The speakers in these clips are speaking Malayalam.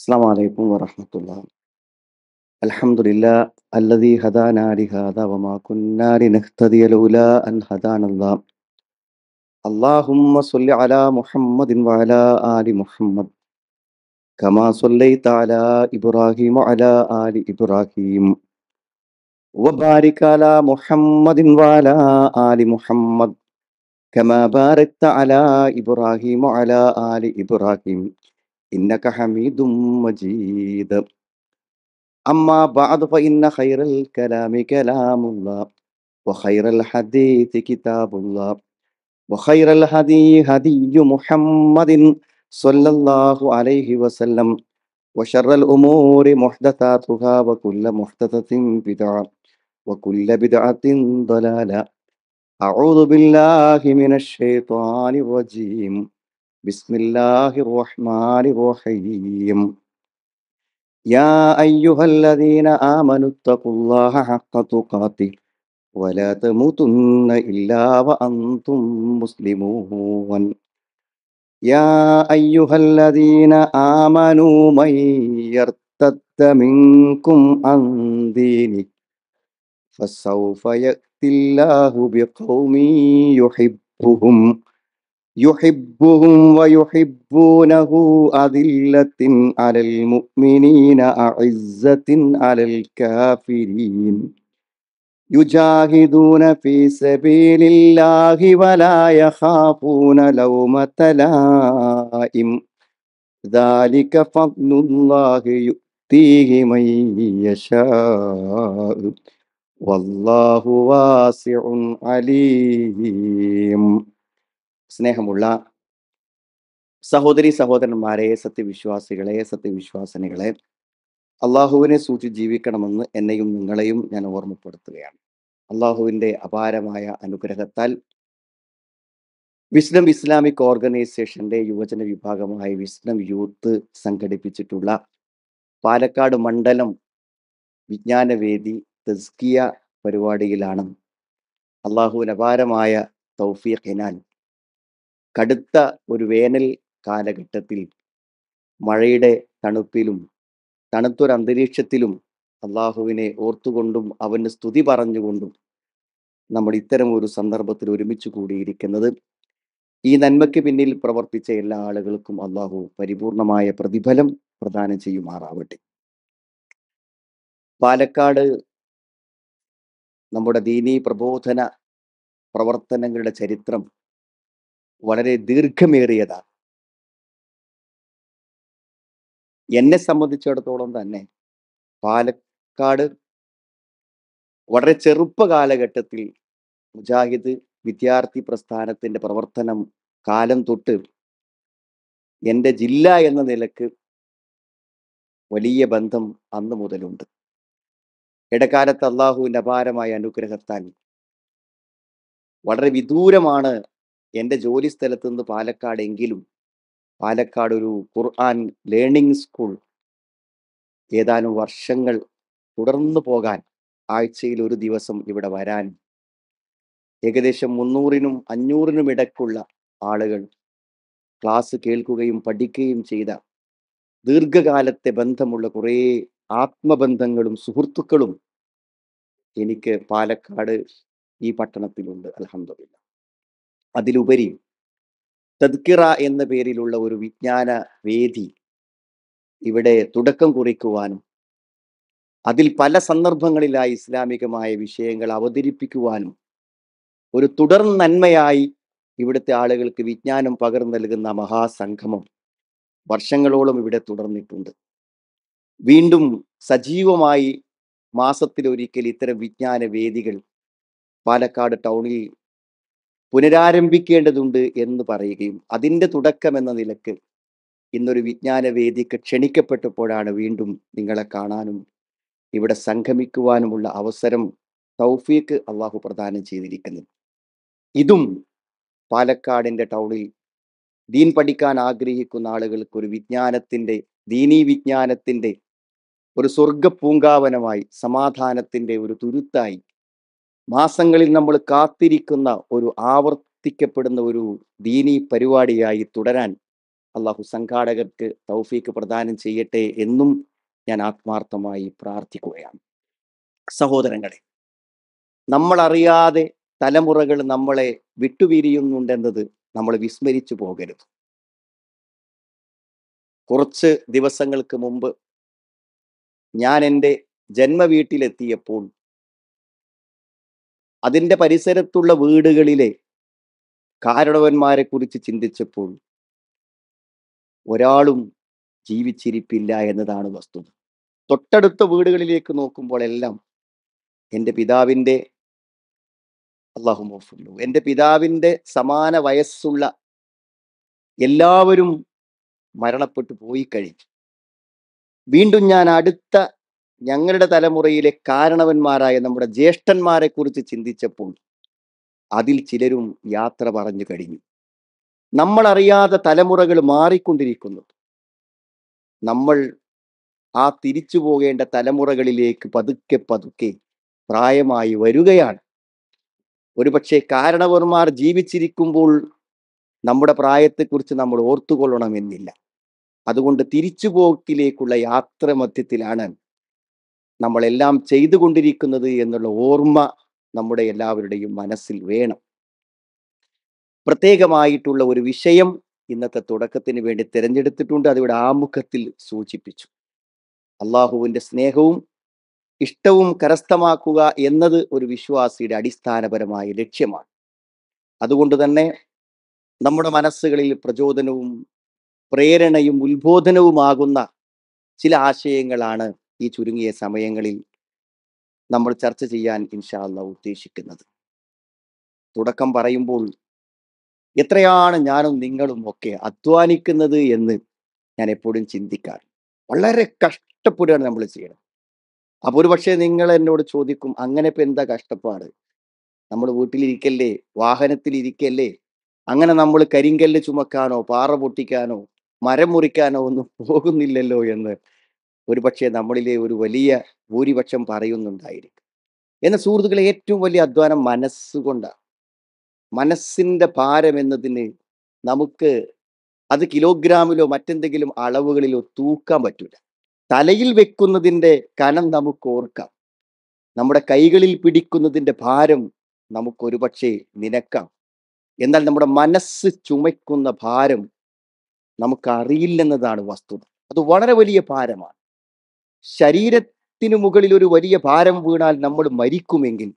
السلام عليكم ورحمة الله الحمد لله الذي هدانا لهذا وما كنا لنهتدي لولا أن هدانا الله اللهم صل على محمد وعلى آل محمد كما صليت على إبراهيم وعلى آل إبراهيم وبارك على محمد وعلى آل محمد كما باركت على إبراهيم وعلى آل إبراهيم إنك حميد مجيد أما بعد فإن خير الكلام كلام الله وخير الحديث كتاب الله وخير الهدي هدي محمد صلى الله عليه وسلم وشر الأمور محدثاتها وكل محدثة بدعة وكل بدعة ضلالة أعوذ بالله من الشيطان الرجيم بسم الله الرحمن الرحيم يا أيها الذين آمنوا اتقوا الله حق تقاته ولا تموتن إلا وأنتم مسلمون يا أيها الذين آمنوا من يرتد منكم عن دينه فسوف يأتي الله بقوم يحبهم يحبهم ويحبونه أذلة على المؤمنين أعزة على الكافرين يجاهدون في سبيل الله ولا يخافون لومة لائم ذلك فضل الله يؤتيه من يشاء والله واسع عليم സ്നേഹമുള്ള സഹോദരി സഹോദരന്മാരെ സത്യവിശ്വാസികളെ സത്യവിശ്വാസിനികളെ അള്ളാഹുവിനെ സൂചി ജീവിക്കണമെന്ന് എന്നെയും നിങ്ങളെയും ഞാൻ ഓർമ്മപ്പെടുത്തുകയാണ് അള്ളാഹുവിൻ്റെ അപാരമായ അനുഗ്രഹത്താൽ വിസ്ഡം ഇസ്ലാമിക് ഓർഗനൈസേഷന്റെ യുവജന വിഭാഗമായ വിസ്ഡം യൂത്ത് സംഘടിപ്പിച്ചിട്ടുള്ള പാലക്കാട് മണ്ഡലം വിജ്ഞാനവേദി തസ്കിയ പരിപാടിയിലാണ് അള്ളാഹുവിന് അപാരമായ തൗഫീഖിനാൽ കടുത്ത ഒരു വേനൽ കാലഘട്ടത്തിൽ മഴയുടെ തണുപ്പിലും തണുത്തൊരു അന്തരീക്ഷത്തിലും അള്ളാഹുവിനെ ഓർത്തുകൊണ്ടും അവന് സ്തുതി പറഞ്ഞുകൊണ്ടും നമ്മൾ ഇത്തരം ഒരു സന്ദർഭത്തിൽ ഒരുമിച്ച് കൂടിയിരിക്കുന്നത് ഈ നന്മയ്ക്ക് പിന്നിൽ പ്രവർത്തിച്ച എല്ലാ ആളുകൾക്കും അള്ളാഹു പരിപൂർണമായ പ്രതിഫലം പ്രദാനം ചെയ്യുമാറാവട്ടെ പാലക്കാട് നമ്മുടെ ദീനീ പ്രബോധന പ്രവർത്തനങ്ങളുടെ ചരിത്രം വളരെ ദീർഘമേറിയതാണ് എന്നെ സംബന്ധിച്ചിടത്തോളം തന്നെ പാലക്കാട് വളരെ ചെറുപ്പ കാലഘട്ടത്തിൽ മുജാഹിദ് വിദ്യാർത്ഥി പ്രസ്ഥാനത്തിൻ്റെ പ്രവർത്തനം കാലം തൊട്ട് എൻ്റെ ജില്ല എന്ന നിലക്ക് വലിയ ബന്ധം അന്ന് മുതലുണ്ട് ഇടക്കാലത്ത് അള്ളാഹുവിൻ്റെ അപാരമായ അനുഗ്രഹത്താൽ വളരെ വിദൂരമാണ് എൻ്റെ ജോലി സ്ഥലത്ത് നിന്ന് പാലക്കാടെങ്കിലും പാലക്കാട് ഒരു ഖുർആൻ ലേണിംഗ് സ്കൂൾ ഏതാനും വർഷങ്ങൾ തുടർന്നു പോകാൻ ആഴ്ചയിൽ ഒരു ദിവസം ഇവിടെ വരാൻ ഏകദേശം മുന്നൂറിനും അഞ്ഞൂറിനും ഇടയ്ക്കുള്ള ആളുകൾ ക്ലാസ് കേൾക്കുകയും പഠിക്കുകയും ചെയ്ത ദീർഘകാലത്തെ ബന്ധമുള്ള കുറേ ആത്മബന്ധങ്ങളും സുഹൃത്തുക്കളും എനിക്ക് പാലക്കാട് ഈ പട്ടണത്തിലുണ്ട് അലഹമ്മദില്ല അതിലുപരി തദ്കിറ എന്ന പേരിലുള്ള ഒരു വിജ്ഞാന വേദി ഇവിടെ തുടക്കം കുറിക്കുവാനും അതിൽ പല സന്ദർഭങ്ങളിലായി ഇസ്ലാമികമായ വിഷയങ്ങൾ അവതരിപ്പിക്കുവാനും ഒരു തുടർ നന്മയായി ഇവിടുത്തെ ആളുകൾക്ക് വിജ്ഞാനം പകർന്നു നൽകുന്ന മഹാസംഗമം വർഷങ്ങളോളം ഇവിടെ തുടർന്നിട്ടുണ്ട് വീണ്ടും സജീവമായി മാസത്തിലൊരിക്കൽ ഇത്തരം വിജ്ഞാന വേദികൾ പാലക്കാട് ടൗണിൽ പുനരാരംഭിക്കേണ്ടതുണ്ട് എന്ന് പറയുകയും അതിൻ്റെ തുടക്കം എന്ന നിലക്ക് ഇന്നൊരു വിജ്ഞാനവേദിക്ക് ക്ഷണിക്കപ്പെട്ടപ്പോഴാണ് വീണ്ടും നിങ്ങളെ കാണാനും ഇവിടെ സംഗമിക്കുവാനുമുള്ള അവസരം തൗഫീഖ് അള്ളാഹു പ്രദാനം ചെയ്തിരിക്കുന്നത് ഇതും പാലക്കാടിൻ്റെ ടൗണിൽ ദീൻ പഠിക്കാൻ ആഗ്രഹിക്കുന്ന ആളുകൾക്ക് ഒരു വിജ്ഞാനത്തിൻ്റെ ദീനീ വിജ്ഞാനത്തിൻ്റെ ഒരു സ്വർഗ പൂങ്കാവനമായി സമാധാനത്തിൻ്റെ ഒരു തുരുത്തായി മാസങ്ങളിൽ നമ്മൾ കാത്തിരിക്കുന്ന ഒരു ആവർത്തിക്കപ്പെടുന്ന ഒരു ദീനി പരിപാടിയായി തുടരാൻ അള്ളാഹു സംഘാടകർക്ക് തൗഫീക്ക് പ്രദാനം ചെയ്യട്ടെ എന്നും ഞാൻ ആത്മാർത്ഥമായി പ്രാർത്ഥിക്കുകയാണ് സഹോദരങ്ങളെ നമ്മളറിയാതെ തലമുറകൾ നമ്മളെ വിട്ടുപിരിയുന്നുണ്ടെന്നത് നമ്മൾ വിസ്മരിച്ചു പോകരുത് കുറച്ച് ദിവസങ്ങൾക്ക് മുമ്പ് ഞാൻ എൻ്റെ ജന്മവീട്ടിലെത്തിയപ്പോൾ അതിൻ്റെ പരിസരത്തുള്ള വീടുകളിലെ കാരണവന്മാരെ കുറിച്ച് ചിന്തിച്ചപ്പോൾ ഒരാളും ജീവിച്ചിരിപ്പില്ല എന്നതാണ് വസ്തുത തൊട്ടടുത്ത വീടുകളിലേക്ക് നോക്കുമ്പോൾ എല്ലാം എൻ്റെ പിതാവിൻ്റെ അള്ളാഹുമോഫുള്ളൂ എൻ്റെ പിതാവിൻ്റെ സമാന വയസ്സുള്ള എല്ലാവരും മരണപ്പെട്ടു പോയി കഴിഞ്ഞു വീണ്ടും ഞാൻ അടുത്ത ഞങ്ങളുടെ തലമുറയിലെ കാരണവന്മാരായ നമ്മുടെ ജ്യേഷ്ഠന്മാരെ കുറിച്ച് ചിന്തിച്ചപ്പോൾ അതിൽ ചിലരും യാത്ര പറഞ്ഞു കഴിഞ്ഞു നമ്മൾ തലമുറകൾ മാറിക്കൊണ്ടിരിക്കുന്നു നമ്മൾ ആ തിരിച്ചു പോകേണ്ട തലമുറകളിലേക്ക് പതുക്കെ പതുക്കെ പ്രായമായി വരികയാണ് ഒരുപക്ഷെ കാരണവർമാർ ജീവിച്ചിരിക്കുമ്പോൾ നമ്മുടെ പ്രായത്തെക്കുറിച്ച് നമ്മൾ ഓർത്തുകൊള്ളണമെന്നില്ല അതുകൊണ്ട് തിരിച്ചുപോക്കിലേക്കുള്ള യാത്ര മധ്യത്തിലാണ് നമ്മളെല്ലാം ചെയ്തുകൊണ്ടിരിക്കുന്നത് എന്നുള്ള ഓർമ്മ നമ്മുടെ എല്ലാവരുടെയും മനസ്സിൽ വേണം പ്രത്യേകമായിട്ടുള്ള ഒരു വിഷയം ഇന്നത്തെ തുടക്കത്തിന് വേണ്ടി തിരഞ്ഞെടുത്തിട്ടുണ്ട് അതിവിടെ ആമുഖത്തിൽ സൂചിപ്പിച്ചു അള്ളാഹുവിൻ്റെ സ്നേഹവും ഇഷ്ടവും കരസ്ഥമാക്കുക എന്നത് ഒരു വിശ്വാസിയുടെ അടിസ്ഥാനപരമായ ലക്ഷ്യമാണ് അതുകൊണ്ട് തന്നെ നമ്മുടെ മനസ്സുകളിൽ പ്രചോദനവും പ്രേരണയും ഉത്ബോധനവുമാകുന്ന ചില ആശയങ്ങളാണ് ഈ ചുരുങ്ങിയ സമയങ്ങളിൽ നമ്മൾ ചർച്ച ചെയ്യാൻ ഇൻഷാല്ല ഉദ്ദേശിക്കുന്നത് തുടക്കം പറയുമ്പോൾ എത്രയാണ് ഞാനും നിങ്ങളും ഒക്കെ അധ്വാനിക്കുന്നത് എന്ന് ഞാൻ എപ്പോഴും ചിന്തിക്കാറ് വളരെ കഷ്ടപ്പെടുകയാണ് നമ്മൾ ചെയ്യണം അപ്പോൾ ഒരു പക്ഷേ നിങ്ങൾ എന്നോട് ചോദിക്കും അങ്ങനെ ഇപ്പം എന്താ കഷ്ടപ്പാട് നമ്മൾ വീട്ടിലിരിക്കല്ലേ വാഹനത്തിലിരിക്കല്ലേ അങ്ങനെ നമ്മൾ കരിങ്കല്ല് ചുമക്കാനോ പാറ പൊട്ടിക്കാനോ മരം മുറിക്കാനോ ഒന്നും പോകുന്നില്ലല്ലോ എന്ന് ഒരുപക്ഷെ നമ്മളിലെ ഒരു വലിയ ഭൂരിപക്ഷം പറയുന്നുണ്ടായിരിക്കും എന്ന സുഹൃത്തുക്കളെ ഏറ്റവും വലിയ അധ്വാനം മനസ്സുകൊണ്ടാണ് മനസ്സിൻ്റെ ഭാരം എന്നതിന് നമുക്ക് അത് കിലോഗ്രാമിലോ മറ്റെന്തെങ്കിലും അളവുകളിലോ തൂക്കാൻ പറ്റില്ല തലയിൽ വെക്കുന്നതിൻ്റെ കനം നമുക്ക് ഓർക്കാം നമ്മുടെ കൈകളിൽ പിടിക്കുന്നതിൻ്റെ ഭാരം നമുക്കൊരു പക്ഷേ നിനക്കാം എന്നാൽ നമ്മുടെ മനസ്സ് ചുമയ്ക്കുന്ന ഭാരം നമുക്കറിയില്ലെന്നതാണ് വസ്തുത അത് വളരെ വലിയ ഭാരമാണ് ശരീരത്തിന് മുകളിൽ ഒരു വലിയ ഭാരം വീണാൽ നമ്മൾ മരിക്കുമെങ്കിൽ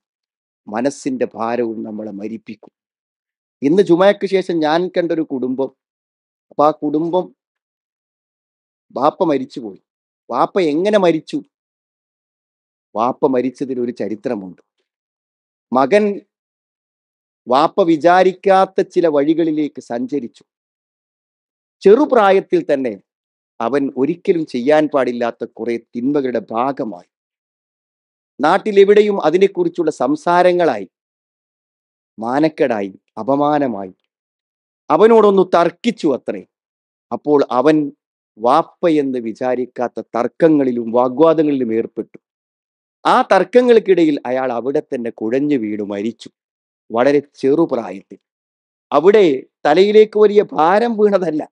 മനസ്സിന്റെ ഭാരവും നമ്മളെ മരിപ്പിക്കും ഇന്ന് ചുമയ്ക്ക് ശേഷം ഞാൻ കണ്ട ഒരു കുടുംബം അപ്പൊ ആ കുടുംബം വാപ്പ മരിച്ചുപോയി വാപ്പ എങ്ങനെ മരിച്ചു വാപ്പ മരിച്ചതിൽ ഒരു ചരിത്രമുണ്ട് മകൻ വാപ്പ വിചാരിക്കാത്ത ചില വഴികളിലേക്ക് സഞ്ചരിച്ചു ചെറുപ്രായത്തിൽ തന്നെ അവൻ ഒരിക്കലും ചെയ്യാൻ പാടില്ലാത്ത കുറെ തിന്മകളുടെ ഭാഗമായി നാട്ടിലെവിടെയും അതിനെക്കുറിച്ചുള്ള സംസാരങ്ങളായി മാനക്കേടായി അപമാനമായി അവനോടൊന്ന് തർക്കിച്ചു അത്രേ അപ്പോൾ അവൻ വാപ്പ എന്ന് വിചാരിക്കാത്ത തർക്കങ്ങളിലും വാഗ്വാദങ്ങളിലും ഏർപ്പെട്ടു ആ തർക്കങ്ങൾക്കിടയിൽ അയാൾ അവിടെ തന്നെ കുഴഞ്ഞു വീണു മരിച്ചു വളരെ ചെറുപ്രായത്തിൽ അവിടെ തലയിലേക്ക് വലിയ ഭാരം വീണതല്ല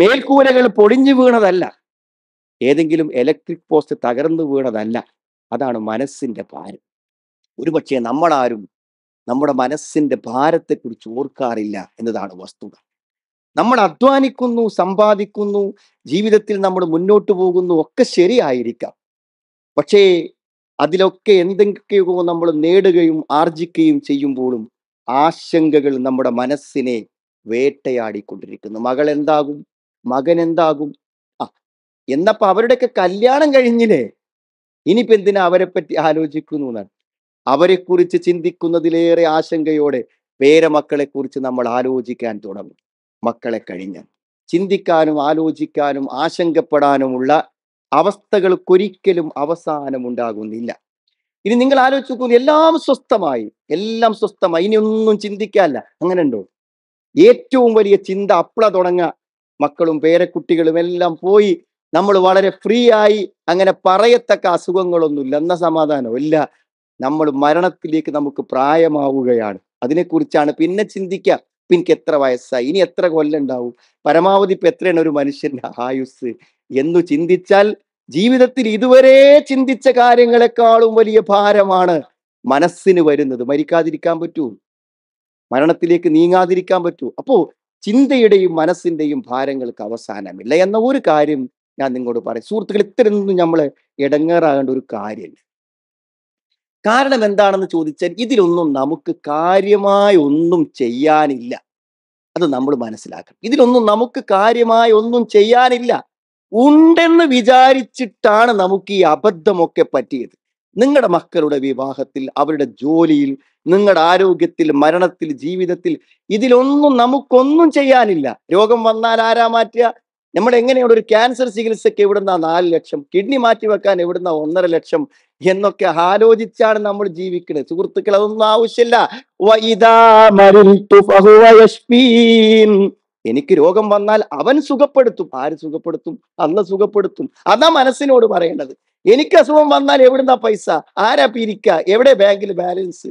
മേൽക്കൂരകൾ പൊടിഞ്ഞു വീണതല്ല ഏതെങ്കിലും ഇലക്ട്രിക് പോസ്റ്റ് തകർന്നു വീണതല്ല അതാണ് മനസ്സിൻ്റെ ഭാരം ഒരുപക്ഷെ നമ്മളാരും നമ്മുടെ മനസ്സിൻ്റെ ഭാരത്തെക്കുറിച്ച് ഓർക്കാറില്ല എന്നതാണ് വസ്തുത നമ്മൾ അധ്വാനിക്കുന്നു സമ്പാദിക്കുന്നു ജീവിതത്തിൽ നമ്മൾ മുന്നോട്ട് പോകുന്നു ഒക്കെ ശരിയായിരിക്കാം പക്ഷേ അതിലൊക്കെ എന്തെങ്കിലൊക്കെയോ നമ്മൾ നേടുകയും ആർജിക്കുകയും ചെയ്യുമ്പോഴും ആശങ്കകൾ നമ്മുടെ മനസ്സിനെ വേട്ടയാടിക്കൊണ്ടിരിക്കുന്നു മകൾ എന്താകും മകൻ എന്താകും ആ എന്നപ്പോൾ അവരുടെയൊക്കെ കല്യാണം കഴിഞ്ഞില്ലേ ഇനിയിപ്പോൾ എന്തിനാ അവരെപ്പറ്റി ആലോചിക്കുന്നു എന്നാണ് അവരെ കുറിച്ച് ചിന്തിക്കുന്നതിലേറെ ആശങ്കയോടെ മക്കളെ കുറിച്ച് നമ്മൾ ആലോചിക്കാൻ തുടങ്ങും മക്കളെ കഴിഞ്ഞ ചിന്തിക്കാനും ആലോചിക്കാനും ആശങ്കപ്പെടാനുമുള്ള അവസ്ഥകൾക്കൊരിക്കലും അവസാനമുണ്ടാകുന്നില്ല ഇനി നിങ്ങൾ ആലോചിച്ചു എല്ലാം സ്വസ്ഥമായി എല്ലാം സ്വസ്ഥമായി ഇനി ഒന്നും ചിന്തിക്കാല്ല അങ്ങനെ ഉണ്ടോ ഏറ്റവും വലിയ ചിന്ത അപ്പള തുടങ്ങാ മക്കളും പേരക്കുട്ടികളും എല്ലാം പോയി നമ്മൾ വളരെ ഫ്രീ ആയി അങ്ങനെ പറയത്തക്ക അസുഖങ്ങളൊന്നുമില്ല എന്ന സമാധാനം ഇല്ല നമ്മൾ മരണത്തിലേക്ക് നമുക്ക് പ്രായമാവുകയാണ് അതിനെക്കുറിച്ചാണ് പിന്നെ ചിന്തിക്കുക പിന്നെ എത്ര വയസ്സായി ഇനി എത്ര കൊല്ലം ഉണ്ടാവും പരമാവധി ഇപ്പൊ എത്രയാണ് ഒരു മനുഷ്യന്റെ ആയുസ് എന്നു ചിന്തിച്ചാൽ ജീവിതത്തിൽ ഇതുവരെ ചിന്തിച്ച കാര്യങ്ങളെക്കാളും വലിയ ഭാരമാണ് മനസ്സിന് വരുന്നത് മരിക്കാതിരിക്കാൻ പറ്റൂ മരണത്തിലേക്ക് നീങ്ങാതിരിക്കാൻ പറ്റൂ അപ്പോൾ ചിന്തയുടെയും മനസ്സിന്റെയും ഭാരങ്ങൾക്ക് അവസാനമില്ല എന്ന ഒരു കാര്യം ഞാൻ നിങ്ങളോട് പറയും സുഹൃത്തുക്കൾ ഇത്തരൊന്നും നമ്മൾ ഇടങ്ങേറാകേണ്ട ഒരു കാര്യമില്ല കാരണം എന്താണെന്ന് ചോദിച്ചാൽ ഇതിലൊന്നും നമുക്ക് കാര്യമായ ഒന്നും ചെയ്യാനില്ല അത് നമ്മൾ മനസ്സിലാക്കണം ഇതിലൊന്നും നമുക്ക് കാര്യമായ ഒന്നും ചെയ്യാനില്ല ഉണ്ടെന്ന് വിചാരിച്ചിട്ടാണ് നമുക്ക് ഈ അബദ്ധമൊക്കെ പറ്റിയത് നിങ്ങളുടെ മക്കളുടെ വിവാഹത്തിൽ അവരുടെ ജോലിയിൽ നിങ്ങളുടെ ആരോഗ്യത്തിൽ മരണത്തിൽ ജീവിതത്തിൽ ഇതിലൊന്നും നമുക്കൊന്നും ചെയ്യാനില്ല രോഗം വന്നാൽ ആരാ മാറ്റുക നമ്മൾ എങ്ങനെയുള്ള ഒരു ക്യാൻസർ ചികിത്സയ്ക്ക് എവിടുന്ന നാല് ലക്ഷം കിഡ്നി മാറ്റി വെക്കാൻ എവിടുന്ന ഒന്നര ലക്ഷം എന്നൊക്കെ ആലോചിച്ചാണ് നമ്മൾ ജീവിക്കുന്നത് സുഹൃത്തുക്കൾ അതൊന്നും ആവശ്യമില്ല എനിക്ക് രോഗം വന്നാൽ അവൻ സുഖപ്പെടുത്തും ആര് സുഖപ്പെടുത്തും അന്ന് സുഖപ്പെടുത്തും അതാ മനസ്സിനോട് പറയേണ്ടത് എനിക്ക് അസുഖം വന്നാൽ എവിടുന്നാ പൈസ ആരാ പിരിക്കുക എവിടെ ബാങ്കിൽ ബാലൻസ്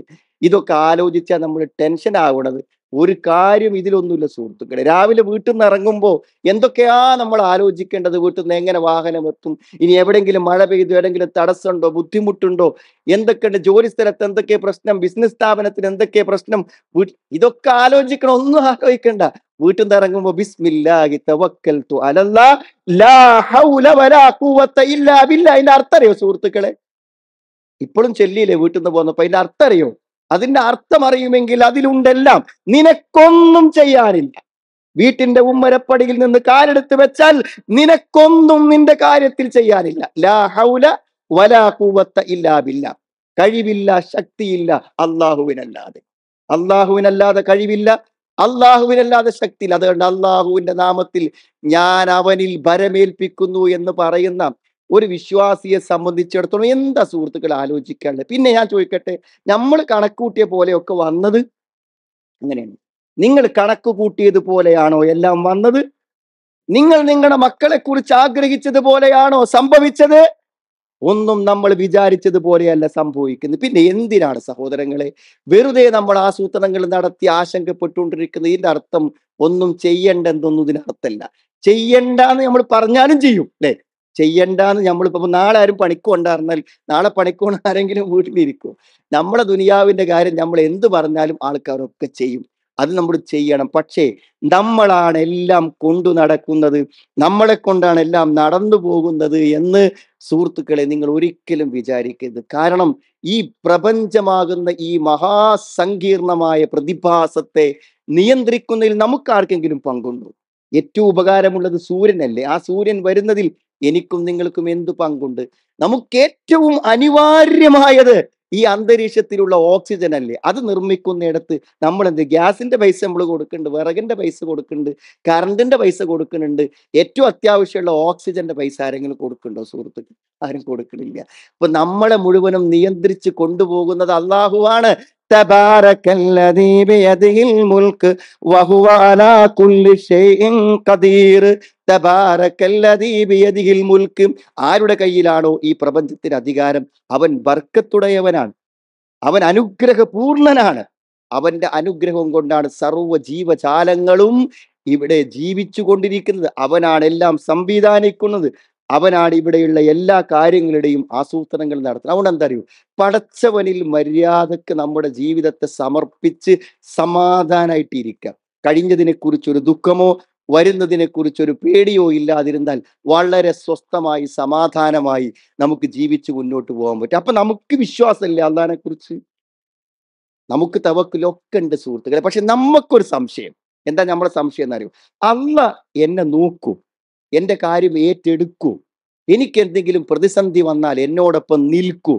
ഇതൊക്കെ ആലോചിച്ചാൽ നമ്മൾ ടെൻഷൻ ആവണത് ഒരു കാര്യം ഇതിലൊന്നുമില്ല സുഹൃത്തുക്കളെ രാവിലെ വീട്ടിൽ നിന്ന് ഇറങ്ങുമ്പോൾ എന്തൊക്കെയാ നമ്മൾ ആലോചിക്കേണ്ടത് വീട്ടിൽ നിന്ന് എങ്ങനെ വാഹനം എത്തും ഇനി എവിടെയെങ്കിലും മഴ പെയ്തു എവിടെങ്കിലും തടസ്സമുണ്ടോ ബുദ്ധിമുട്ടുണ്ടോ എന്തൊക്കെയുണ്ട് ജോലി സ്ഥലത്ത് എന്തൊക്കെ പ്രശ്നം ബിസിനസ് സ്ഥാപനത്തിന് എന്തൊക്കെ പ്രശ്നം ഇതൊക്കെ ആലോചിക്കണം ഒന്നും ആലോചിക്കണ്ട വീട്ടിൽ നിന്ന് ഇറങ്ങുമ്പോൾ ബിസ്മില്ലാഹി തവക്കൽതു അലല്ലാ ലാ ഹൗല വലാ ഖുവത ഇല്ലാ ബില്ലാ അതിന്റെ അർത്ഥം അറിയോ സുഹൃത്തുക്കളെ ഇപ്പോഴും ചെല്ലിയില്ലേ വീട്ടിൽ നിന്ന് പോകുന്നപ്പോൾ അതിന്റെ അർത്ഥം അറിയോ അതിന്റെ അർത്ഥം അറിയുമെങ്കിൽ അതിലുണ്ടെല്ലാം നിനക്കൊന്നും ചെയ്യാനില്ല വീട്ടിന്റെ ഉമ്മരപ്പടിയിൽ നിന്ന് കാലെടുത്ത് വെച്ചാൽ നിനക്കൊന്നും നിന്റെ കാര്യത്തിൽ ചെയ്യാനില്ല ലാ ഹൗല വലാ കൂവത്ത ഇല്ലാ കഴിവില്ല ശക്തിയില്ല അള്ളാഹുവിനല്ലാതെ അള്ളാഹുവിനല്ലാതെ കഴിവില്ല അള്ളാഹുവിനല്ലാതെ ശക്തിയില്ല അതുകൊണ്ട് അള്ളാഹുവിന്റെ നാമത്തിൽ ഞാൻ അവനിൽ ഭരമേൽപ്പിക്കുന്നു എന്ന് പറയുന്ന ഒരു വിശ്വാസിയെ സംബന്ധിച്ചിടത്തോളം എന്താ സുഹൃത്തുക്കൾ ആലോചിക്കാനുള്ളത് പിന്നെ ഞാൻ ചോദിക്കട്ടെ നമ്മൾ കണക്കൂട്ടിയ പോലെയൊക്കെ വന്നത് അങ്ങനെയാണ് നിങ്ങൾ കണക്ക് കൂട്ടിയതുപോലെയാണോ എല്ലാം വന്നത് നിങ്ങൾ നിങ്ങളുടെ മക്കളെ കുറിച്ച് ആഗ്രഹിച്ചതുപോലെയാണോ സംഭവിച്ചത് ഒന്നും നമ്മൾ വിചാരിച്ചത് പോലെയല്ല സംഭവിക്കുന്നത് പിന്നെ എന്തിനാണ് സഹോദരങ്ങളെ വെറുതെ നമ്മൾ ആസൂത്രണങ്ങൾ നടത്തി ആശങ്കപ്പെട്ടുകൊണ്ടിരിക്കുന്ന ഇതിന്റെ അർത്ഥം ഒന്നും ചെയ്യണ്ടെന്നൊന്നും ഇതിനർത്ഥമല്ല ചെയ്യണ്ടെന്ന് നമ്മൾ പറഞ്ഞാലും ചെയ്യും അല്ലെ ചെയ്യണ്ടെന്ന് നമ്മളിപ്പോ നാളെ ആരും പണിക്ക് നാളെ പണിക്ക് കൊണ്ട് ആരെങ്കിലും വീട്ടിലിരിക്കും നമ്മുടെ ദുനിയാവിന്റെ കാര്യം നമ്മൾ എന്ത് പറഞ്ഞാലും ആൾക്കാരൊക്കെ ചെയ്യും അത് നമ്മൾ ചെയ്യണം പക്ഷേ നമ്മളാണ് എല്ലാം കൊണ്ടു നടക്കുന്നത് നമ്മളെ കൊണ്ടാണ് എല്ലാം നടന്നു പോകുന്നത് എന്ന് സുഹൃത്തുക്കളെ നിങ്ങൾ ഒരിക്കലും വിചാരിക്കരുത് കാരണം ഈ പ്രപഞ്ചമാകുന്ന ഈ മഹാസങ്കീർണമായ പ്രതിഭാസത്തെ നിയന്ത്രിക്കുന്നതിൽ നമുക്ക് ആർക്കെങ്കിലും പങ്കുണ്ടോ ഏറ്റവും ഉപകാരമുള്ളത് സൂര്യനല്ലേ ആ സൂര്യൻ വരുന്നതിൽ എനിക്കും നിങ്ങൾക്കും എന്ത് പങ്കുണ്ട് നമുക്ക് ഏറ്റവും അനിവാര്യമായത് ഈ അന്തരീക്ഷത്തിലുള്ള ഓക്സിജൻ അല്ലേ അത് നിർമ്മിക്കുന്നിടത്ത് നമ്മൾ എന്ത് ഗ്യാസിന്റെ പൈസ നമ്മൾ കൊടുക്കുന്നുണ്ട് വിറകിന്റെ പൈസ കൊടുക്കുന്നുണ്ട് കറണ്ടിന്റെ പൈസ കൊടുക്കുന്നുണ്ട് ഏറ്റവും അത്യാവശ്യമുള്ള ഓക്സിജന്റെ പൈസ ആരെങ്കിലും കൊടുക്കുന്നുണ്ടോ സുഹൃത്തുക്കൾ ആരും കൊടുക്കണില്ല അപ്പൊ നമ്മളെ മുഴുവനും നിയന്ത്രിച്ച് കൊണ്ടുപോകുന്നത് അള്ളാഹുവാണ് تبارك الذي بيده തബാരക്കല്ലതീബിയതിഹിൽ മുൽക്ക് ആരുടെ കയ്യിലാണോ ഈ പ്രപഞ്ചത്തിന് അധികാരം അവൻ ബർക്കത്തുടയവനാണ് അവൻ അനുഗ്രഹപൂർണനാണ് അവന്റെ അനുഗ്രഹം കൊണ്ടാണ് സർവ്വ ജീവജാലങ്ങളും ഇവിടെ ജീവിച്ചു കൊണ്ടിരിക്കുന്നത് അവനാണ് എല്ലാം സംവിധാനിക്കുന്നത് അവനാണ് ഇവിടെയുള്ള എല്ലാ കാര്യങ്ങളുടെയും ആസൂത്രണങ്ങൾ നടത്തുന്നത് അതുകൊണ്ട് എന്താ അറിയൂ പടച്ചവനിൽ മര്യാദക്ക് നമ്മുടെ ജീവിതത്തെ സമർപ്പിച്ച് സമാധാനായിട്ടിരിക്കാം കുറിച്ചൊരു ദുഃഖമോ കുറിച്ചൊരു പേടിയോ ഇല്ലാതിരുന്നാൽ വളരെ സ്വസ്ഥമായി സമാധാനമായി നമുക്ക് ജീവിച്ച് മുന്നോട്ട് പോകാൻ പറ്റും അപ്പൊ നമുക്ക് വിശ്വാസമില്ല കുറിച്ച് നമുക്ക് തവക്കിലൊക്കെ ഉണ്ട് സുഹൃത്തുക്കളെ പക്ഷെ നമുക്കൊരു സംശയം എന്താ നമ്മളെ സംശയം എന്ന് എന്നറിയും അല്ല എന്നെ നോക്കൂ എൻ്റെ കാര്യം ഏറ്റെടുക്കൂ എനിക്ക് എന്തെങ്കിലും പ്രതിസന്ധി വന്നാൽ എന്നോടൊപ്പം നിൽക്കൂ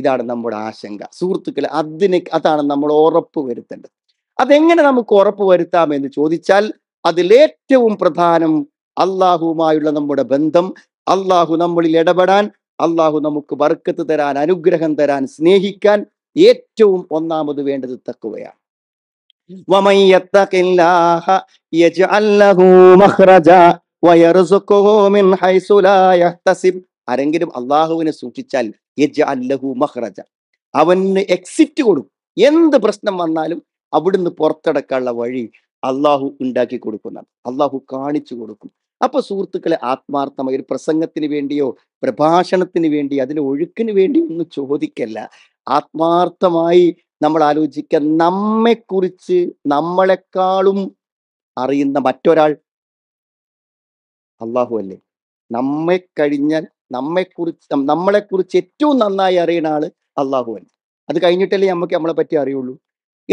ഇതാണ് നമ്മുടെ ആശങ്ക സുഹൃത്തുക്കളെ അതിന് അതാണ് നമ്മൾ ഉറപ്പ് വരുത്തേണ്ടത് അതെങ്ങനെ നമുക്ക് ഉറപ്പ് വരുത്താം എന്ന് ചോദിച്ചാൽ അതിലേറ്റവും പ്രധാനം അള്ളാഹുവുമായുള്ള നമ്മുടെ ബന്ധം അള്ളാഹു നമ്മളിൽ ഇടപെടാൻ അള്ളാഹു നമുക്ക് വർക്കത്ത് തരാൻ അനുഗ്രഹം തരാൻ സ്നേഹിക്കാൻ ഏറ്റവും ഒന്നാമത് വേണ്ടത് തക്കുകയാണ് ആരെങ്കിലും അള്ളാഹുവിനെ സൂക്ഷിച്ചാൽ അവന് എക്സിറ്റ് കൊടുക്കും എന്ത് പ്രശ്നം വന്നാലും അവിടുന്ന് പുറത്തെടുക്കാനുള്ള വഴി അള്ളാഹു ഉണ്ടാക്കി കൊടുക്കുന്നത് അള്ളാഹു കാണിച്ചു കൊടുക്കും അപ്പൊ സുഹൃത്തുക്കളെ ആത്മാർത്ഥമായി ഒരു പ്രസംഗത്തിന് വേണ്ടിയോ പ്രഭാഷണത്തിന് വേണ്ടി അതിന് ഒഴുക്കിന് വേണ്ടി ഒന്നും ചോദിക്കല്ല ആത്മാർത്ഥമായി നമ്മൾ ആലോചിക്കുക നമ്മെക്കുറിച്ച് നമ്മളെക്കാളും അറിയുന്ന മറ്റൊരാൾ അള്ളാഹു അല്ലേ നമ്മെ കഴിഞ്ഞാൽ നമ്മെക്കുറിച്ച് നമ്മളെക്കുറിച്ച് ഏറ്റവും നന്നായി അറിയുന്ന ആള് അള്ളാഹു അല്ലേ അത് കഴിഞ്ഞിട്ടല്ലേ നമുക്ക് നമ്മളെ പറ്റി അറിയുള്ളൂ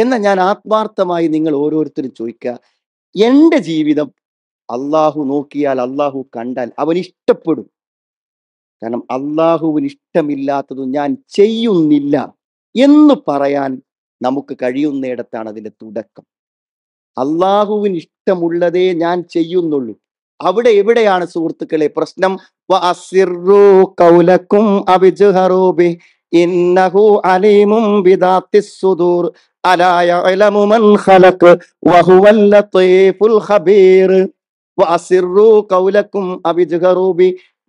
എന്നാൽ ഞാൻ ആത്മാർത്ഥമായി നിങ്ങൾ ഓരോരുത്തരും ചോദിക്കുക എൻ്റെ ജീവിതം അള്ളാഹു നോക്കിയാൽ അള്ളാഹു കണ്ടാൽ അവൻ ഇഷ്ടപ്പെടും കാരണം അള്ളാഹുവിന് ഇഷ്ടമില്ലാത്തതും ഞാൻ ചെയ്യുന്നില്ല എന്ന് പറയാൻ നമുക്ക് കഴിയുന്നിടത്താണ് അതിൻ്റെ തുടക്കം അള്ളാഹുവിന് ഇഷ്ടമുള്ളതേ ഞാൻ ചെയ്യുന്നുള്ളൂ അവിടെ എവിടെയാണ് സുഹൃത്തുക്കളെ പ്രശ്നം കൗലക്കും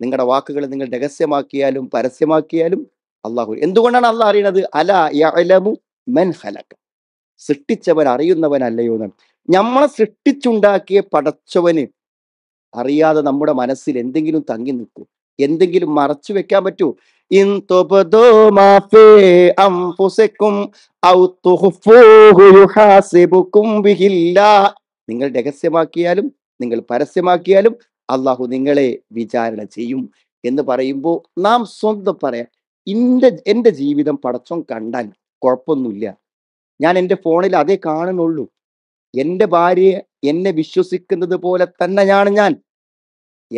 നിങ്ങളുടെ വാക്കുകൾ നിങ്ങൾ രഹസ്യമാക്കിയാലും പരസ്യമാക്കിയാലും അള്ളാഹു എന്തുകൊണ്ടാണ് അള്ളാഹ് അറിയണത് അലമു മൻ ഖലഖ സൃഷ്ടിച്ചവൻ അറിയുന്നവൻ അല്ലയോ നമ്മളെ സൃഷ്ടിച്ചുണ്ടാക്കിയ പടച്ചവന് അറിയാതെ നമ്മുടെ മനസ്സിൽ എന്തെങ്കിലും തങ്ങി നിൽക്കും എന്തെങ്കിലും മറച്ചു വെക്കാൻ പറ്റൂ إن നിങ്ങൾ രഹസ്യമാക്കിയാലും നിങ്ങൾ പരസ്യമാക്കിയാലും അള്ളാഹു നിങ്ങളെ വിചാരണ ചെയ്യും എന്ന് പറയുമ്പോൾ നാം സ്വന്തം പറയാം ഇന്റെ എൻ്റെ ജീവിതം പടച്ചം കണ്ടാൽ കുഴപ്പമൊന്നുമില്ല ഞാൻ എൻ്റെ ഫോണിൽ അതേ കാണുന്നുള്ളൂ എൻ്റെ ഭാര്യയെ എന്നെ വിശ്വസിക്കുന്നത് പോലെ തന്നെയാണ് ഞാൻ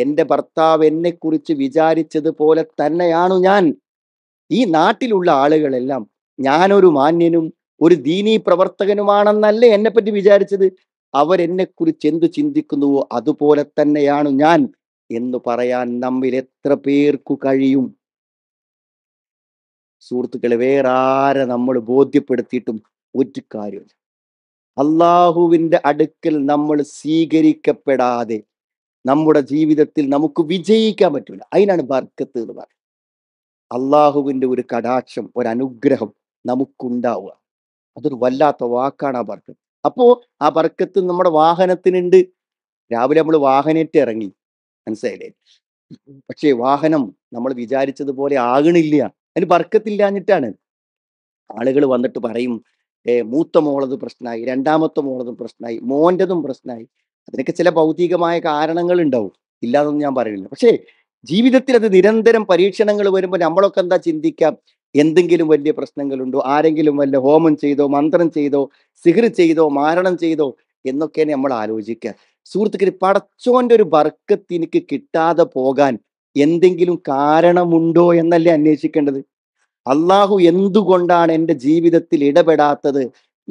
എൻ്റെ ഭർത്താവ് എന്നെക്കുറിച്ച് വിചാരിച്ചതുപോലെ തന്നെയാണു ഞാൻ ഈ നാട്ടിലുള്ള ആളുകളെല്ലാം ഞാനൊരു മാന്യനും ഒരു ദീനീ പ്രവർത്തകനുമാണെന്നല്ലേ എന്നെപ്പറ്റി വിചാരിച്ചത് അവരെന്നെക്കുറിച്ച് എന്തു ചിന്തിക്കുന്നുവോ അതുപോലെ തന്നെയാണു ഞാൻ എന്ന് പറയാൻ നമ്മിൽ എത്ര പേർക്കു കഴിയും സുഹൃത്തുക്കളെ വേറെ ആരെ നമ്മൾ ബോധ്യപ്പെടുത്തിയിട്ടും ഒരു കാര്യമില്ല അള്ളാഹുവിൻ്റെ അടുക്കൽ നമ്മൾ സ്വീകരിക്കപ്പെടാതെ നമ്മുടെ ജീവിതത്തിൽ നമുക്ക് വിജയിക്കാൻ പറ്റില്ല അതിനാണ് ബർക്കത്ത് എന്ന് പറയുന്നത് അള്ളാഹുവിൻ്റെ ഒരു കടാക്ഷം ഒരു അനുഗ്രഹം നമുക്കുണ്ടാവുക അതൊരു വല്ലാത്ത വാക്കാണ് ആ ബർക്കത്ത് അപ്പോൾ ആ ബർക്കത്ത് നമ്മുടെ വാഹനത്തിനുണ്ട് രാവിലെ നമ്മൾ വാഹനേറ്റ് ഇറങ്ങി മനസ്സിലായില്ലേ പക്ഷേ വാഹനം നമ്മൾ വിചാരിച്ചതുപോലെ ആകണില്ല അതിന് ബർക്കത്തില്ലാഞ്ഞിട്ടാണ് ആളുകൾ വന്നിട്ട് പറയും ഏ മൂത്ത മോളത് പ്രശ്നമായി രണ്ടാമത്തെ മോളതും പ്രശ്നമായി മോൻ്റെതും പ്രശ്നമായി അതിനൊക്കെ ചില ഭൗതികമായ കാരണങ്ങൾ ഉണ്ടാവും ഇല്ലാതൊന്നും ഞാൻ പറയുന്നില്ല പക്ഷേ ജീവിതത്തിൽ അത് നിരന്തരം പരീക്ഷണങ്ങൾ വരുമ്പോൾ നമ്മളൊക്കെ എന്താ ചിന്തിക്കാം എന്തെങ്കിലും വലിയ പ്രശ്നങ്ങളുണ്ടോ ആരെങ്കിലും വല്ല ഹോമം ചെയ്തോ മന്ത്രം ചെയ്തോ സിഹിർ ചെയ്തോ മാരണം ചെയ്തോ എന്നൊക്കെ നമ്മൾ ആലോചിക്കുക സുഹൃത്തുക്കൾ പടച്ചോന്റെ ഒരു ബർക്കത്ത് എനിക്ക് കിട്ടാതെ പോകാൻ എന്തെങ്കിലും കാരണമുണ്ടോ എന്നല്ലേ അന്വേഷിക്കേണ്ടത് അള്ളാഹു എന്തുകൊണ്ടാണ് എൻ്റെ ജീവിതത്തിൽ ഇടപെടാത്തത്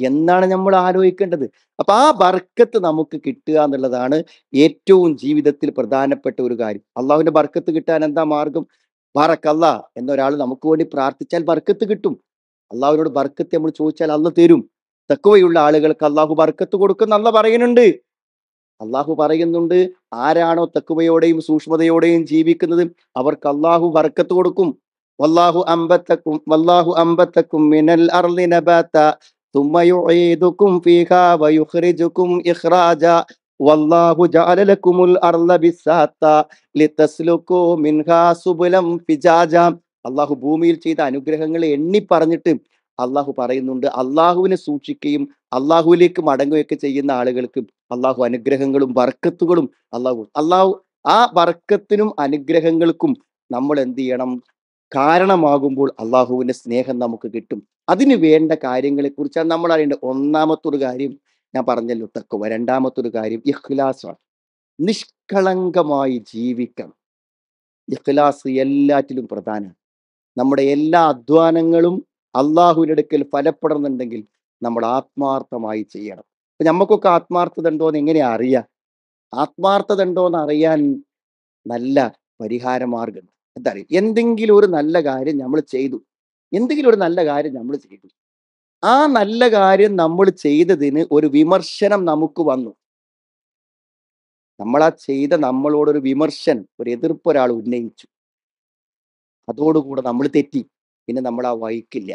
എന്നാണ് നമ്മൾ ആലോചിക്കേണ്ടത് അപ്പൊ ആ ബർക്കത്ത് നമുക്ക് കിട്ടുക എന്നുള്ളതാണ് ഏറ്റവും ജീവിതത്തിൽ പ്രധാനപ്പെട്ട ഒരു കാര്യം അള്ളാഹുവിന്റെ ബർക്കത്ത് കിട്ടാൻ എന്താ മാർഗം ബറക്കല്ല എന്നൊരാൾ നമുക്ക് വേണ്ടി പ്രാർത്ഥിച്ചാൽ ബർക്കത്ത് കിട്ടും അള്ളാഹുവിനോട് ബർക്കത്ത് നമ്മൾ ചോദിച്ചാൽ അല്ല തരും തക്കവയുള്ള ആളുകൾക്ക് അള്ളാഹു ബർക്കത്ത് കൊടുക്കുന്ന അല്ല പറയുന്നുണ്ട് അള്ളാഹു പറയുന്നുണ്ട് ആരാണോ തക്കുവയോടെയും സൂക്ഷ്മതയോടെയും ജീവിക്കുന്നത് അവർക്ക് അള്ളാഹു ബർക്കത്ത് കൊടുക്കും വല്ലാഹു അമ്പത്തക്കും വല്ലാഹു അമ്പത്തക്കും മിനൽ അർലി ثم يعيدكم فيها ويخرجكم إخراجا والله جعل لكم الأرض بساطا لتسلكوا منها سبلا فجاجا അള്ളാഹു ഭൂമിയിൽ ചെയ്ത അനുഗ്രഹങ്ങളെ എണ്ണി പറഞ്ഞിട്ട് അള്ളാഹു പറയുന്നുണ്ട് അള്ളാഹുവിനെ സൂക്ഷിക്കുകയും അള്ളാഹുവിലേക്ക് മടങ്ങുകയൊക്കെ ചെയ്യുന്ന ആളുകൾക്ക് അള്ളാഹു അനുഗ്രഹങ്ങളും ബർക്കത്തുകളും അള്ളാഹു അള്ളാഹു ആ ബർക്കത്തിനും അനുഗ്രഹങ്ങൾക്കും നമ്മൾ എന്ത് ചെയ്യണം കാരണമാകുമ്പോൾ അള്ളാഹുവിൻ്റെ സ്നേഹം നമുക്ക് കിട്ടും അതിന് വേണ്ട കുറിച്ചാണ് നമ്മൾ അറിയേണ്ടത് ഒന്നാമത്തൊരു കാര്യം ഞാൻ പറഞ്ഞല്ലോ തക്കുവ രണ്ടാമത്തൊരു കാര്യം ഇഖ്ലാസാണ് നിഷ്കളങ്കമായി ജീവിക്കണം ഇഖ്ലാസ് എല്ലാറ്റിലും പ്രധാനമാണ് നമ്മുടെ എല്ലാ അധ്വാനങ്ങളും അള്ളാഹുവിൻ്റെ അടുക്കൽ ഫലപ്പെടണമെന്നുണ്ടെങ്കിൽ നമ്മൾ ആത്മാർത്ഥമായി ചെയ്യണം അപ്പം നമുക്കൊക്കെ ആത്മാർത്ഥത ഉണ്ടോ എന്ന് എങ്ങനെ അറിയാം ആത്മാർത്ഥത ഉണ്ടോ എന്ന് അറിയാൻ നല്ല പരിഹാരമാർഗം എന്താ അറിയാം എന്തെങ്കിലും ഒരു നല്ല കാര്യം നമ്മൾ ചെയ്തു എന്തെങ്കിലും ഒരു നല്ല കാര്യം നമ്മൾ ചെയ്തു ആ നല്ല കാര്യം നമ്മൾ ചെയ്തതിന് ഒരു വിമർശനം നമുക്ക് വന്നു നമ്മൾ ആ ചെയ്ത നമ്മളോടൊരു വിമർശനം ഒരു എതിർപ്പ് ഒരാൾ ഉന്നയിച്ചു അതോടുകൂടെ നമ്മൾ തെറ്റി പിന്നെ നമ്മൾ ആ വഹിക്കില്ല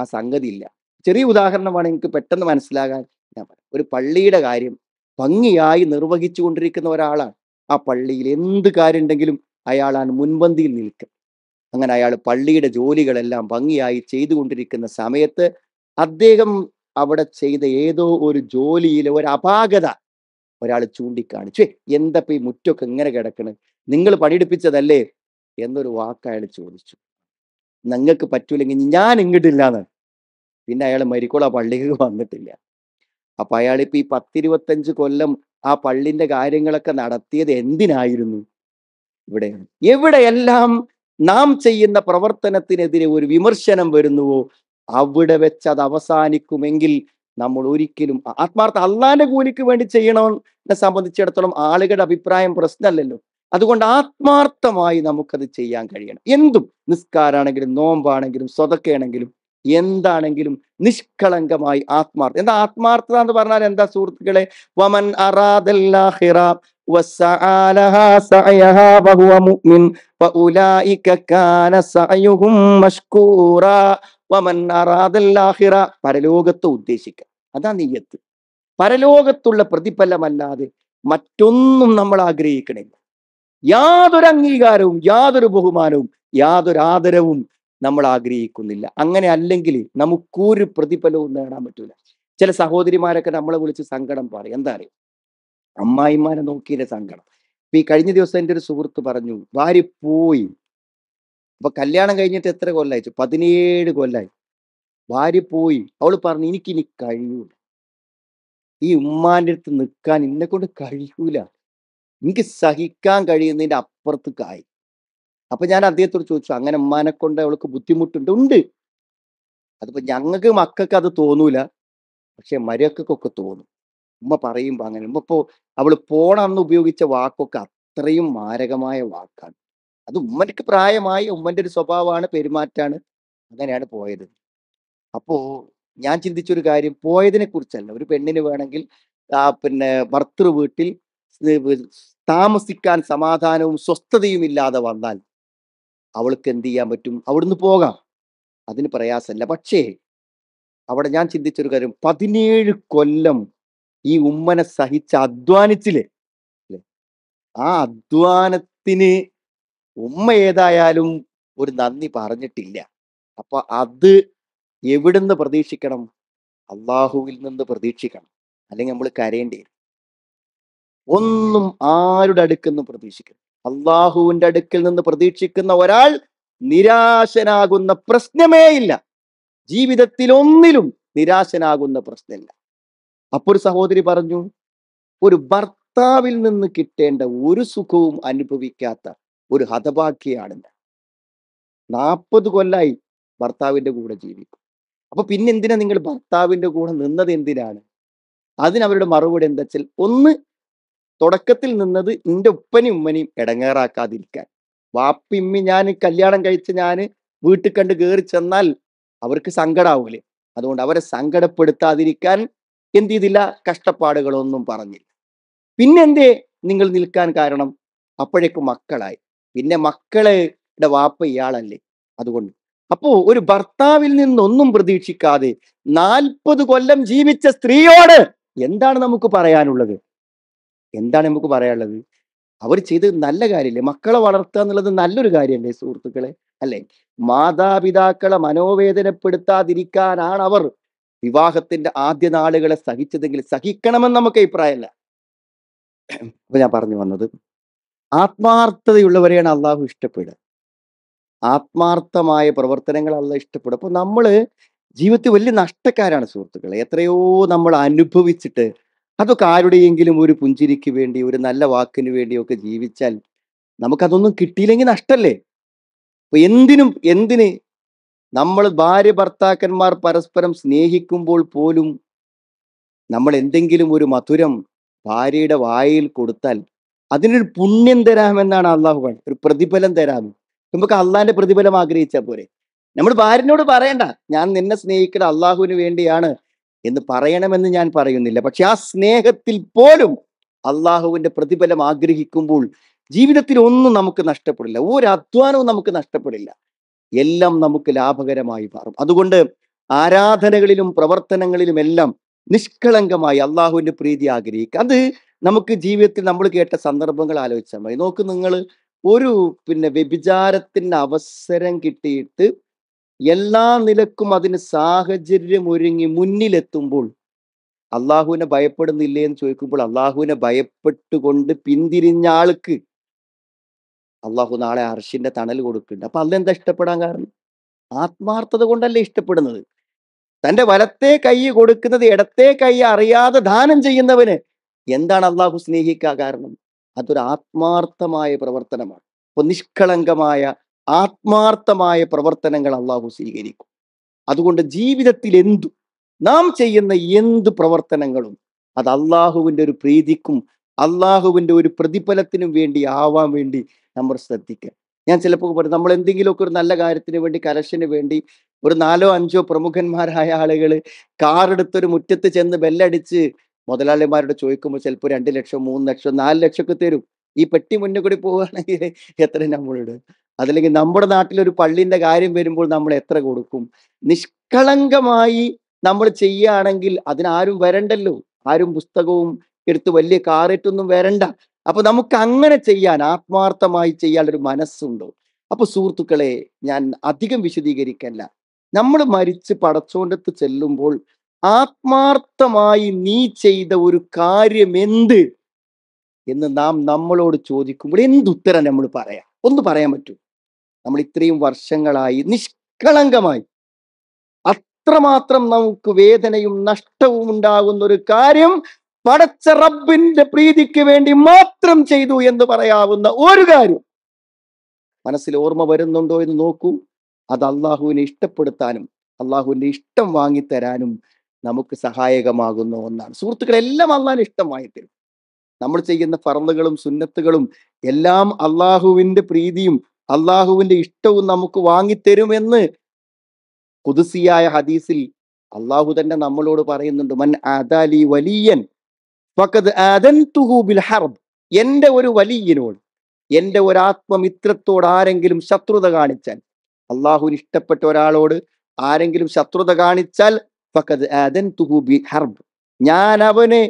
ആ സംഗതി ഇല്ല ചെറിയ ഉദാഹരണമാണ് എനിക്ക് പെട്ടെന്ന് മനസ്സിലാകാൻ ഞാൻ പറയാം ഒരു പള്ളിയുടെ കാര്യം ഭംഗിയായി നിർവഹിച്ചു കൊണ്ടിരിക്കുന്ന ഒരാളാണ് ആ പള്ളിയിൽ എന്ത് കാര്യം ഉണ്ടെങ്കിലും അയാളാണ് മുൻപന്തിയിൽ നിൽക്കുക അങ്ങനെ അയാൾ പള്ളിയുടെ ജോലികളെല്ലാം ഭംഗിയായി ചെയ്തുകൊണ്ടിരിക്കുന്ന സമയത്ത് അദ്ദേഹം അവിടെ ചെയ്ത ഏതോ ഒരു ജോലിയിലെ ഒരു അപാകത ഒരാൾ ചൂണ്ടിക്കാണിച്ചു എന്തപ്പ ഈ മുറ്റൊക്കെ ഇങ്ങനെ കിടക്കണ് നിങ്ങൾ പണിയെടുപ്പിച്ചതല്ലേ എന്നൊരു വാക്ക് അയാൾ ചോദിച്ചു നിങ്ങൾക്ക് പറ്റൂലെങ്കിൽ ഞാൻ ഇങ്ങോട്ടില്ലാന്ന് പിന്നെ അയാൾ മരിക്കോളാ പള്ളിക്ക് വന്നിട്ടില്ല അപ്പൊ അയാൾ ഇപ്പൊ ഈ പത്തിരുപത്തഞ്ച് കൊല്ലം ആ പള്ളിന്റെ കാര്യങ്ങളൊക്കെ നടത്തിയത് എന്തിനായിരുന്നു ഇവിടെ എവിടെയെല്ലാം നാം ചെയ്യുന്ന പ്രവർത്തനത്തിനെതിരെ ഒരു വിമർശനം വരുന്നുവോ അവിടെ വെച്ച് അത് അവസാനിക്കുമെങ്കിൽ നമ്മൾ ഒരിക്കലും ആത്മാർത്ഥ അള്ളാന്റെ കൂലിക്ക് വേണ്ടി ചെയ്യണമെന്നെ സംബന്ധിച്ചിടത്തോളം ആളുകളുടെ അഭിപ്രായം പ്രശ്നമല്ലല്ലോ അതുകൊണ്ട് ആത്മാർത്ഥമായി നമുക്കത് ചെയ്യാൻ കഴിയണം എന്തും നിസ്കാരാണെങ്കിലും നോമ്പാണെങ്കിലും സ്വതക്കയാണെങ്കിലും എന്താണെങ്കിലും നിഷ്കളങ്കമായി ആത്മാർത്ഥ എന്താ ആത്മാർത്ഥത എന്ന് പറഞ്ഞാൽ എന്താ സുഹൃത്തുക്കളെ വമൻ അറാദല്ലാഹിറ വസആലഹ സഅയഹ വഹുവ മുഅ്മിൻ പരലോകത്ത് ഉദ്ദേശിക്കുക അതാ നീയത്ത് പരലോകത്തുള്ള പ്രതിഫലമല്ലാതെ മറ്റൊന്നും നമ്മൾ ആഗ്രഹിക്കണില്ല യാതൊരു അംഗീകാരവും യാതൊരു ബഹുമാനവും യാതൊരു ആദരവും നമ്മൾ ആഗ്രഹിക്കുന്നില്ല അങ്ങനെ അല്ലെങ്കിൽ നമുക്കൊരു പ്രതിഫലവും നേടാൻ പറ്റൂല ചില സഹോദരിമാരൊക്കെ നമ്മളെ വിളിച്ച് സങ്കടം പറയും എന്താ അറിയാം അമ്മായിമാരെ നോക്കിയിട്ട് സങ്കടം ഈ കഴിഞ്ഞ ദിവസം എൻ്റെ ഒരു സുഹൃത്ത് പറഞ്ഞു ഭാര്യ പോയി അപ്പൊ കല്യാണം കഴിഞ്ഞിട്ട് എത്ര കൊല്ലായി പതിനേഴ് കൊല്ലായി ഭാര്യ പോയി അവൾ പറഞ്ഞു എനിക്കിനി കഴിയൂല ഈ ഉമ്മാന്റെ അടുത്ത് നിൽക്കാൻ എന്നെ കൊണ്ട് കഴിയൂല എനിക്ക് സഹിക്കാൻ കഴിയുന്നതിൻ്റെ അപ്പുറത്ത് കായി അപ്പൊ ഞാൻ അദ്ദേഹത്തോട് ചോദിച്ചു അങ്ങനെ ഉമ്മാനെ കൊണ്ട് അവൾക്ക് ബുദ്ധിമുട്ടുണ്ട് ഉണ്ട് അതിപ്പോ ഞങ്ങൾക്ക് മക്കൾക്ക് അത് തോന്നൂല പക്ഷെ മരക്കൊക്കെ തോന്നും ഉമ്മ പറയുമ്പോൾ അങ്ങനെ ഉമ്മ ഇപ്പോ അവൾ പോണം എന്ന് ഉപയോഗിച്ച വാക്കൊക്കെ അത്രയും മാരകമായ വാക്കാണ് അത് ഉമ്മനക്ക് പ്രായമായി ഉമ്മൻ്റെ ഒരു സ്വഭാവമാണ് പെരുമാറ്റാണ് അങ്ങനെയാണ് പോയത് അപ്പോ ഞാൻ ചിന്തിച്ചൊരു കാര്യം പോയതിനെ കുറിച്ചല്ല ഒരു പെണ്ണിന് വേണമെങ്കിൽ പിന്നെ ഭർത്തൃ വീട്ടിൽ താമസിക്കാൻ സമാധാനവും സ്വസ്ഥതയും ഇല്ലാതെ വന്നാൽ അവൾക്ക് എന്ത് ചെയ്യാൻ പറ്റും അവിടുന്ന് പോകാം അതിന് പ്രയാസമല്ല പക്ഷേ അവിടെ ഞാൻ ചിന്തിച്ചൊരു കാര്യം പതിനേഴ് കൊല്ലം ഈ ഉമ്മനെ സഹിച്ച് അധ്വാനിച്ചില്ലേ ആ അധ്വാനത്തിന് ഉമ്മ ഏതായാലും ഒരു നന്ദി പറഞ്ഞിട്ടില്ല അപ്പൊ അത് എവിടുന്ന് പ്രതീക്ഷിക്കണം അള്ളാഹുവിൽ നിന്ന് പ്രതീക്ഷിക്കണം അല്ലെങ്കിൽ നമ്മൾ കരയേണ്ടി വരും ഒന്നും ആരുടെ അടുക്കിൽ നിന്ന് പ്രതീക്ഷിക്കണം അള്ളാഹുവിന്റെ അടുക്കിൽ നിന്ന് പ്രതീക്ഷിക്കുന്ന ഒരാൾ നിരാശനാകുന്ന പ്രശ്നമേ ഇല്ല ജീവിതത്തിലൊന്നിലും നിരാശനാകുന്ന പ്രശ്നമില്ല അപ്പോൾ ഒരു സഹോദരി പറഞ്ഞു ഒരു ഭർത്താവിൽ നിന്ന് കിട്ടേണ്ട ഒരു സുഖവും അനുഭവിക്കാത്ത ഒരു ഹതഭാഗ്യയാണ് ഞാൻ നാൽപ്പത് കൊല്ലായി ഭർത്താവിൻ്റെ കൂടെ ജീവിക്കും അപ്പൊ പിന്നെ എന്തിനാ നിങ്ങൾ ഭർത്താവിൻ്റെ കൂടെ നിന്നത് എന്തിനാണ് അതിനവരുടെ മറുപടി എന്താച്ചാൽ ഒന്ന് തുടക്കത്തിൽ നിന്നത് എൻ്റെ ഉപ്പനും ഉമ്മനെയും ഇടങ്ങേറാക്കാതിരിക്കാൻ വാപ്പിമ്മി ഞാൻ കല്യാണം കഴിച്ച് ഞാൻ വീട്ടിൽ കണ്ട് കയറി ചെന്നാൽ അവർക്ക് സങ്കടാവൂലേ അതുകൊണ്ട് അവരെ സങ്കടപ്പെടുത്താതിരിക്കാൻ എന്ത് ചെയ്തില്ല കഷ്ടപ്പാടുകളൊന്നും പറഞ്ഞില്ല പിന്നെന്തേ നിങ്ങൾ നിൽക്കാൻ കാരണം അപ്പോഴേക്കും മക്കളായി പിന്നെ മക്കളുടെ വാപ്പ ഇയാളല്ലേ അതുകൊണ്ട് അപ്പോ ഒരു ഭർത്താവിൽ നിന്നൊന്നും പ്രതീക്ഷിക്കാതെ നാൽപ്പത് കൊല്ലം ജീവിച്ച സ്ത്രീയോട് എന്താണ് നമുക്ക് പറയാനുള്ളത് എന്താണ് നമുക്ക് പറയാനുള്ളത് അവർ ചെയ്ത് നല്ല കാര്യമല്ലേ മക്കളെ വളർത്തുക എന്നുള്ളത് നല്ലൊരു കാര്യമല്ലേ സുഹൃത്തുക്കളെ അല്ലേ മാതാപിതാക്കളെ മനോവേദനപ്പെടുത്താതിരിക്കാനാണ് അവർ വിവാഹത്തിന്റെ ആദ്യ നാളുകളെ സഹിച്ചതെങ്കിൽ സഹിക്കണമെന്ന് നമുക്ക് അഭിപ്രായമല്ല അപ്പൊ ഞാൻ പറഞ്ഞു വന്നത് ആത്മാർത്ഥതയുള്ളവരെയാണ് അള്ളാഹു ഇഷ്ടപ്പെടുക ആത്മാർത്ഥമായ പ്രവർത്തനങ്ങൾ അള്ളാഹ് ഇഷ്ടപ്പെടും അപ്പൊ നമ്മള് ജീവിതത്തിൽ വലിയ നഷ്ടക്കാരാണ് സുഹൃത്തുക്കൾ എത്രയോ നമ്മൾ അനുഭവിച്ചിട്ട് അതൊക്കെ ആരുടെയെങ്കിലും ഒരു പുഞ്ചിരിക്ക് വേണ്ടി ഒരു നല്ല വാക്കിന് വേണ്ടിയൊക്കെ ജീവിച്ചാൽ നമുക്കതൊന്നും കിട്ടിയില്ലെങ്കിൽ നഷ്ടല്ലേ അപ്പൊ എന്തിനും എന്തിന് നമ്മൾ ഭാര്യ ഭർത്താക്കന്മാർ പരസ്പരം സ്നേഹിക്കുമ്പോൾ പോലും നമ്മൾ എന്തെങ്കിലും ഒരു മധുരം ഭാര്യയുടെ വായിൽ കൊടുത്താൽ അതിനൊരു പുണ്യം തരാമെന്നാണ് അള്ളാഹു ഒരു പ്രതിഫലം തരാമ നമുക്ക് അള്ളാഹിന്റെ പ്രതിഫലം ആഗ്രഹിച്ചാൽ പോരെ നമ്മൾ ഭാര്യനോട് പറയണ്ട ഞാൻ നിന്നെ സ്നേഹിക്കണ അള്ളാഹുവിന് വേണ്ടിയാണ് എന്ന് പറയണമെന്ന് ഞാൻ പറയുന്നില്ല പക്ഷെ ആ സ്നേഹത്തിൽ പോലും അള്ളാഹുവിന്റെ പ്രതിഫലം ആഗ്രഹിക്കുമ്പോൾ ജീവിതത്തിൽ ഒന്നും നമുക്ക് നഷ്ടപ്പെടില്ല ഒരു അധ്വാനവും നമുക്ക് നഷ്ടപ്പെടില്ല എല്ലാം നമുക്ക് ലാഭകരമായി മാറും അതുകൊണ്ട് ആരാധനകളിലും പ്രവർത്തനങ്ങളിലും എല്ലാം നിഷ്കളങ്കമായി അള്ളാഹുവിൻ്റെ പ്രീതി ആഗ്രഹിക്കുക അത് നമുക്ക് ജീവിതത്തിൽ നമ്മൾ കേട്ട സന്ദർഭങ്ങൾ ആലോചിച്ചാൽ മതി നോക്ക് നിങ്ങൾ ഒരു പിന്നെ വ്യഭിചാരത്തിന് അവസരം കിട്ടിയിട്ട് എല്ലാ നിലക്കും അതിന് സാഹചര്യം ഒരുങ്ങി മുന്നിലെത്തുമ്പോൾ അള്ളാഹുവിനെ ഭയപ്പെടുന്നില്ലേ എന്ന് ചോദിക്കുമ്പോൾ അള്ളാഹുവിനെ ഭയപ്പെട്ടുകൊണ്ട് പിന്തിരിഞ്ഞ ആൾക്ക് അള്ളാഹു നാളെ അർഷിന്റെ തണൽ കൊടുക്കുന്നുണ്ട് അപ്പൊ അല്ലെന്താ ഇഷ്ടപ്പെടാൻ കാരണം ആത്മാർത്ഥത കൊണ്ടല്ലേ ഇഷ്ടപ്പെടുന്നത് തന്റെ വലത്തെ കൈ കൊടുക്കുന്നത് ഇടത്തെ കൈ അറിയാതെ ദാനം ചെയ്യുന്നവന് എന്താണ് അള്ളാഹു സ്നേഹിക്കുക കാരണം അതൊരു ആത്മാർത്ഥമായ പ്രവർത്തനമാണ് അപ്പൊ നിഷ്കളങ്കമായ ആത്മാർത്ഥമായ പ്രവർത്തനങ്ങൾ അള്ളാഹു സ്വീകരിക്കും അതുകൊണ്ട് ജീവിതത്തിൽ എന്തു നാം ചെയ്യുന്ന എന്ത് പ്രവർത്തനങ്ങളും അത് അള്ളാഹുവിൻ്റെ ഒരു പ്രീതിക്കും അള്ളാഹുവിൻ്റെ ഒരു പ്രതിഫലത്തിനും വേണ്ടി ആവാൻ വേണ്ടി നമ്മൾ ശ്രദ്ധിക്കുക ഞാൻ ചിലപ്പോൾ പറയും നമ്മൾ എന്തെങ്കിലുമൊക്കെ ഒരു നല്ല കാര്യത്തിന് വേണ്ടി കലക്ഷന് വേണ്ടി ഒരു നാലോ അഞ്ചോ പ്രമുഖന്മാരായ ആളുകൾ കാറെടുത്തൊരു മുറ്റത്ത് ചെന്ന് ബെല്ലടിച്ച് മുതലാളിമാരോട് ചോദിക്കുമ്പോൾ ചിലപ്പോൾ രണ്ട് ലക്ഷം മൂന്ന് ലക്ഷം നാല് ലക്ഷമൊക്കെ തരും ഈ പെട്ടി മുന്നേ കൂടി പോവുകയാണെങ്കിൽ എത്ര നമ്മളിട് അതല്ലെങ്കിൽ നമ്മുടെ നാട്ടിലൊരു പള്ളിന്റെ കാര്യം വരുമ്പോൾ നമ്മൾ എത്ര കൊടുക്കും നിഷ്കളങ്കമായി നമ്മൾ ചെയ്യുകയാണെങ്കിൽ അതിനാരും വരണ്ടല്ലോ ആരും പുസ്തകവും എടുത്ത് വലിയ കാറിട്ടൊന്നും വരണ്ട അപ്പോൾ നമുക്ക് അങ്ങനെ ചെയ്യാൻ ആത്മാർത്ഥമായി ഒരു മനസ്സുണ്ടോ അപ്പോൾ സുഹൃത്തുക്കളെ ഞാൻ അധികം വിശദീകരിക്കല്ല നമ്മൾ മരിച്ച് പടച്ചോണ്ടത്ത് ചെല്ലുമ്പോൾ ആത്മാർത്ഥമായി നീ ചെയ്ത ഒരു കാര്യം എന്ത് എന്ന് നാം നമ്മളോട് ചോദിക്കുമ്പോൾ എന്തുത്തരം നമ്മൾ പറയാം ഒന്ന് പറയാൻ പറ്റൂ നമ്മൾ ഇത്രയും വർഷങ്ങളായി നിഷ്കളങ്കമായി അത്രമാത്രം നമുക്ക് വേദനയും നഷ്ടവും ഉണ്ടാകുന്ന ഒരു കാര്യം പടച്ച റബ്ബിന്റെ പ്രീതിക്ക് വേണ്ടി മാത്രം ചെയ്തു എന്ന് പറയാവുന്ന ഒരു കാര്യം മനസ്സിൽ ഓർമ്മ വരുന്നുണ്ടോ എന്ന് നോക്കൂ അത് അള്ളാഹുവിനെ ഇഷ്ടപ്പെടുത്താനും അള്ളാഹുവിന്റെ ഇഷ്ടം വാങ്ങിത്തരാനും നമുക്ക് സഹായകമാകുന്ന ഒന്നാണ് സുഹൃത്തുക്കളെല്ലാം അള്ളാഹിന് ഇഷ്ടം വാങ്ങിത്തരും നമ്മൾ ചെയ്യുന്ന ഫറന്നുകളും സുന്നത്തുകളും എല്ലാം അള്ളാഹുവിന്റെ പ്രീതിയും അള്ളാഹുവിന്റെ ഇഷ്ടവും നമുക്ക് വാങ്ങിത്തരുമെന്ന് കുതിസിയായ ഹദീസിൽ അള്ളാഹു തന്നെ നമ്മളോട് പറയുന്നുണ്ട് മൻ ആദാലി വലിയൻ എന്റെ ബിൽ ഹർബ് ഒരു വലിയനോട് എന്റെ ഒരു ആത്മമിത്രത്തോട് ആരെങ്കിലും ശത്രുത കാണിച്ചാൽ അള്ളാഹുവിന് ഇഷ്ടപ്പെട്ട ഒരാളോട് ആരെങ്കിലും ശത്രുത കാണിച്ചാൽ ഫക്കത് ബി ഹർബ് ഞാൻ അവനെ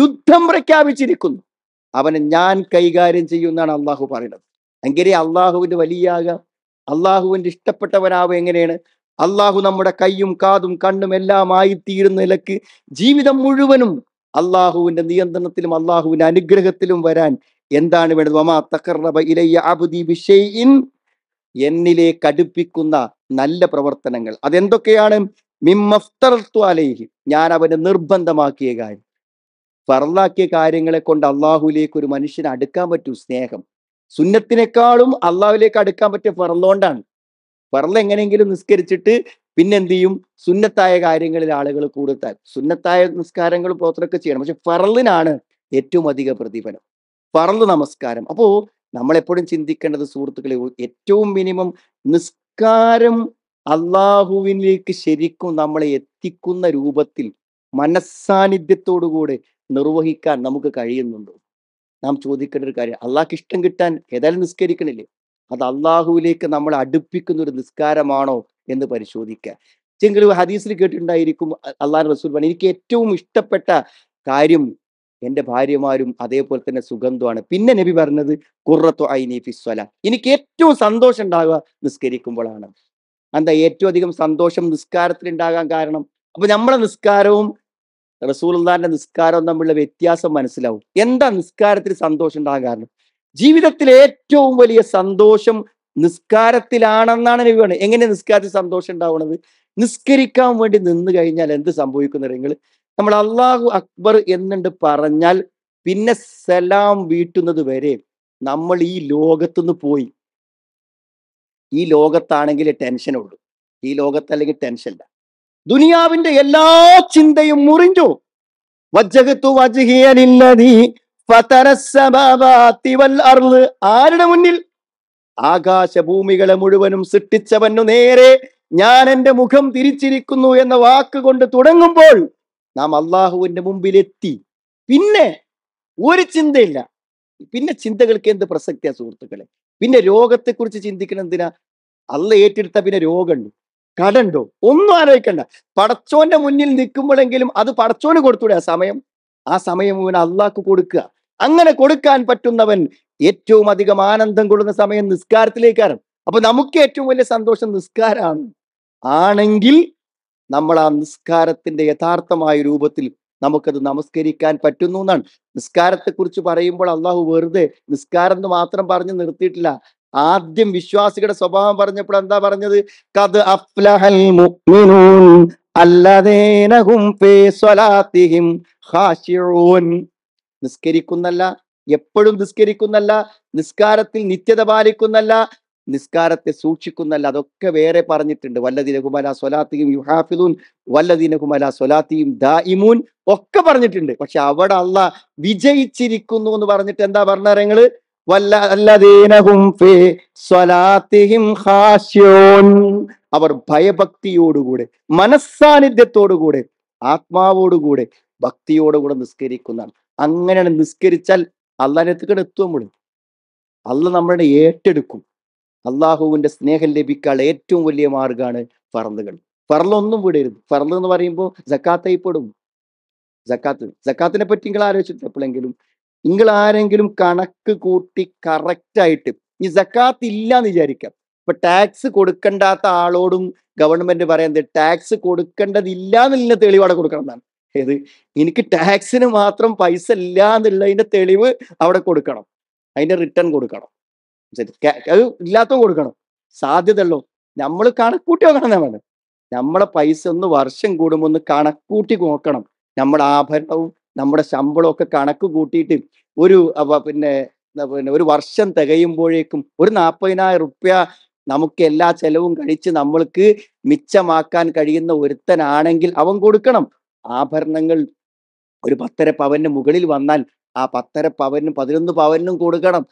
യുദ്ധം പ്രഖ്യാപിച്ചിരിക്കുന്നു അവനെ ഞാൻ കൈകാര്യം ചെയ്യുമെന്നാണ് അള്ളാഹു പറയുന്നത് എങ്കിലേ അള്ളാഹുവിന്റെ വലിയാകാം അള്ളാഹുവിന്റെ ഇഷ്ടപ്പെട്ടവനാവുക എങ്ങനെയാണ് അള്ളാഹു നമ്മുടെ കയ്യും കാതും കണ്ണും എല്ലാം ആയിത്തീരുന്ന നിലക്ക് ജീവിതം മുഴുവനും അള്ളാഹുവിന്റെ നിയന്ത്രണത്തിലും അള്ളാഹുവിന്റെ അനുഗ്രഹത്തിലും വരാൻ എന്താണ് വേണ്ടത് എന്നിലെ കടുപ്പിക്കുന്ന നല്ല പ്രവർത്തനങ്ങൾ അതെന്തൊക്കെയാണ് അലൈഹി ഞാൻ അവനെ നിർബന്ധമാക്കിയ കാര്യം ഫറലാക്കിയ കാര്യങ്ങളെ കൊണ്ട് അള്ളാഹുലേക്ക് ഒരു മനുഷ്യനെ അടുക്കാൻ പറ്റൂ സ്നേഹം സുന്നത്തിനേക്കാളും അള്ളാഹുലേക്ക് അടുക്കാൻ പറ്റിയ ഫറലോണ്ടാണ് ഫറൽ എങ്ങനെയെങ്കിലും നിസ്കരിച്ചിട്ട് പിന്നെന്ത് ചെയ്യും സുന്നത്തായ കാര്യങ്ങളിൽ ആളുകൾ കൂടുത്താൽ സുന്നത്തായ നിസ്കാരങ്ങൾ പോത്രൊക്കെ ചെയ്യണം പക്ഷെ ഫറലിനാണ് ഏറ്റവും അധിക പ്രതിഫലം ഫറല് നമസ്കാരം അപ്പോ നമ്മളെപ്പോഴും ചിന്തിക്കേണ്ടത് സുഹൃത്തുക്കളെ ഏറ്റവും മിനിമം നിസ്കാരം അള്ളാഹുവിലേക്ക് ശരിക്കും നമ്മളെ എത്തിക്കുന്ന രൂപത്തിൽ മനസ്സാന്നിധ്യത്തോടുകൂടെ നിർവഹിക്കാൻ നമുക്ക് കഴിയുന്നുണ്ടോ നാം ചോദിക്കേണ്ട ഒരു കാര്യം അള്ളാഹ്ക്ക് ഇഷ്ടം കിട്ടാൻ ഏതായാലും നിസ്കരിക്കണില്ലേ അത് അള്ളാഹുവിലേക്ക് നമ്മളെ അടുപ്പിക്കുന്ന ഒരു നിസ്കാരമാണോ എന്ന് പരിശോധിക്കുക ചെങ്കിലും ഹദീസിൽ കേട്ടിട്ടുണ്ടായിരിക്കും അള്ളാഹ് റസൂൽ പറഞ്ഞു എനിക്ക് ഏറ്റവും ഇഷ്ടപ്പെട്ട കാര്യം എൻ്റെ ഭാര്യമാരും അതേപോലെ തന്നെ സുഗന്ധമാണ് പിന്നെ നബി പറഞ്ഞത് കുറത്തു ഐനി ഫിസ്വല എനിക്ക് ഏറ്റവും സന്തോഷം ഉണ്ടാകുക നിസ്കരിക്കുമ്പോഴാണ് എന്താ ഏറ്റവും അധികം സന്തോഷം നിസ്കാരത്തിൽ ഉണ്ടാകാൻ കാരണം അപ്പൊ നമ്മളെ നിസ്കാരവും റസൂൽദാന്റെ നിസ്കാരവും തമ്മിലുള്ള വ്യത്യാസം മനസ്സിലാവും എന്താ നിസ്കാരത്തിൽ സന്തോഷം ഉണ്ടാകാൻ കാരണം ജീവിതത്തിൽ ഏറ്റവും വലിയ സന്തോഷം നിസ്കാരത്തിലാണെന്നാണ് നബി പറയുന്നത് എങ്ങനെ നിസ്കാരത്തിൽ സന്തോഷം ഉണ്ടാവുന്നത് നിസ്കരിക്കാൻ വേണ്ടി നിന്ന് കഴിഞ്ഞാൽ എന്ത് സംഭവിക്കുന്ന നിങ്ങൾ നമ്മൾ അള്ളാഹു അക്ബർ എന്നുണ്ട് പറഞ്ഞാൽ പിന്നെ സലാം വീട്ടുന്നത് വരെ നമ്മൾ ഈ ലോകത്തുനിന്ന് പോയി ഈ ലോകത്താണെങ്കിൽ ഉള്ളൂ ഈ ലോകത്തല്ലെങ്കിൽ ഇല്ല ദുനിയാവിന്റെ എല്ലാ ചിന്തയും മുറിഞ്ഞു ആരുടെ മുന്നിൽ ആകാശഭൂമികളെ മുഴുവനും സൃഷ്ടിച്ചവനു നേരെ ഞാൻ എൻ്റെ മുഖം തിരിച്ചിരിക്കുന്നു എന്ന വാക്ക് കൊണ്ട് തുടങ്ങുമ്പോൾ നാം അള്ളാഹുവിന്റെ മുമ്പിലെത്തി പിന്നെ ഒരു ചിന്തയില്ല പിന്നെ ചിന്തകൾക്ക് എന്ത് പ്രസക്തിയ സുഹൃത്തുക്കളെ പിന്നെ രോഗത്തെ കുറിച്ച് ചിന്തിക്കണം എന്തിനാ അല്ല ഏറ്റെടുത്ത പിന്നെ രോഗമുണ്ട് കടണ്ടോ ഒന്നും ആലോചിക്കണ്ട പടച്ചോന്റെ മുന്നിൽ നിൽക്കുമ്പോഴെങ്കിലും അത് പടച്ചോന് കൊടുത്തൂടെ ആ സമയം ആ സമയം മുഴുവൻ അള്ളാഹ്ക്ക് കൊടുക്കുക അങ്ങനെ കൊടുക്കാൻ പറ്റുന്നവൻ ഏറ്റവും അധികം ആനന്ദം കൊള്ളുന്ന സമയം നിസ്കാരത്തിലേക്കാണ് അപ്പൊ നമുക്ക് ഏറ്റവും വലിയ സന്തോഷം നിസ്കാരമാണ് ആണെങ്കിൽ നമ്മൾ ആ നിസ്കാരത്തിന്റെ യഥാർത്ഥമായ രൂപത്തിൽ നമുക്കത് നമസ്കരിക്കാൻ പറ്റുന്നു എന്നാണ് നിസ്കാരത്തെക്കുറിച്ച് പറയുമ്പോൾ അള്ളാഹു വെറുതെ നിസ്കാരം എന്ന് മാത്രം പറഞ്ഞു നിർത്തിയിട്ടില്ല ആദ്യം വിശ്വാസികളുടെ സ്വഭാവം പറഞ്ഞപ്പോൾ എന്താ പറഞ്ഞത് കത് അഫ്ലഹൽ മുഅ്മിനൂൻ അല്ലതേനഹും നിസ്കരിക്കുന്നല്ല എപ്പോഴും നിസ്കരിക്കുന്നല്ല നിസ്കാരത്തിൽ നിത്യത പാലിക്കുന്നല്ല നിസ്കാരത്തെ സൂക്ഷിക്കുന്നല്ല അതൊക്കെ വേറെ പറഞ്ഞിട്ടുണ്ട് വല്ലദീന കുമല സ്വലാത്തിയും യുഹാഫിദൂൻ വല്ലദീന കുമല സ്വലാത്തിയും ദായിമൂൻ ഒക്കെ പറഞ്ഞിട്ടുണ്ട് പക്ഷെ അവിടെ അല്ല വിജയിച്ചിരിക്കുന്നു എന്ന് പറഞ്ഞിട്ട് എന്താ പറഞ്ഞങ്ങള് അവർ ഭയഭക്തിയോടുകൂടെ മനസ്സാന്നിധ്യത്തോടുകൂടെ ആത്മാവോടുകൂടെ ഭക്തിയോടുകൂടെ നിസ്കരിക്കുന്നതാണ് അങ്ങനെയാണ് നിസ്കരിച്ചാൽ അള്ളാഹിനത്തുക്കടെ എത്തും നമ്മൾ അള്ള നമ്മളെ ഏറ്റെടുക്കും അള്ളാഹുവിൻ്റെ സ്നേഹം ലഭിക്കാൻ ഏറ്റവും വലിയ മാർഗമാണ് ഫറലുകൾ ഫറലൊന്നും വിടരുത് ഫറൽ എന്ന് പറയുമ്പോൾ ജക്കാത്തായി പെടും ജക്കാത്ത് ജക്കാത്തിനെ പറ്റി നിങ്ങൾ ആലോചിച്ചിട്ട് എപ്പോഴെങ്കിലും നിങ്ങൾ ആരെങ്കിലും കണക്ക് കൂട്ടി കറക്റ്റായിട്ട് ഈ ജക്കാത്ത് ഇല്ല എന്ന് വിചാരിക്കാം ഇപ്പൊ ടാക്സ് കൊടുക്കണ്ടാത്ത ആളോടും ഗവൺമെന്റ് പറയുന്നത് ടാക്സ് കൊടുക്കേണ്ടതില്ല എന്നുള്ള തെളിവാടെ കൊടുക്കണം എന്നാണ് ഏത് എനിക്ക് ടാക്സിന് മാത്രം പൈസ ഇല്ല എന്നുള്ളതിന്റെ തെളിവ് അവിടെ കൊടുക്കണം അതിന്റെ റിട്ടേൺ കൊടുക്കണം ശരി അത് ഇല്ലാത്ത കൊടുക്കണം ഉള്ളൂ നമ്മൾ കണക്കൂട്ടി നോക്കണം നമ്മൾ നമ്മളെ പൈസ ഒന്ന് വർഷം കൂടുമ്പോൾ ഒന്ന് കണക്കൂട്ടി നോക്കണം നമ്മുടെ ആഭരണവും നമ്മുടെ ശമ്പളവും ഒക്കെ കണക്ക് കൂട്ടിയിട്ട് ഒരു പിന്നെ പിന്നെ ഒരു വർഷം തികയുമ്പോഴേക്കും ഒരു നാൽപ്പതിനായിരം റുപ്യ നമുക്ക് എല്ലാ ചെലവും കഴിച്ച് നമ്മൾക്ക് മിച്ചമാക്കാൻ കഴിയുന്ന ഒരുത്തനാണെങ്കിൽ അവൻ കൊടുക്കണം ആഭരണങ്ങൾ ഒരു പത്തര പവന് മുകളിൽ വന്നാൽ ആ പത്തര പവനും പതിനൊന്ന് പവനും കൊടുക്കണം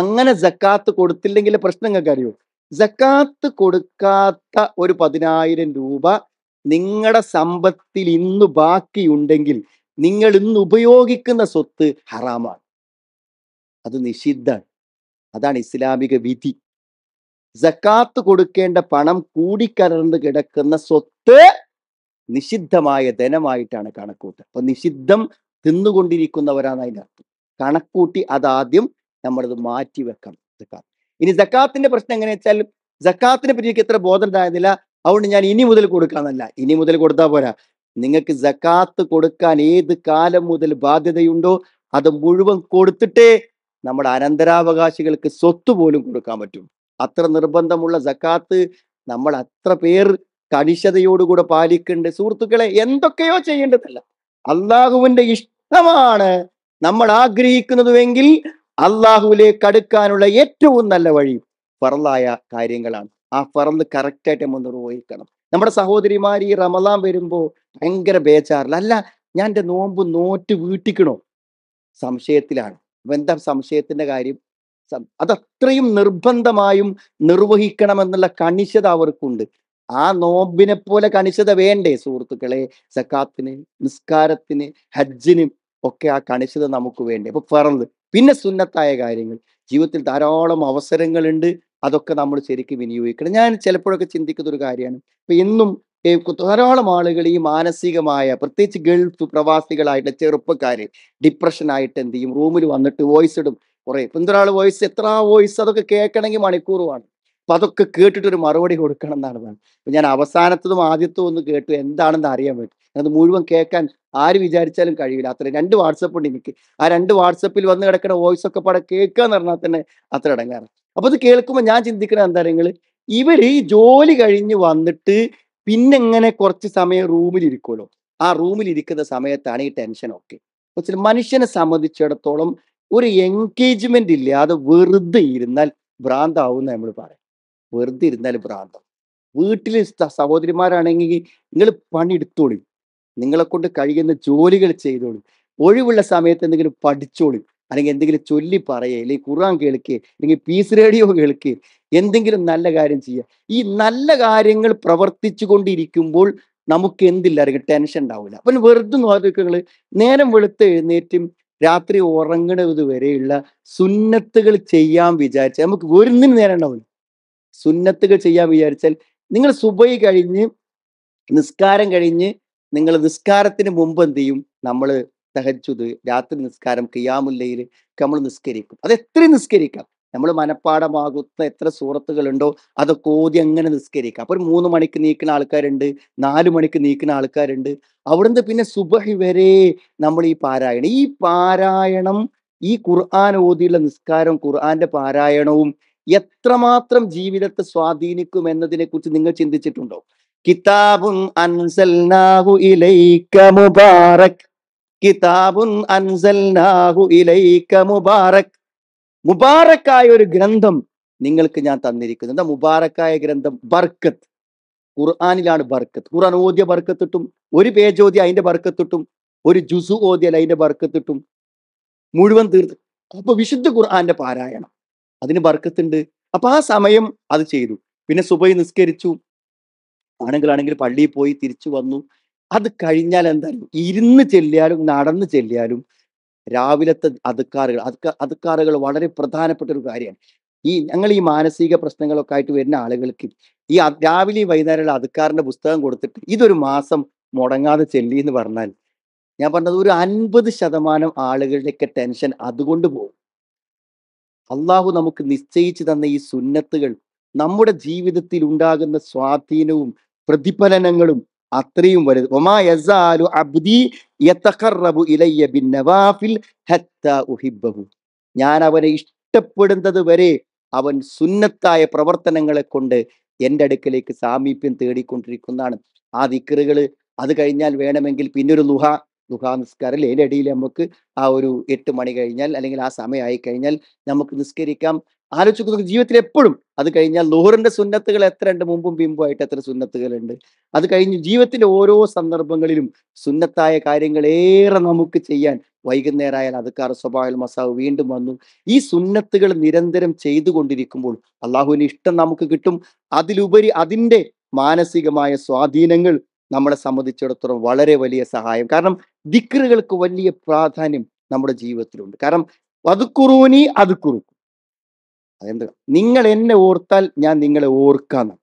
അങ്ങനെ ജക്കാത്ത് കൊടുത്തില്ലെങ്കിൽ പ്രശ്നങ്ങൾക്ക് അറിയൂ ജക്കാത്ത് കൊടുക്കാത്ത ഒരു പതിനായിരം രൂപ നിങ്ങളുടെ സമ്പത്തിൽ ഇന്ന് ബാക്കിയുണ്ടെങ്കിൽ നിങ്ങൾ ഇന്ന് ഉപയോഗിക്കുന്ന സ്വത്ത് ഹറാമാണ് അത് നിഷിദ്ധാണ് അതാണ് ഇസ്ലാമിക വിധി ജക്കാത്ത് കൊടുക്കേണ്ട പണം കൂടിക്കലർന്ന് കിടക്കുന്ന സ്വത്ത് നിഷിദ്ധമായ ധനമായിട്ടാണ് കണക്കൂട്ട് അപ്പൊ നിഷിദ്ധം തിന്നുകൊണ്ടിരിക്കുന്നവരാണ് അതിൻ്റെ അർത്ഥം കണക്കൂട്ടി അതാദ്യം നമ്മളത് മാറ്റി വെക്കണം ജക്കാത്ത് ഇനി ജക്കാത്തിന്റെ പ്രശ്നം എങ്ങനെ വെച്ചാൽ ജക്കാത്തിനെ പറ്റി എനിക്ക് എത്ര ബോധം ഉണ്ടായിരുന്നില്ല അതുകൊണ്ട് ഞാൻ ഇനി മുതൽ കൊടുക്കാന്നല്ല ഇനി മുതൽ കൊടുത്താൽ പോരാ നിങ്ങൾക്ക് ജക്കാത്ത് കൊടുക്കാൻ ഏത് കാലം മുതൽ ബാധ്യതയുണ്ടോ അത് മുഴുവൻ കൊടുത്തിട്ടേ നമ്മുടെ അനന്തരാവകാശികൾക്ക് സ്വത്ത് പോലും കൊടുക്കാൻ പറ്റും അത്ര നിർബന്ധമുള്ള ജക്കാത്ത് നമ്മൾ അത്ര പേർ കണിശതയോടുകൂടെ പാലിക്കേണ്ട സുഹൃത്തുക്കളെ എന്തൊക്കെയോ ചെയ്യേണ്ടതല്ല അള്ളാഹുവിന്റെ ഇഷ്ടമാണ് നമ്മൾ ആഗ്രഹിക്കുന്നതുവെങ്കിൽ അള്ളാഹുവിലേക്ക് അടുക്കാനുള്ള ഏറ്റവും നല്ല വഴി പറന്നായ കാര്യങ്ങളാണ് ആ പറന്ന് കറക്റ്റായിട്ട് നമ്മൾ നിർവഹിക്കണം നമ്മുടെ സഹോദരിമാർ ഈ റമലാൻ വരുമ്പോൾ ഭയങ്കര ബേജാറില്ല അല്ല ഞാൻ എൻ്റെ നോമ്പ് നോറ്റ് വീട്ടിക്കണോ സംശയത്തിലാണ് എന്താ സംശയത്തിന്റെ കാര്യം അതത്രയും നിർബന്ധമായും നിർവഹിക്കണമെന്നുള്ള കണിശത അവർക്കുണ്ട് ആ നോമ്പിനെ പോലെ കണിശത വേണ്ടേ സുഹൃത്തുക്കളെ സക്കാത്തിന് നിസ്കാരത്തിന് ഹജ്ജിനും ഒക്കെ ആ കണിശത നമുക്ക് വേണ്ടേ അപ്പൊ പറഞ്ഞത് പിന്നെ സുന്നത്തായ കാര്യങ്ങൾ ജീവിതത്തിൽ ധാരാളം അവസരങ്ങളുണ്ട് അതൊക്കെ നമ്മൾ ശരിക്കും വിനിയോഗിക്കണം ഞാൻ ചിലപ്പോഴൊക്കെ ചിന്തിക്കുന്ന ഒരു കാര്യമാണ് ഇപ്പൊ ഇന്നും ധാരാളം ആളുകൾ ഈ മാനസികമായ പ്രത്യേകിച്ച് ഗൾഫ് പ്രവാസികളായിട്ട് ചെറുപ്പക്കാര് ഡിപ്രഷനായിട്ട് എന്ത് ചെയ്യും റൂമിൽ വന്നിട്ട് വോയിസ് ഇടും കുറെ ഇപ്പം എന്തൊരാൾ വോയിസ് എത്ര വോയിസ് അതൊക്കെ കേൾക്കണമെങ്കിൽ മണിക്കൂറുമാണ് അപ്പൊ അതൊക്കെ കേട്ടിട്ടൊരു മറുപടി കൊടുക്കണം എന്നാണ് വേണം ഞാൻ അവസാനത്തതും ആദ്യത്തും ഒന്ന് കേട്ടു എന്താണെന്ന് അറിയാൻ വേണ്ടി അത് മുഴുവൻ കേൾക്കാൻ ആര് വിചാരിച്ചാലും കഴിയില്ല അത്ര രണ്ട് വാട്സപ്പ് ഉണ്ട് എനിക്ക് ആ രണ്ട് വാട്സപ്പിൽ വന്ന് കിടക്കുന്ന വോയിസ് ഒക്കെ പാടെ കേൾക്കുക എന്ന് പറഞ്ഞാൽ തന്നെ അത്ര ഇടങ്ങാറ് അപ്പോൾ അത് കേൾക്കുമ്പോൾ ഞാൻ ചിന്തിക്കുന്നത് എന്താ നിങ്ങൾ ഇവര് ഈ ജോലി കഴിഞ്ഞ് വന്നിട്ട് പിന്നെ എങ്ങനെ കുറച്ച് സമയം റൂമിൽ ഇരിക്കുമല്ലോ ആ റൂമിൽ ഇരിക്കുന്ന സമയത്താണ് ഈ ടെൻഷൻ പക്ഷേ മനുഷ്യനെ സംബന്ധിച്ചിടത്തോളം ഒരു എൻഗേജ്മെന്റ് ഇല്ലാതെ വെറുതെ ഇരുന്നാൽ ഭ്രാന്താവും നമ്മൾ പറയും വെറുതെ ഇരുന്നാലും ഭ്രാന്തം വീട്ടിൽ സഹോദരിമാരാണെങ്കിൽ നിങ്ങൾ പണിയെടുത്തോളി നിങ്ങളെ കൊണ്ട് കഴിയുന്ന ജോലികൾ ചെയ്തോളി ഒഴിവുള്ള സമയത്ത് എന്തെങ്കിലും പഠിച്ചോളി അല്ലെങ്കിൽ എന്തെങ്കിലും ചൊല്ലി പറയുക അല്ലെങ്കിൽ ഖുറാൻ കേൾക്കുക അല്ലെങ്കിൽ പീസ് റേഡിയോ കേൾക്കുക എന്തെങ്കിലും നല്ല കാര്യം ചെയ്യുക ഈ നല്ല കാര്യങ്ങൾ പ്രവർത്തിച്ചു കൊണ്ടിരിക്കുമ്പോൾ നമുക്ക് എന്തില്ല അല്ലെങ്കിൽ ടെൻഷൻ ഉണ്ടാവില്ല അപ്പം വെറുതെ നോക്കുക നേരം വെളുത്ത് എഴുന്നേറ്റും രാത്രി ഉറങ്ങണത് വരെയുള്ള സുന്നത്തുകൾ ചെയ്യാൻ വിചാരിച്ചാൽ നമുക്ക് വരുന്നിന് നേരം ഉണ്ടാവില്ല സുന്നത്തുകൾ ചെയ്യാൻ വിചാരിച്ചാൽ നിങ്ങൾ സുബൈ കഴിഞ്ഞ് നിസ്കാരം കഴിഞ്ഞ് നിങ്ങൾ നിസ്കാരത്തിന് മുമ്പ് എന്ത് ചെയ്യും നമ്മൾ തഹജുദ് രാത്രി നിസ്കാരം കിയാമുല്ലയിൽ നമ്മൾ നിസ്കരിക്കും അത് എത്രയും നിസ്കരിക്കാം നമ്മൾ മനഃപ്പാടമാകുന്ന എത്ര സുഹൃത്തുക്കളുണ്ടോ അതൊക്കെ ഓതി അങ്ങനെ നിസ്കരിക്കാം അപ്പൊ ഒരു മൂന്ന് മണിക്ക് നീക്കുന്ന ആൾക്കാരുണ്ട് നാല് മണിക്ക് നീക്കുന്ന ആൾക്കാരുണ്ട് അവിടുന്ന് പിന്നെ സുബഹി വരെ നമ്മൾ ഈ പാരായണം ഈ പാരായണം ഈ ഖുർആൻ ഓതിയുള്ള നിസ്കാരം ഖുർആന്റെ പാരായണവും എത്രമാത്രം ജീവിതത്തെ സ്വാധീനിക്കും എന്നതിനെ കുറിച്ച് നിങ്ങൾ ചിന്തിച്ചിട്ടുണ്ടോ കിതാബുൻ ഇലൈക മുബാറക് കിതാബുൻ ഇലൈക മുബാറക് മുബാറക്കായ ഒരു ഗ്രന്ഥം നിങ്ങൾക്ക് ഞാൻ തന്നിരിക്കുന്നു എന്താ മുബാറക്കായ ഗ്രന്ഥം ബർക്കത്ത് ഖുർആാനിലാണ് ബർക്കത്ത് ഖുർആൻ ഓദ്യ ബർക്കത്തിട്ടും ഒരു പേജ് ഓദ്യ അതിന്റെ ബർക്കത്തിട്ടും ഒരു ജുസു ഓദ്യാൽ അതിന്റെ ബർക്കത്തിട്ടും മുഴുവൻ തീർത്ത് അപ്പൊ വിശുദ്ധ ഖുർആന്റെ പാരായണം അതിന് ബർക്കത്തുണ്ട് അപ്പൊ ആ സമയം അത് ചെയ്തു പിന്നെ സുബൈ നിസ്കരിച്ചു ആണെങ്കിലാണെങ്കിൽ പള്ളിയിൽ പോയി തിരിച്ചു വന്നു അത് കഴിഞ്ഞാൽ എന്തായാലും ഇരുന്ന് ചെല്ലിയാലും നടന്ന് ചെല്ലിയാലും രാവിലത്തെ അതുക്കാറുകൾ അതുക്കാറുകൾ വളരെ പ്രധാനപ്പെട്ട ഒരു കാര്യമാണ് ഈ ഞങ്ങൾ ഈ മാനസിക പ്രശ്നങ്ങളൊക്കെ ആയിട്ട് വരുന്ന ആളുകൾക്ക് ഈ രാവിലെയും വൈകുന്നേരമുള്ള അതുക്കാറിന്റെ പുസ്തകം കൊടുത്തിട്ട് ഇതൊരു മാസം മുടങ്ങാതെ ചെല്ലി എന്ന് പറഞ്ഞാൽ ഞാൻ പറഞ്ഞത് ഒരു അൻപത് ശതമാനം ആളുകളുടെയൊക്കെ ടെൻഷൻ അതുകൊണ്ട് പോകും അള്ളാഹു നമുക്ക് നിശ്ചയിച്ചു തന്ന ഈ സുന്നത്തുകൾ നമ്മുടെ ജീവിതത്തിൽ ഉണ്ടാകുന്ന സ്വാധീനവും പ്രതിഫലനങ്ങളും അത്രയും വലുത് ഒമാലു അബ്ദി ഇലയ്യ നവാഫിൽ ഉഹിബ്ബഹു ഞാൻ അവനെ ഇഷ്ടപ്പെടുന്നത് വരെ അവൻ സുന്നത്തായ പ്രവർത്തനങ്ങളെ കൊണ്ട് എൻ്റെ അടുക്കലേക്ക് സാമീപ്യം തേടിക്കൊണ്ടിരിക്കുന്നതാണ് ആ ദിക്കറുകൾ അത് കഴിഞ്ഞാൽ വേണമെങ്കിൽ പിന്നൊരു ലുഹ ദുഹാനിസ്കാരം ലയിലടിയിൽ നമുക്ക് ആ ഒരു എട്ട് മണി കഴിഞ്ഞാൽ അല്ലെങ്കിൽ ആ സമയമായി കഴിഞ്ഞാൽ നമുക്ക് നിസ്കരിക്കാം ആലോചിക്കുന്ന ജീവിതത്തിൽ എപ്പോഴും അത് കഴിഞ്ഞാൽ ലോഹറിന്റെ സുന്നത്തുകൾ എത്ര ഉണ്ട് മുമ്പും പിമ്പുമായിട്ട് എത്ര സുന്നത്തുകളുണ്ട് അത് കഴിഞ്ഞ് ജീവിതത്തിന്റെ ഓരോ സന്ദർഭങ്ങളിലും സുന്നത്തായ കാര്യങ്ങൾ ഏറെ നമുക്ക് ചെയ്യാൻ വൈകുന്നേരമായാൽ അതുക്കാർ സ്വഭാവൽ മസാവ് വീണ്ടും വന്നു ഈ സുന്നത്തുകൾ നിരന്തരം ചെയ്തുകൊണ്ടിരിക്കുമ്പോൾ അള്ളാഹുവിന് ഇഷ്ടം നമുക്ക് കിട്ടും അതിലുപരി അതിൻ്റെ മാനസികമായ സ്വാധീനങ്ങൾ നമ്മളെ സംബന്ധിച്ചിടത്തോളം വളരെ വലിയ സഹായം കാരണം ദിക്കറുകൾക്ക് വലിയ പ്രാധാന്യം നമ്മുടെ ജീവിതത്തിലുണ്ട് കാരണം വതുക്കുറൂനി കുറുക്കും അതെന്താ നിങ്ങൾ എന്നെ ഓർത്താൽ ഞാൻ നിങ്ങളെ ഓർക്കാന്ന്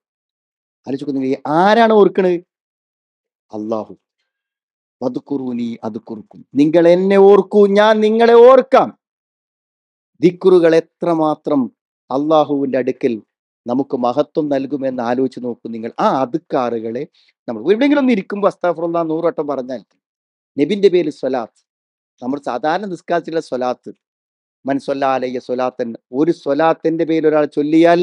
ആലോചിച്ചു നിങ്ങൾ ആരാണ് ഓർക്കണത് അള്ളാഹു വതുക്കുറൂനി കുറുക്കും നിങ്ങൾ എന്നെ ഓർക്കൂ ഞാൻ നിങ്ങളെ ഓർക്കാം ദിക്കുറുകൾ എത്രമാത്രം അള്ളാഹുവിൻ്റെ അടുക്കൽ നമുക്ക് മഹത്വം നൽകുമെന്ന് ആലോചിച്ച് നോക്കും നിങ്ങൾ ആ അതുക്കാറുകളെ നമ്മൾ എവിടെയെങ്കിലും ഒന്ന് ഇരിക്കുമ്പോൾ അസ്താഫുള്ള നൂറോട്ടം പറഞ്ഞാൽ നബിന്റെ പേര് സ്വലാത്ത് നമ്മൾ സാധാരണ നിസ്കാരത്തിലുള്ള സ്വലാത്ത് മനസ്സൊല്ലാലയ്യ സ്വലാത്തൻ ഒരു സ്വലാത്തിന്റെ പേരിൽ ഒരാൾ ചൊല്ലിയാൽ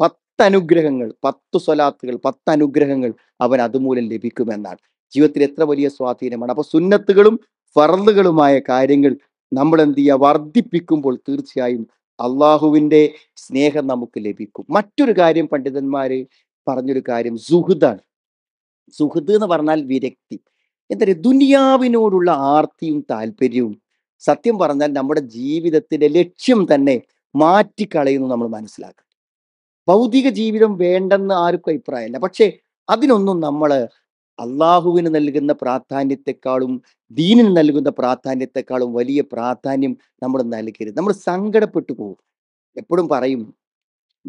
പത്ത് അനുഗ്രഹങ്ങൾ പത്ത് സ്വലാത്തുകൾ പത്ത് അനുഗ്രഹങ്ങൾ അവൻ അതുമൂലം ലഭിക്കുമെന്നാണ് ജീവിതത്തിൽ എത്ര വലിയ സ്വാധീനമാണ് അപ്പൊ സുന്നത്തുകളും ഫറലുകളുമായ കാര്യങ്ങൾ നമ്മൾ എന്ത് ചെയ്യുക വർദ്ധിപ്പിക്കുമ്പോൾ തീർച്ചയായും അള്ളാഹുവിൻ്റെ സ്നേഹം നമുക്ക് ലഭിക്കും മറ്റൊരു കാര്യം പണ്ഡിതന്മാർ പറഞ്ഞൊരു കാര്യം സുഹൃദാണ് സുഹൃദ് എന്ന് പറഞ്ഞാൽ വിരക്തി എന്താ ദുനിയാവിനോടുള്ള ആർത്തിയും താല്പര്യവും സത്യം പറഞ്ഞാൽ നമ്മുടെ ജീവിതത്തിൻ്റെ ലക്ഷ്യം തന്നെ മാറ്റിക്കളയുന്നു നമ്മൾ മനസ്സിലാക്കുക ഭൗതിക ജീവിതം വേണ്ടെന്ന് ആർക്കും അഭിപ്രായമില്ല പക്ഷേ അതിനൊന്നും നമ്മൾ അള്ളാഹുവിന് നൽകുന്ന പ്രാധാന്യത്തെക്കാളും ദീനിന് നൽകുന്ന പ്രാധാന്യത്തെക്കാളും വലിയ പ്രാധാന്യം നമ്മൾ നൽകരുത് നമ്മൾ സങ്കടപ്പെട്ടു പോകും എപ്പോഴും പറയും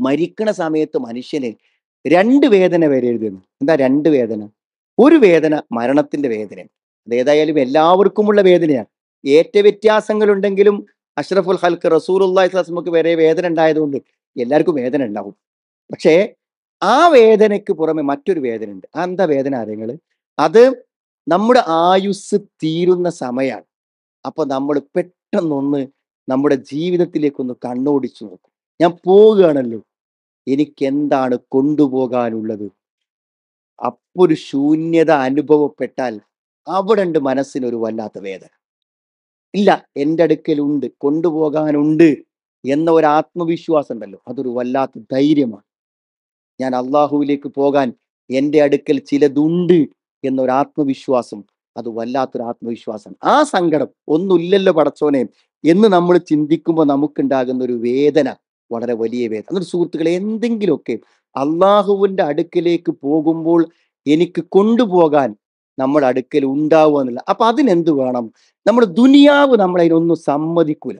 മരിക്കണ സമയത്ത് മനുഷ്യന് രണ്ട് വേദന വരരുതെന്ന് എന്താ രണ്ട് വേദന ഒരു വേദന മരണത്തിന്റെ വേദന അതേതായാലും എല്ലാവർക്കുമുള്ള വേദനയാണ് ഏറ്റ വ്യത്യാസങ്ങളുണ്ടെങ്കിലും അഷ്റഫുൽ ഹൽക്ക് റസൂൽ അള്ളാഹിസ്ലാസ്മക്ക് വേറെ വേദന ഉണ്ടായതുകൊണ്ട് എല്ലാവർക്കും വേദന ഉണ്ടാവും പക്ഷേ ആ വേദനയ്ക്ക് പുറമെ മറ്റൊരു വേദന ആ എന്താ വേദന അറിയങ്ങൾ അത് നമ്മുടെ ആയുസ് തീരുന്ന സമയമാണ് അപ്പോൾ നമ്മൾ പെട്ടെന്നൊന്ന് നമ്മുടെ ജീവിതത്തിലേക്കൊന്ന് കണ്ണോടിച്ചു നോക്കും ഞാൻ പോവുകയാണല്ലോ എന്താണ് കൊണ്ടുപോകാനുള്ളത് അപ്പൊരു ശൂന്യത അനുഭവപ്പെട്ടാൽ അവിടെ ഉണ്ട് മനസ്സിനൊരു വല്ലാത്ത വേദന ഇല്ല എൻ്റെ അടുക്കലുണ്ട് കൊണ്ടുപോകാനുണ്ട് എന്ന ഒരു ആത്മവിശ്വാസം ഉണ്ടല്ലോ അതൊരു വല്ലാത്ത ധൈര്യമാണ് ഞാൻ അള്ളാഹുവിലേക്ക് പോകാൻ എൻ്റെ അടുക്കൽ ചിലതുണ്ട് എന്നൊരു ആത്മവിശ്വാസം അത് വല്ലാത്തൊരു ആത്മവിശ്വാസം ആ സങ്കടം ഒന്നുമില്ലല്ലോ പടച്ചോനെ എന്ന് നമ്മൾ ചിന്തിക്കുമ്പോൾ നമുക്കുണ്ടാകുന്ന ഒരു വേദന വളരെ വലിയ വേദന എന്നിട്ട് സുഹൃത്തുക്കൾ എന്തെങ്കിലുമൊക്കെ അള്ളാഹുവിൻ്റെ അടുക്കിലേക്ക് പോകുമ്പോൾ എനിക്ക് കൊണ്ടുപോകാൻ നമ്മൾ അടുക്കൽ ഉണ്ടാവുക എന്നില്ല അപ്പൊ അതിനെന്ത് വേണം നമ്മുടെ ദുനിയാവ് നമ്മളതിനൊന്നും സമ്മതിക്കൂല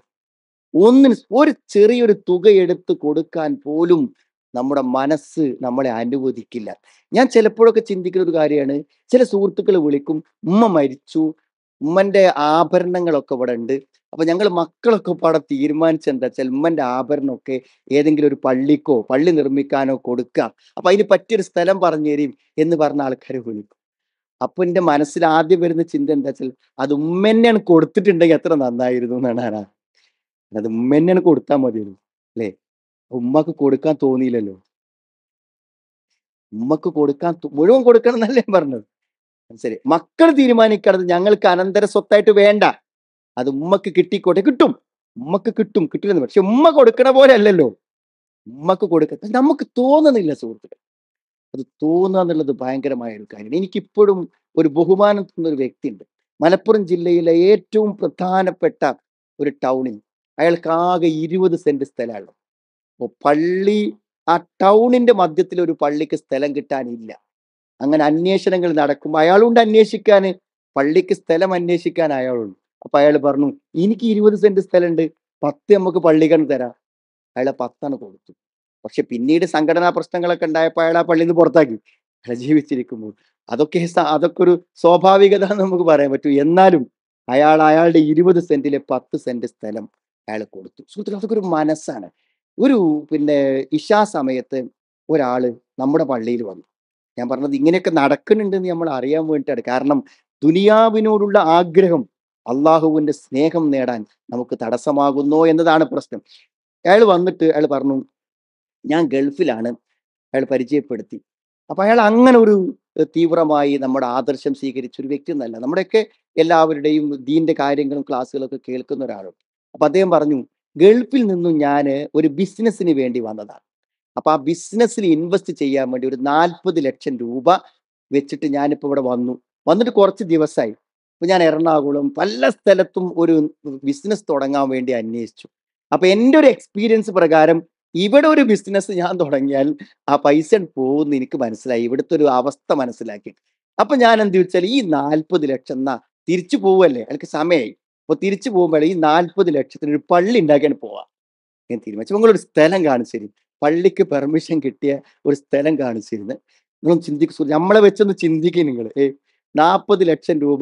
ഒന്നിന് ഒരു ചെറിയൊരു തുക എടുത്ത് കൊടുക്കാൻ പോലും നമ്മുടെ മനസ്സ് നമ്മളെ അനുവദിക്കില്ല ഞാൻ ചിലപ്പോഴൊക്കെ ചിന്തിക്കുന്ന ഒരു കാര്യമാണ് ചില സുഹൃത്തുക്കൾ വിളിക്കും ഉമ്മ മരിച്ചു ഉമ്മൻ്റെ ആഭരണങ്ങളൊക്കെ ഇവിടെ ഉണ്ട് അപ്പൊ ഞങ്ങൾ മക്കളൊക്കെ പാടെ തീരുമാനിച്ച എന്താ വെച്ചാൽ ഉമ്മൻ്റെ ആഭരണമൊക്കെ ഏതെങ്കിലും ഒരു പള്ളിക്കോ പള്ളി നിർമ്മിക്കാനോ കൊടുക്കാം അപ്പൊ അതിന് പറ്റിയൊരു സ്ഥലം പറഞ്ഞു തരും എന്ന് പറഞ്ഞ ആൾക്കാർ വിളിക്കും അപ്പൊ എൻ്റെ മനസ്സിൽ ആദ്യം വരുന്ന ചിന്ത എന്താ വെച്ചാൽ അത് ഉമ്മന്നെയാണ് കൊടുത്തിട്ടുണ്ടെങ്കിൽ എത്ര നന്നായിരുന്നു എന്നാണ് അത് ഉമ്മന്നെയാണ് കൊടുത്താൽ മതിയായിരുന്നു അല്ലേ ഉമ്മക്ക് കൊടുക്കാൻ തോന്നിയില്ലല്ലോ ഉമ്മക്ക് കൊടുക്കാൻ മുഴുവൻ കൊടുക്കണം എന്നല്ലേ പറഞ്ഞത് ശരി മക്കൾ തീരുമാനിക്കണത് ഞങ്ങൾക്ക് അനന്തര സ്വത്തായിട്ട് വേണ്ട അത് ഉമ്മക്ക് കിട്ടിക്കോട്ടെ കിട്ടും ഉമ്മക്ക് കിട്ടും കിട്ടില്ലെന്ന് പക്ഷെ ഉമ്മ കൊടുക്കണ പോലെ അല്ലല്ലോ ഉമ്മക്ക് കൊടുക്ക നമുക്ക് തോന്നുന്നില്ല സുഹൃത്തുക്കൾ അത് തോന്നുക എന്നുള്ളത് ഭയങ്കരമായ ഒരു കാര്യമാണ് എനിക്കിപ്പോഴും ഒരു ബഹുമാനം തന്ന ഒരു വ്യക്തിയുണ്ട് മലപ്പുറം ജില്ലയിലെ ഏറ്റവും പ്രധാനപ്പെട്ട ഒരു ടൗണിൽ അയാൾക്ക് ആകെ ഇരുപത് സെന്റ് സ്ഥലമാണ് അപ്പോൾ പള്ളി ആ ടൗണിന്റെ മധ്യത്തിൽ ഒരു പള്ളിക്ക് സ്ഥലം കിട്ടാനില്ല അങ്ങനെ അന്വേഷണങ്ങൾ നടക്കും അയാളുണ്ട് അന്വേഷിക്കാൻ പള്ളിക്ക് സ്ഥലം അന്വേഷിക്കാൻ അയാളുണ്ട് അപ്പൊ അയാൾ പറഞ്ഞു എനിക്ക് ഇരുപത് സെന്റ് സ്ഥലമുണ്ട് പത്ത് നമുക്ക് പള്ളികൾ തരാം അയാളെ പത്താണ് കൊടുത്തു പക്ഷെ പിന്നീട് സംഘടനാ പ്രശ്നങ്ങളൊക്കെ ഉണ്ടായപ്പോൾ അയാൾ ആ പള്ളിയിൽ നിന്ന് പുറത്താക്കി അയാൾ ജീവിച്ചിരിക്കുമ്പോൾ അതൊക്കെ അതൊക്കെ ഒരു സ്വാഭാവികത നമുക്ക് പറയാൻ പറ്റൂ എന്നാലും അയാൾ അയാളുടെ ഇരുപത് സെന്റിലെ പത്ത് സെന്റ് സ്ഥലം അയാൾ കൊടുത്തു സുഹൃത്തുക്കൾ അതൊക്കെ ഒരു മനസ്സാണ് ഒരു പിന്നെ ഇഷാ സമയത്ത് ഒരാൾ നമ്മുടെ പള്ളിയിൽ വന്നു ഞാൻ പറഞ്ഞത് ഇങ്ങനെയൊക്കെ എന്ന് നമ്മൾ അറിയാൻ വേണ്ടിയിട്ടാണ് കാരണം ദുനിയാവിനോടുള്ള ആഗ്രഹം അള്ളാഹുവിൻ്റെ സ്നേഹം നേടാൻ നമുക്ക് തടസ്സമാകുന്നോ എന്നതാണ് പ്രശ്നം അയാൾ വന്നിട്ട് അയാൾ പറഞ്ഞു ഞാൻ ഗൾഫിലാണ് അയാൾ പരിചയപ്പെടുത്തി അപ്പൊ അയാൾ അങ്ങനെ ഒരു തീവ്രമായി നമ്മുടെ ആദർശം സ്വീകരിച്ച ഒരു വ്യക്തി എന്നല്ല നമ്മുടെയൊക്കെ എല്ലാവരുടെയും ദീൻ്റെ കാര്യങ്ങളും ക്ലാസ്സുകളൊക്കെ കേൾക്കുന്ന ഒരാളുണ്ട് അപ്പൊ അദ്ദേഹം പറഞ്ഞു ഗൾഫിൽ നിന്നും ഞാൻ ഒരു ബിസിനസ്സിന് വേണ്ടി വന്നതാണ് അപ്പൊ ആ ബിസിനസ്സിൽ ഇൻവെസ്റ്റ് ചെയ്യാൻ വേണ്ടി ഒരു നാൽപ്പത് ലക്ഷം രൂപ വെച്ചിട്ട് ഞാനിപ്പോൾ ഇവിടെ വന്നു വന്നിട്ട് കുറച്ച് ദിവസമായി അപ്പൊ ഞാൻ എറണാകുളം പല സ്ഥലത്തും ഒരു ബിസിനസ് തുടങ്ങാൻ വേണ്ടി അന്വേഷിച്ചു അപ്പൊ എൻ്റെ ഒരു എക്സ്പീരിയൻസ് പ്രകാരം ഇവിടെ ഒരു ബിസിനസ് ഞാൻ തുടങ്ങിയാൽ ആ പൈസ പോകുന്ന എനിക്ക് മനസ്സിലായി ഇവിടുത്തെ ഒരു അവസ്ഥ മനസ്സിലാക്കി അപ്പൊ ഞാൻ എന്ത് ചോദിച്ചാൽ ഈ നാൽപ്പത് ലക്ഷം എന്നാ തിരിച്ചു പോവല്ലേ എനിക്ക് സമയമായി അപ്പൊ തിരിച്ചു പോകുമ്പോൾ ഈ നാൽപ്പത് ലക്ഷത്തിന് ഒരു പള്ളി ഉണ്ടാക്കിയാണ് പോവാ ഞാൻ തീരുമാനിച്ചു നിങ്ങളൊരു സ്ഥലം കാണിച്ചു പള്ളിക്ക് പെർമിഷൻ കിട്ടിയ ഒരു സ്ഥലം കാണിച്ചു നിങ്ങൾ നിങ്ങളൊന്ന് നമ്മളെ വെച്ചൊന്ന് ചിന്തിക്കും നിങ്ങൾ ഏ നാൽപ്പത് ലക്ഷം രൂപ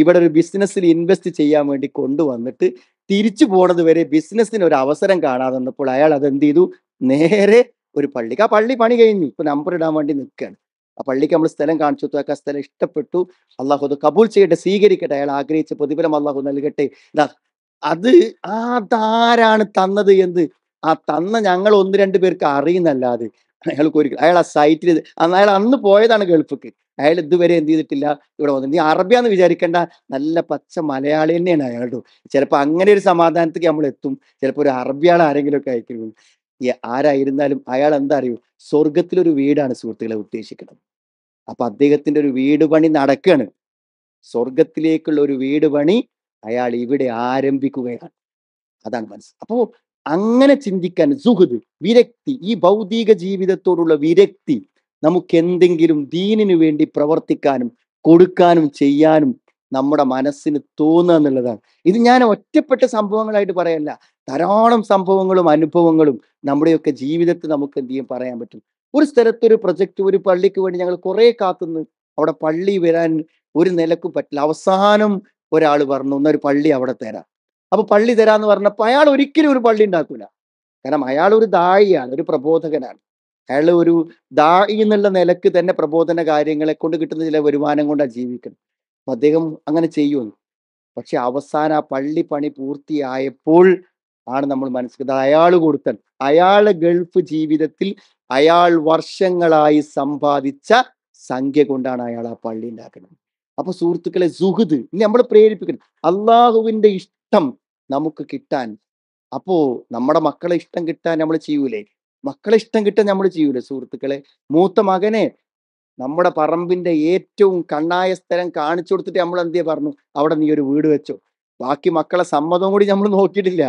ഇവിടെ ഒരു ബിസിനസ്സിൽ ഇൻവെസ്റ്റ് ചെയ്യാൻ വേണ്ടി കൊണ്ടുവന്നിട്ട് തിരിച്ചു പോണത് വരെ ബിസിനസ്സിന് ഒരു അവസരം കാണാതെ വന്നപ്പോൾ അയാൾ അത് എന്ത് ചെയ്തു നേരെ ഒരു പള്ളിക്ക് ആ പള്ളി പണി കഴിഞ്ഞു ഇപ്പൊ നമ്പർ ഇടാൻ വേണ്ടി നിൽക്കുകയാണ് ആ പള്ളിക്ക് നമ്മൾ സ്ഥലം കാണിച്ചു കൊടുത്തു ആ സ്ഥലം ഇഷ്ടപ്പെട്ടു അള്ളാഹു അത് കബൂൽ ചെയ്യട്ടെ സ്വീകരിക്കട്ടെ അയാൾ ആഗ്രഹിച്ച പ്രതിഫലം അള്ളാഹു നൽകട്ടെ അത് അതാരാണ് തന്നത് എന്ത് ആ തന്ന ഞങ്ങൾ ഒന്ന് രണ്ട് പേർക്ക് അറിയുന്നല്ലാതെ അയാൾക്ക് ഒരിക്കലും അയാൾ ആ സൈറ്റിൽ അയാൾ അന്ന് പോയതാണ് ഗൾഫിക്ക് അയാൾ ഇതുവരെ എന്ത് ചെയ്തിട്ടില്ല ഇവിടെ വന്നു നീ അറബിയാന്ന് വിചാരിക്കേണ്ട നല്ല പച്ച മലയാളി തന്നെയാണ് അയാളുടെ ചിലപ്പോൾ അങ്ങനെ ഒരു സമാധാനത്തേക്ക് നമ്മൾ എത്തും ചിലപ്പോൾ ഒരു അറബിയാൾ ആരെങ്കിലുമൊക്കെ അയക്കുന്നു ആരായിരുന്നാലും അയാൾ എന്താ അറിയൂ സ്വർഗത്തിലൊരു വീടാണ് സുഹൃത്തുക്കളെ ഉദ്ദേശിക്കുന്നത് അപ്പൊ അദ്ദേഹത്തിന്റെ ഒരു വീട് പണി നടക്കുകയാണ് സ്വർഗത്തിലേക്കുള്ള ഒരു വീട് പണി അയാൾ ഇവിടെ ആരംഭിക്കുകയാണ് അതാണ് മനസ്സ് അപ്പോൾ അങ്ങനെ ചിന്തിക്കാൻ സുഹൃത് വിരക്തി ഈ ഭൗതിക ജീവിതത്തോടുള്ള വിരക്തി നമുക്ക് എന്തെങ്കിലും ദീനിനു വേണ്ടി പ്രവർത്തിക്കാനും കൊടുക്കാനും ചെയ്യാനും നമ്മുടെ മനസ്സിന് തോന്നുക എന്നുള്ളതാണ് ഇത് ഞാൻ ഒറ്റപ്പെട്ട സംഭവങ്ങളായിട്ട് പറയല്ല ധാരാളം സംഭവങ്ങളും അനുഭവങ്ങളും നമ്മുടെയൊക്കെ ജീവിതത്തിൽ നമുക്ക് എന്ത് ചെയ്യും പറയാൻ പറ്റും ഒരു സ്ഥലത്തൊരു പ്രൊജക്റ്റ് ഒരു പള്ളിക്ക് വേണ്ടി ഞങ്ങൾ കുറേ കാത്തുനിന്ന് അവിടെ പള്ളി വരാൻ ഒരു നിലക്കും പറ്റില്ല അവസാനം ഒരാൾ പറഞ്ഞു ഒരു പള്ളി അവിടെ തരാം അപ്പൊ പള്ളി തരാന്ന് പറഞ്ഞപ്പോൾ അയാൾ ഒരിക്കലും ഒരു പള്ളി ഉണ്ടാക്കൂല കാരണം അയാൾ ഒരു ദായിയാണ് ഒരു പ്രബോധകനാണ് അയാൾ ഒരു ദായി എന്നുള്ള നിലക്ക് തന്നെ പ്രബോധന കാര്യങ്ങളെ കൊണ്ട് കിട്ടുന്ന ചില വരുമാനം കൊണ്ടാണ് ജീവിക്കുന്നത് അപ്പൊ അദ്ദേഹം അങ്ങനെ ചെയ്യുമെന്ന് പക്ഷെ അവസാന ആ പള്ളി പണി പൂർത്തിയായപ്പോൾ ആണ് നമ്മൾ മനസ്സിലാക്കുന്നത് അയാൾ കൊടുത്തൻ അയാൾ ഗൾഫ് ജീവിതത്തിൽ അയാൾ വർഷങ്ങളായി സമ്പാദിച്ച സംഖ്യ കൊണ്ടാണ് അയാൾ ആ പള്ളി ഉണ്ടാക്കുന്നത് അപ്പൊ സുഹൃത്തുക്കളെ സുഹൃത് ഇനി നമ്മൾ പ്രേരിപ്പിക്കണം അള്ളാഹുവിന്റെ ഇഷ്ടം നമുക്ക് കിട്ടാൻ അപ്പോ നമ്മുടെ മക്കളെ ഇഷ്ടം കിട്ടാൻ നമ്മൾ ചെയ്യൂലേ മക്കളെ ഇഷ്ടം കിട്ടാൻ നമ്മൾ ചെയ്യൂലേ സുഹൃത്തുക്കളെ മൂത്ത മകനെ നമ്മുടെ പറമ്പിന്റെ ഏറ്റവും കണ്ണായ സ്ഥലം കാണിച്ചു കൊടുത്തിട്ട് നമ്മൾ എന്ത് പറഞ്ഞു അവിടെ നീ ഒരു വീട് വെച്ചോ ബാക്കി മക്കളെ സമ്മതം കൂടി നമ്മൾ നോക്കിയിട്ടില്ല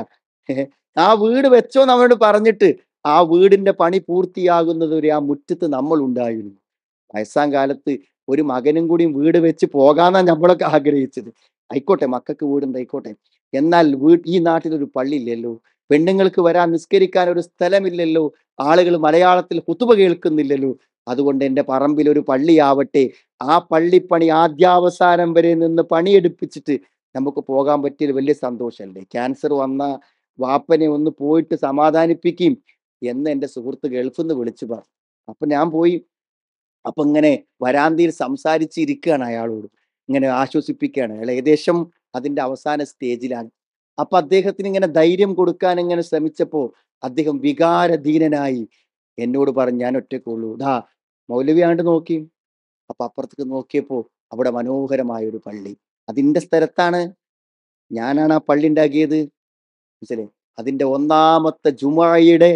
ആ വീട് വെച്ചോ നമ്മളോട് പറഞ്ഞിട്ട് ആ വീടിന്റെ പണി പൂർത്തിയാകുന്നത് ഒരു ആ മുറ്റത്ത് നമ്മൾ ഉണ്ടായിരുന്നു വയസ്സാം കാലത്ത് ഒരു മകനും കൂടി വീട് വെച്ച് പോകാന്നാണ് നമ്മളൊക്കെ ആഗ്രഹിച്ചത് ആയിക്കോട്ടെ മക്കൾക്ക് ആയിക്കോട്ടെ എന്നാൽ വീ ഈ നാട്ടിലൊരു പള്ളിയില്ലല്ലോ പെണ്ണുങ്ങൾക്ക് വരാൻ നിസ്കരിക്കാൻ ഒരു സ്ഥലമില്ലല്ലോ ആളുകൾ മലയാളത്തിൽ കുത്തുവ കേൾക്കുന്നില്ലല്ലോ അതുകൊണ്ട് എൻ്റെ പറമ്പിൽ ഒരു പള്ളിയാവട്ടെ ആ പള്ളിപ്പണി ആദ്യാവസാനം വരെ നിന്ന് പണിയെടുപ്പിച്ചിട്ട് നമുക്ക് പോകാൻ പറ്റിയത് വലിയ സന്തോഷമല്ലേ ക്യാൻസർ വന്ന വാപ്പനെ ഒന്ന് പോയിട്ട് സമാധാനിപ്പിക്കും എന്ന് എൻ്റെ സുഹൃത്ത് ഗൾഫിൽ നിന്ന് വിളിച്ചു പറഞ്ഞു അപ്പം ഞാൻ പോയി അപ്പം ഇങ്ങനെ വരാന്തിയിൽ സംസാരിച്ചിരിക്കുകയാണ് അയാളോട് ഇങ്ങനെ ആശ്വസിപ്പിക്കുകയാണ് അയാൾ ഏകദേശം അതിൻ്റെ അവസാന സ്റ്റേജിലാണ് അപ്പം അദ്ദേഹത്തിന് ഇങ്ങനെ ധൈര്യം കൊടുക്കാൻ ഇങ്ങനെ ശ്രമിച്ചപ്പോൾ അദ്ദേഹം വികാരധീനനായി എന്നോട് പറഞ്ഞു ഞാൻ ഒറ്റക്കുള്ളൂ ദാ മൗലവിയാണ്ട് നോക്കി അപ്പൊ അപ്പുറത്തേക്ക് നോക്കിയപ്പോ അവിടെ മനോഹരമായ ഒരു പള്ളി അതിൻ്റെ സ്ഥലത്താണ് ഞാനാണ് ആ പള്ളി ഉണ്ടാക്കിയത് മനസ്സിലെ അതിൻ്റെ ഒന്നാമത്തെ ജുമായിയുടെ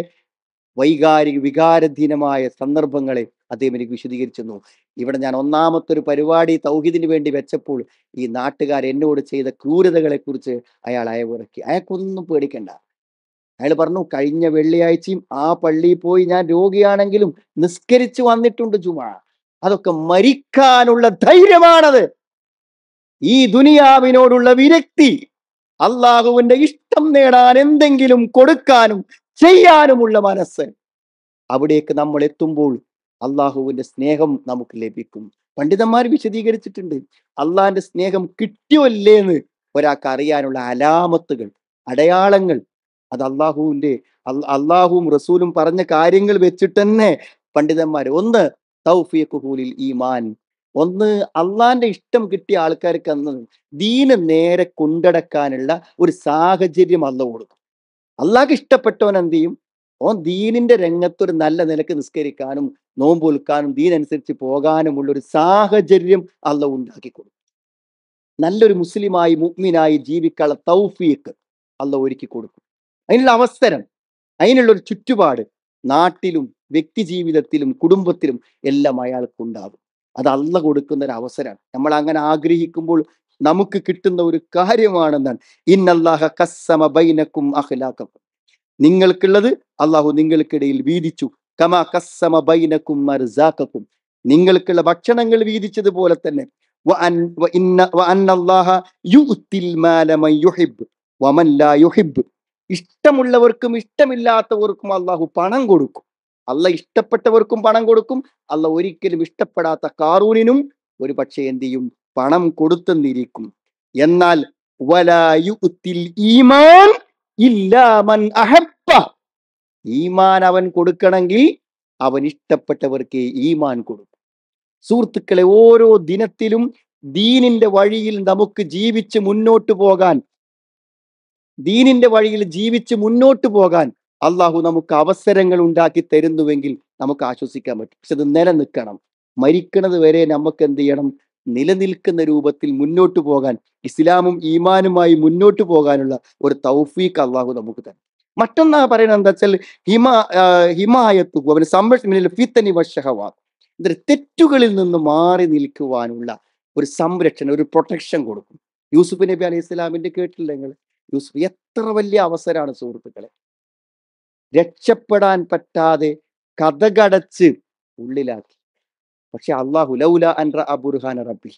വൈകാരിക വികാരധീനമായ സന്ദർഭങ്ങളെ അദ്ദേഹം എനിക്ക് വിശദീകരിച്ചിരുന്നു ഇവിടെ ഞാൻ ഒന്നാമത്തെ ഒരു പരിപാടി തൗഹീദിന് വേണ്ടി വെച്ചപ്പോൾ ഈ നാട്ടുകാർ എന്നോട് ചെയ്ത ക്രൂരതകളെക്കുറിച്ച് അയാൾ അയവിറക്കി അയാൾക്കൊന്നും പേടിക്കണ്ട അയാൾ പറഞ്ഞു കഴിഞ്ഞ വെള്ളിയാഴ്ചയും ആ പള്ളിയിൽ പോയി ഞാൻ രോഗിയാണെങ്കിലും നിസ്കരിച്ചു വന്നിട്ടുണ്ട് ജുമാ അതൊക്കെ മരിക്കാനുള്ള ധൈര്യമാണത് ഈ ദുനിയാവിനോടുള്ള വിരക്തി അള്ളാഹുവിന്റെ ഇഷ്ടം നേടാൻ എന്തെങ്കിലും കൊടുക്കാനും ചെയ്യാനുമുള്ള മനസ്സ് അവിടേക്ക് നമ്മൾ എത്തുമ്പോൾ അള്ളാഹുവിന്റെ സ്നേഹം നമുക്ക് ലഭിക്കും പണ്ഡിതന്മാർ വിശദീകരിച്ചിട്ടുണ്ട് അള്ളാഹിന്റെ സ്നേഹം കിട്ടിയോ അല്ലേന്ന് ഒരാൾക്ക് അറിയാനുള്ള അലാമത്തുകൾ അടയാളങ്ങൾ അത് അള്ളാഹുവിൻ്റെ അള്ളാഹുവും റസൂലും പറഞ്ഞ കാര്യങ്ങൾ വെച്ചിട്ട് തന്നെ പണ്ഡിതന്മാർ ഒന്ന് ഈ ഈമാൻ ഒന്ന് അള്ളാന്റെ ഇഷ്ടം കിട്ടിയ ആൾക്കാർക്ക് അന്ന് ദീന് നേരെ കൊണ്ടടക്കാനുള്ള ഒരു സാഹചര്യം അല്ല കൊടുക്കും അള്ളാഹ് ഇഷ്ടപ്പെട്ടവൻ എന്ത് ചെയ്യും ഓൻ ദീനിന്റെ രംഗത്തൊരു ഒരു നല്ല നിലക്ക് നിസ്കരിക്കാനും നോമ്പൊലുക്കാനും ദീനനുസരിച്ച് പോകാനുമുള്ള ഒരു സാഹചര്യം അല്ല ഉണ്ടാക്കി കൊടുക്കും നല്ലൊരു മുസ്ലിമായി മുഗ്മിനായി ജീവിക്കാനുള്ള തൗഫീക്ക് അല്ല ഒരുക്കി കൊടുക്കും അതിനുള്ള അവസരം അതിനുള്ളൊരു ഒരു ചുറ്റുപാട് നാട്ടിലും വ്യക്തി ജീവിതത്തിലും കുടുംബത്തിലും എല്ലാം അയാൾക്കുണ്ടാകും അത് അല്ല കൊടുക്കുന്ന ഒരു അവസരമാണ് നമ്മൾ അങ്ങനെ ആഗ്രഹിക്കുമ്പോൾ നമുക്ക് കിട്ടുന്ന ഒരു കാര്യമാണെന്നാണ് ഇന്നല്ലാഹ കസ്സമ ബൈനക്കും അഹ്ലാഖം നിങ്ങൾക്കുള്ളത് അള്ളാഹു നിങ്ങൾക്കിടയിൽ വീതിച്ചു കമാ കസ്സമ ബൈനക്കും മർസാക്കും നിങ്ങൾക്കുള്ള ഭക്ഷണങ്ങൾ വീതിച്ചതുപോലെ തന്നെ വ അന്നല്ലാഹ യുഹിബ് വമല്ലാ യുഹിബ് ഇഷ്ടമുള്ളവർക്കും ഇഷ്ടമില്ലാത്തവർക്കും അള്ളാഹു പണം കൊടുക്കും അല്ല ഇഷ്ടപ്പെട്ടവർക്കും പണം കൊടുക്കും അല്ല ഒരിക്കലും ഇഷ്ടപ്പെടാത്ത കാറൂനിനും ഒരു പക്ഷേ എന്ത് ചെയ്യും പണം കൊടുത്തെന്നിരിക്കും എന്നാൽ ഈമാൻ ഈമാൻ അവൻ കൊടുക്കണമെങ്കിൽ അവൻ ഇഷ്ടപ്പെട്ടവർക്ക് ഈമാൻ കൊടുക്കും സുഹൃത്തുക്കളെ ഓരോ ദിനത്തിലും ദീനിന്റെ വഴിയിൽ നമുക്ക് ജീവിച്ച് മുന്നോട്ട് പോകാൻ ദീനിന്റെ വഴിയിൽ ജീവിച്ച് മുന്നോട്ട് പോകാൻ അള്ളാഹു നമുക്ക് അവസരങ്ങൾ ഉണ്ടാക്കി തരുന്നുവെങ്കിൽ നമുക്ക് ആശ്വസിക്കാൻ പറ്റും പക്ഷെ അത് നിലനിൽക്കണം മരിക്കുന്നത് വരെ നമുക്ക് എന്ത് ചെയ്യണം നിലനിൽക്കുന്ന രൂപത്തിൽ മുന്നോട്ട് പോകാൻ ഇസ്ലാമും ഈമാനുമായി മുന്നോട്ട് പോകാനുള്ള ഒരു തൗഫീഖ് അള്ളാഹു നമുക്ക് തരും മറ്റൊന്നാ പറയുന്നത് എന്താ വെച്ചാൽ ഹിമ ഹിമായത്തു അവന് സംരക്ഷണ ഫിത്തനി വശഹവാ തെറ്റുകളിൽ നിന്ന് മാറി നിൽക്കുവാനുള്ള ഒരു സംരക്ഷണം ഒരു പ്രൊട്ടക്ഷൻ കൊടുക്കും യൂസുഫ് നബി അലൈഹി ഇസ്ലാമിന്റെ കേട്ടില്ല നിങ്ങൾ യൂസഫ് എത്ര വലിയ അവസരമാണ് സുഹൃത്തുക്കളെ രക്ഷപ്പെടാൻ പറ്റാതെ കഥകടച്ച് ഉള്ളിലാക്കി പക്ഷെ അള്ളാഹു ലൗല അൻറ അബുർഹാൻ റബ്ബി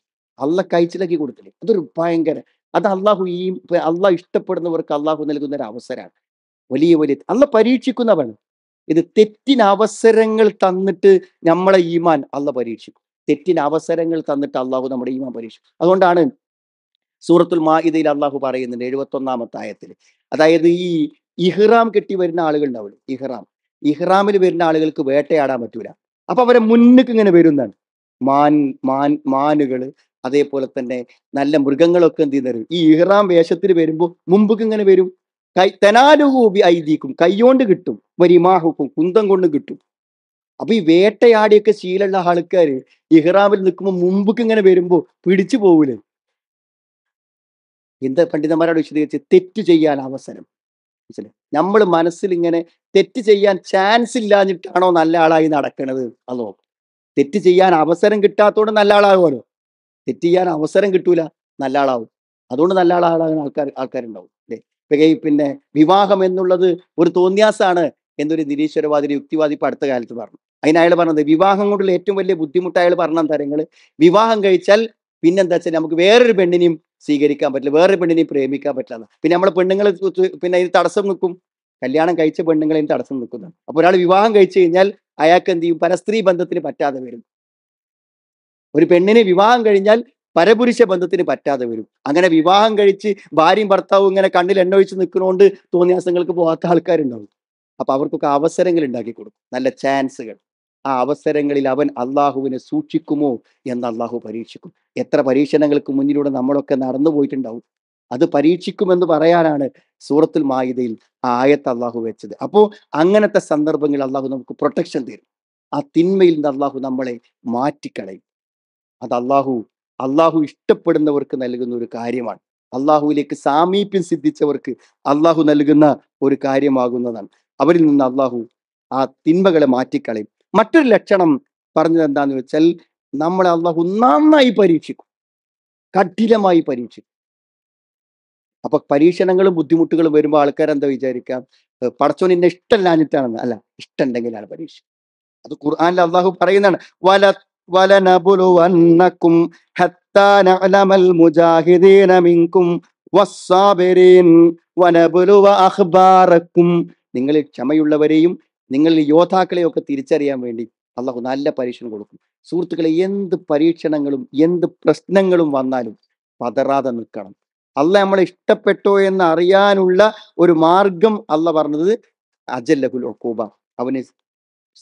അള്ള കഴിച്ചിലാക്കി കൊടുത്തില്ലേ അതൊരു ഭയങ്കര അത് അള്ളാഹു ഈ അള്ളാഹ് ഇഷ്ടപ്പെടുന്നവർക്ക് അള്ളാഹു നൽകുന്ന ഒരു അവസരമാണ് വലിയ വലിയ അള്ള പരീക്ഷിക്കുന്നവണ് ഇത് തെറ്റിന് അവസരങ്ങൾ തന്നിട്ട് നമ്മളെ ഈമാൻ അള്ള പരീക്ഷിക്കും തെറ്റിന് അവസരങ്ങൾ തന്നിട്ട് അള്ളാഹു നമ്മുടെ ഈമാൻ പരീക്ഷിക്കും അതുകൊണ്ടാണ് സൂറത്തുൽ മാഹിദയിൽ അള്ളാഹു പറയുന്നുണ്ട് എഴുപത്തൊന്നാമത്തെ ആയത്തിൽ അതായത് ഈ ഇഹ്റാം കെട്ടി വരുന്ന ആളുകൾ ഉണ്ടാവുള്ളൂ ഇഹ്റാം ഇഹ്റാമിൽ വരുന്ന ആളുകൾക്ക് വേട്ടയാടാൻ പറ്റൂല അപ്പൊ അവരെ മുന്നിക്ക് ഇങ്ങനെ വരുന്നതാണ് മാൻ മാൻ മാനുകൾ അതേപോലെ തന്നെ നല്ല മൃഗങ്ങളൊക്കെ എന്ത് ചെയ്യുന്നത് ഈ ഇഹ്റാം വേഷത്തിൽ വരുമ്പോൾ മുമ്പക്ക് ഇങ്ങനെ വരും കൈ തെനാലുകൂപി ഐതിക്കും കൈയോണ്ട് കിട്ടും വരിമാഹുക്കും കുന്തം കൊണ്ട് കിട്ടും അപ്പൊ ഈ വേട്ടയാടിയൊക്കെ ശീലമുള്ള ആൾക്കാർ ഇഹ്റാമിൽ നിൽക്കുമ്പോൾ മുമ്പക്ക് ഇങ്ങനെ വരുമ്പോൾ പിടിച്ചു പോകൂലേ ഹിന്ദ പണ്ഡിതന്മാരോട് വിശദീകരിച്ച് തെറ്റ് ചെയ്യാൻ അവസരം മനസ്സിലായി നമ്മൾ മനസ്സിൽ ഇങ്ങനെ തെറ്റ് ചെയ്യാൻ ചാൻസ് ഇല്ലാഞ്ഞിട്ടാണോ നല്ല ആളായി നടക്കണത് അതോ തെറ്റ് ചെയ്യാൻ അവസരം കിട്ടാത്തതുകൊണ്ട് നല്ല ആളാകുമല്ലോ തെറ്റ് ചെയ്യാൻ അവസരം കിട്ടൂല നല്ല ആളാവും അതുകൊണ്ട് നല്ല ആളാകുന്ന ആൾക്കാർ ആൾക്കാരുണ്ടാവും അല്ലേ പിന്നെ വിവാഹം എന്നുള്ളത് ഒരു തോന്നിയാസാണ് എന്നൊരു നിരീശ്വരവാദി യുക്തിവാദി ഇപ്പൊ അടുത്ത കാലത്ത് പറഞ്ഞു അതിന് അയാൾ പറഞ്ഞത് വിവാഹം കൊണ്ടുള്ള ഏറ്റവും വലിയ ബുദ്ധിമുട്ട് പറഞ്ഞ തരങ്ങൾ വിവാഹം കഴിച്ചാൽ പിന്നെന്താ വെച്ചാൽ നമുക്ക് വേറൊരു പെണ്ണിനെയും സ്വീകരിക്കാൻ പറ്റില്ല വേറെ പെണ്ണിനെയും പ്രേമിക്കാൻ പറ്റില്ല പിന്നെ നമ്മളെ പെണ്ണുങ്ങൾ പിന്നെ ഇത് തടസ്സം നിൽക്കും കല്യാണം കഴിച്ച പെണ്ണുങ്ങളെ തടസ്സം നിൽക്കുന്നത് അപ്പോൾ ഒരാൾ വിവാഹം കഴിച്ചു കഴിഞ്ഞാൽ അയാൾക്ക് എന്ത് ചെയ്യും പരസ്ത്രീ ബന്ധത്തിന് പറ്റാതെ വരും ഒരു പെണ്ണിനെ വിവാഹം കഴിഞ്ഞാൽ പരപുരുഷ ബന്ധത്തിന് പറ്റാതെ വരും അങ്ങനെ വിവാഹം കഴിച്ച് ഭാര്യയും ഭർത്താവും ഇങ്ങനെ കണ്ണിൽ എണ്ണൊഴിച്ച് നിൽക്കുന്നതുകൊണ്ട് തോന്നിയാസങ്ങൾക്ക് പോകാത്ത ആൾക്കാരുണ്ടാവും അപ്പൊ അവർക്കൊക്കെ അവസരങ്ങൾ ഉണ്ടാക്കി കൊടുക്കും നല്ല ചാൻസുകൾ ആ അവസരങ്ങളിൽ അവൻ അള്ളാഹുവിനെ സൂക്ഷിക്കുമോ എന്ന് അള്ളാഹു പരീക്ഷിക്കും എത്ര പരീക്ഷണങ്ങൾക്ക് മുന്നിലൂടെ നമ്മളൊക്കെ നടന്നു പോയിട്ടുണ്ടാവും അത് പരീക്ഷിക്കുമെന്ന് പറയാനാണ് സൂറത്തുൽ മായിദയിൽ ആ ആയത്ത് അള്ളാഹു വെച്ചത് അപ്പോൾ അങ്ങനത്തെ സന്ദർഭങ്ങളിൽ അള്ളാഹു നമുക്ക് പ്രൊട്ടക്ഷൻ തരും ആ തിന്മയിൽ നിന്ന് അള്ളാഹു നമ്മളെ മാറ്റിക്കളയും അത് അള്ളാഹു അള്ളാഹു ഇഷ്ടപ്പെടുന്നവർക്ക് നൽകുന്ന ഒരു കാര്യമാണ് അള്ളാഹുവിലേക്ക് സാമീപ്യം സിദ്ധിച്ചവർക്ക് അള്ളാഹു നൽകുന്ന ഒരു കാര്യമാകുന്നതാണ് അവരിൽ നിന്ന് അള്ളാഹു ആ തിന്മകളെ മാറ്റിക്കളയും മറ്റൊരു ലക്ഷണം പറഞ്ഞത് എന്താന്ന് വെച്ചാൽ നമ്മളെ അള്ളാഹു നന്നായി പരീക്ഷിക്കും കഠിനമായി പരീക്ഷിക്കും അപ്പൊ പരീക്ഷണങ്ങളും ബുദ്ധിമുട്ടുകളും വരുമ്പോൾ ആൾക്കാരെന്താ വിചാരിക്കാം പടച്ചോൻ ഇഷ്ടം ഇഷ്ടമല്ലാഞ്ഞിട്ടാണെന്ന് അല്ല ഉണ്ടെങ്കിലാണ് പരീക്ഷ അത് ഖുർആാനിൽ അള്ളാഹു പറയുന്നതാണ് വല മുജാഹിദീന നിങ്ങളിൽ ക്ഷമയുള്ളവരെയും നിങ്ങൾ യോദ്ധാക്കളെയൊക്കെ തിരിച്ചറിയാൻ വേണ്ടി അള്ളാഹു നല്ല പരീക്ഷണം കൊടുക്കും സുഹൃത്തുക്കളെ എന്ത് പരീക്ഷണങ്ങളും എന്ത് പ്രശ്നങ്ങളും വന്നാലും പതറാതെ നിൽക്കണം അല്ല നമ്മളെ ഇഷ്ടപ്പെട്ടോ എന്ന് അറിയാനുള്ള ഒരു മാർഗം അല്ല പറഞ്ഞത് അജല്ലഹുൽ ഒക്കൂബ അവന്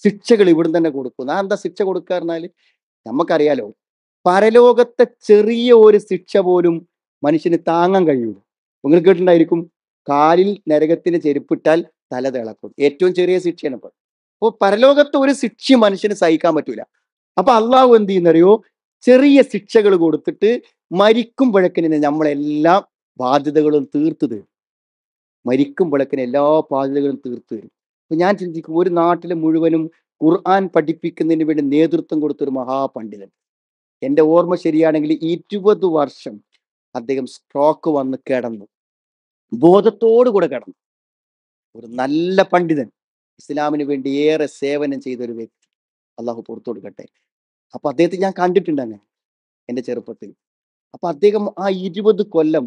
ശിക്ഷകൾ ഇവിടെ തന്നെ കൊടുക്കും ആ എന്താ ശിക്ഷ കൊടുക്കാറുന്നാൽ നമുക്കറിയാലോ പരലോകത്തെ ചെറിയ ഒരു ശിക്ഷ പോലും മനുഷ്യന് താങ്ങാൻ കഴിയുള്ളൂ നിങ്ങൾ കേട്ടിട്ടുണ്ടായിരിക്കും കാലിൽ നരകത്തിന് ചെരുപ്പിട്ടാൽ തല തിളക്കും ഏറ്റവും ചെറിയ ശിക്ഷയാണ് അപ്പോൾ അപ്പോൾ പരലോകത്ത് ഒരു ശിക്ഷ മനുഷ്യന് സഹിക്കാൻ പറ്റൂല അപ്പൊ അള്ളാഹു എന്ത് ചെയ്യുന്നറിയോ ചെറിയ ശിക്ഷകൾ കൊടുത്തിട്ട് മരിക്കും പിഴക്കിനെ നമ്മളെല്ലാം ബാധ്യതകളും തീർത്ത് തരും മരിക്കും പിഴക്കിന് എല്ലാ ബാധ്യതകളും തീർത്ത് തരും അപ്പൊ ഞാൻ ചിന്തിക്കും ഒരു നാട്ടിലെ മുഴുവനും ഖുർആൻ പഠിപ്പിക്കുന്നതിന് വേണ്ടി നേതൃത്വം കൊടുത്തൊരു മഹാപണ്ഡിതൻ എൻ്റെ ഓർമ്മ ശരിയാണെങ്കിൽ ഇരുപത് വർഷം അദ്ദേഹം സ്ട്രോക്ക് വന്ന് കിടന്നു ബോധത്തോടു കൂടെ കിടന്നു ഒരു നല്ല പണ്ഡിതൻ ഇസ്ലാമിന് വേണ്ടി ഏറെ സേവനം ചെയ്ത ഒരു വ്യക്തി അള്ളാഹു പുറത്തു കൊടുക്കട്ടെ അപ്പൊ അദ്ദേഹത്തെ ഞാൻ കണ്ടിട്ടുണ്ട് അങ്ങനെ എൻ്റെ ചെറുപ്പത്തിൽ അപ്പൊ അദ്ദേഹം ആ ഇരുപത് കൊല്ലം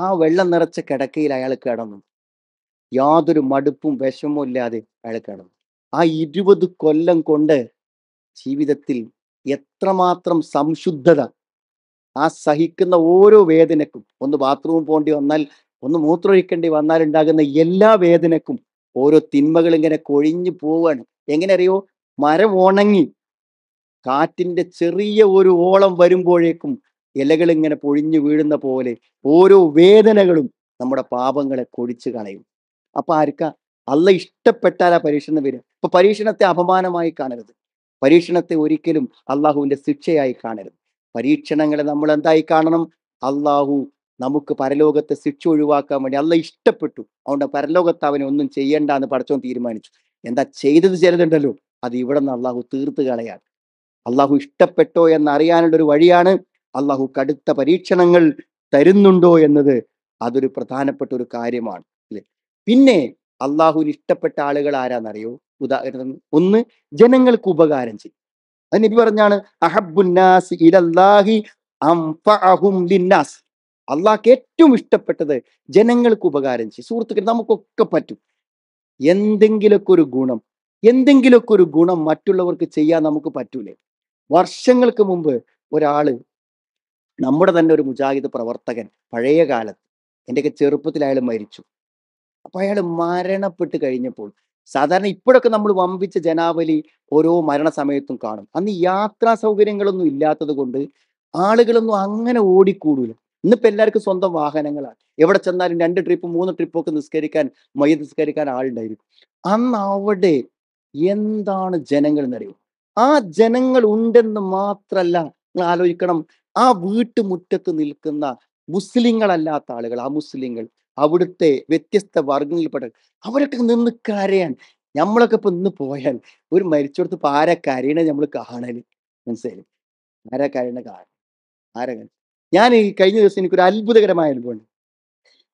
ആ വെള്ളം നിറച്ച കിടക്കയിൽ അയാൾ കിടന്നു യാതൊരു മടുപ്പും വിഷമവും ഇല്ലാതെ അയാൾ കിടന്നു ആ ഇരുപത് കൊല്ലം കൊണ്ട് ജീവിതത്തിൽ എത്രമാത്രം സംശുദ്ധത ആ സഹിക്കുന്ന ഓരോ വേദനക്കും ഒന്ന് ബാത്റൂമിൽ പോകേണ്ടി വന്നാൽ ഒന്ന് മൂത്രമൊഴിക്കേണ്ടി വന്നാലുണ്ടാകുന്ന എല്ലാ വേദനക്കും ഓരോ തിന്മകൾ ഇങ്ങനെ കൊഴിഞ്ഞു പോവാണ് എങ്ങനെ അറിയോ മരം ഉണങ്ങി കാറ്റിന്റെ ചെറിയ ഒരു ഓളം വരുമ്പോഴേക്കും ഇലകൾ ഇങ്ങനെ പൊഴിഞ്ഞു വീഴുന്ന പോലെ ഓരോ വേദനകളും നമ്മുടെ പാപങ്ങളെ കൊഴിച്ച് കളയും അപ്പൊ ആർക്ക അല്ല ഇഷ്ടപ്പെട്ടാൽ ആ പരീക്ഷണം വരിക അപ്പൊ പരീക്ഷണത്തെ അപമാനമായി കാണരുത് പരീക്ഷണത്തെ ഒരിക്കലും അള്ളാഹുവിന്റെ ശിക്ഷയായി കാണരുത് പരീക്ഷണങ്ങളെ നമ്മൾ എന്തായി കാണണം അള്ളാഹു നമുക്ക് പരലോകത്തെ ശിക്ഷ ഒഴിവാക്കാൻ വേണ്ടി അല്ല ഇഷ്ടപ്പെട്ടു അതുകൊണ്ട് പരലോകത്ത് അവനെ ഒന്നും ചെയ്യണ്ട എന്ന് പഠിച്ചോൻ തീരുമാനിച്ചു എന്താ ചെയ്തത് ചിലതുണ്ടല്ലോ അത് ഇവിടെ നിന്ന് അള്ളാഹു തീർത്ത് കളയാണ് അള്ളാഹു ഇഷ്ടപ്പെട്ടോ എന്ന് അറിയാനുള്ള ഒരു വഴിയാണ് അള്ളാഹു കടുത്ത പരീക്ഷണങ്ങൾ തരുന്നുണ്ടോ എന്നത് അതൊരു പ്രധാനപ്പെട്ട ഒരു കാര്യമാണ് അല്ലേ പിന്നെ അള്ളാഹുവിന് ഇഷ്ടപ്പെട്ട ആളുകൾ ആരാന്നറിയോ ഉദാഹരണം ഒന്ന് ജനങ്ങൾക്ക് ഉപകാരം ചെയ്യും അത് നബി പറഞ്ഞാണ് അഹബുന്നാസ് അള്ളാഹ്ക്ക് ഏറ്റവും ഇഷ്ടപ്പെട്ടത് ജനങ്ങൾക്ക് ഉപകാരം ചെയ്യും സുഹൃത്തുക്കൾ നമുക്കൊക്കെ പറ്റും എന്തെങ്കിലുമൊക്കെ ഒരു ഗുണം എന്തെങ്കിലുമൊക്കെ ഒരു ഗുണം മറ്റുള്ളവർക്ക് ചെയ്യാൻ നമുക്ക് പറ്റൂലേ വർഷങ്ങൾക്ക് മുമ്പ് ഒരാള് നമ്മുടെ തന്നെ ഒരു മുജാഹിദ് പ്രവർത്തകൻ പഴയ കാലത്ത് എൻ്റെയൊക്കെ ചെറുപ്പത്തിൽ അയാൾ മരിച്ചു അപ്പൊ അയാൾ മരണപ്പെട്ട് കഴിഞ്ഞപ്പോൾ സാധാരണ ഇപ്പോഴൊക്കെ നമ്മൾ വമ്പിച്ച ജനാവലി ഓരോ മരണ സമയത്തും കാണും അന്ന് യാത്രാ സൗകര്യങ്ങളൊന്നും ഇല്ലാത്തത് കൊണ്ട് ആളുകളൊന്നും അങ്ങനെ ഓടിക്കൂടൂല ഇന്നിപ്പോൾ എല്ലാവർക്കും സ്വന്തം വാഹനങ്ങളാണ് എവിടെ ചെന്നാലും രണ്ട് ട്രിപ്പ് മൂന്ന് ട്രിപ്പൊക്കെ നിസ്കരിക്കാൻ മയ്യ നിസ്കരിക്കാൻ ആളുണ്ടായിരിക്കും അന്ന് അവിടെ എന്താണ് ജനങ്ങൾ എന്നറിയും ആ ജനങ്ങൾ ഉണ്ടെന്ന് മാത്രല്ല നിങ്ങൾ ആലോചിക്കണം ആ വീട്ടുമുറ്റത്ത് നിൽക്കുന്ന മുസ്ലിങ്ങളല്ലാത്ത ആളുകൾ ആ മുസ്ലിങ്ങൾ അവിടുത്തെ വ്യത്യസ്ത വർഗങ്ങളിൽപ്പെട്ട അവരൊക്കെ നിന്ന് കരയാൻ നമ്മളൊക്കെ ഇപ്പൊ ഇന്ന് പോയാൽ ഒരു മരിച്ചെടുത്ത് ഇപ്പൊ ആരെ കരയണേ നമ്മൾ കാണല് മനസ്സിലായി ആരാ കരയണ കാണും ആരാ ഞാൻ ഈ കഴിഞ്ഞ ദിവസം എനിക്കൊരു അത്ഭുതകരമായ അനുഭവമുണ്ട്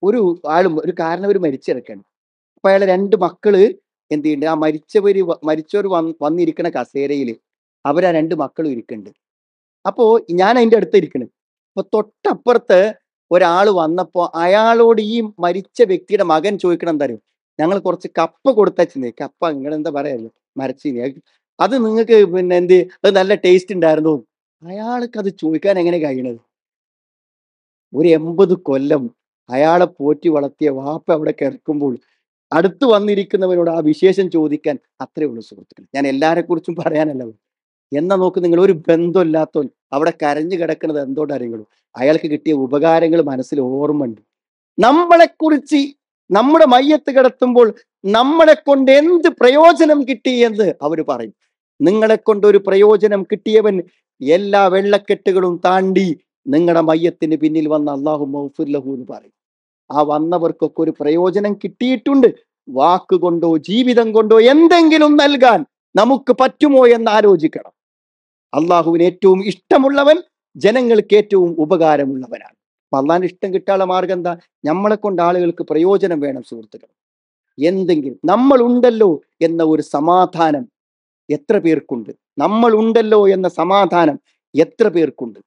ഒരു ആളും ഒരു കാരണവർ മരിച്ചിടക്കാണ് അപ്പൊ അയാളെ രണ്ട് മക്കള് എന്ത് ചെയ്യുന്നുണ്ട് ആ മരിച്ചവര് മരിച്ചവർ വന്നിരിക്കണ കസേരയില് അവരാ രണ്ട് മക്കളും ഇരിക്കുന്നുണ്ട് അപ്പോ ഞാൻ അതിൻ്റെ അടുത്ത് ഇരിക്കണം അപ്പൊ തൊട്ടപ്പുറത്ത് ഒരാൾ വന്നപ്പോ അയാളോട് ഈ മരിച്ച വ്യക്തിയുടെ മകൻ ചോദിക്കണം തരും ഞങ്ങൾ കുറച്ച് കപ്പ കൊടുത്തേ കപ്പ നിങ്ങൾ എന്താ പറയാല്ലോ മരച്ചീനി അത് നിങ്ങൾക്ക് പിന്നെ എന്ത് അത് നല്ല ടേസ്റ്റ് ഉണ്ടായിരുന്നു അയാൾക്ക് അത് ചോദിക്കാൻ എങ്ങനെ കഴിയണത് ഒരു എൺപത് കൊല്ലം അയാളെ പോറ്റി വളർത്തിയ വാപ്പ അവിടെ കിടക്കുമ്പോൾ അടുത്ത് വന്നിരിക്കുന്നവരോട് ആ വിശേഷം ചോദിക്കാൻ അത്രയേ ഉള്ളൂ സുഹൃത്തുക്കൾ ഞാൻ കുറിച്ചും പറയാനല്ല എന്നാ നോക്ക് നിങ്ങൾ ഒരു ബന്ധമില്ലാത്തവൻ അവിടെ കരഞ്ഞു കിടക്കുന്നത് എന്തോണ്ടറിയുള്ളൂ അയാൾക്ക് കിട്ടിയ ഉപകാരങ്ങൾ മനസ്സിൽ ഓർമ്മയുണ്ട് കുറിച്ച് നമ്മുടെ മയ്യത്ത് കിടത്തുമ്പോൾ നമ്മളെ കൊണ്ട് എന്ത് പ്രയോജനം കിട്ടി എന്ന് അവർ പറയും നിങ്ങളെ കൊണ്ട് ഒരു പ്രയോജനം കിട്ടിയവൻ എല്ലാ വെള്ളക്കെട്ടുകളും താണ്ടി നിങ്ങളുടെ മയ്യത്തിന് പിന്നിൽ വന്ന അള്ളാഹു മൗഫുല്ലഹു എന്ന് പറയും ആ വന്നവർക്കൊക്കെ ഒരു പ്രയോജനം കിട്ടിയിട്ടുണ്ട് വാക്കുകൊണ്ടോ ജീവിതം കൊണ്ടോ എന്തെങ്കിലും നൽകാൻ നമുക്ക് പറ്റുമോ എന്ന് ആലോചിക്കണം അള്ളാഹുവിന് ഏറ്റവും ഇഷ്ടമുള്ളവൻ ജനങ്ങൾക്ക് ഏറ്റവും ഉപകാരമുള്ളവനാണ് അള്ളാഹിന് ഇഷ്ടം കിട്ടാനുള്ള മാർഗം എന്താ നമ്മളെ കൊണ്ട് ആളുകൾക്ക് പ്രയോജനം വേണം സുഹൃത്തുക്കൾ എന്തെങ്കിലും നമ്മൾ ഉണ്ടല്ലോ എന്ന ഒരു സമാധാനം എത്ര പേർക്കുണ്ട് നമ്മൾ ഉണ്ടല്ലോ എന്ന സമാധാനം എത്ര പേർക്കുണ്ട്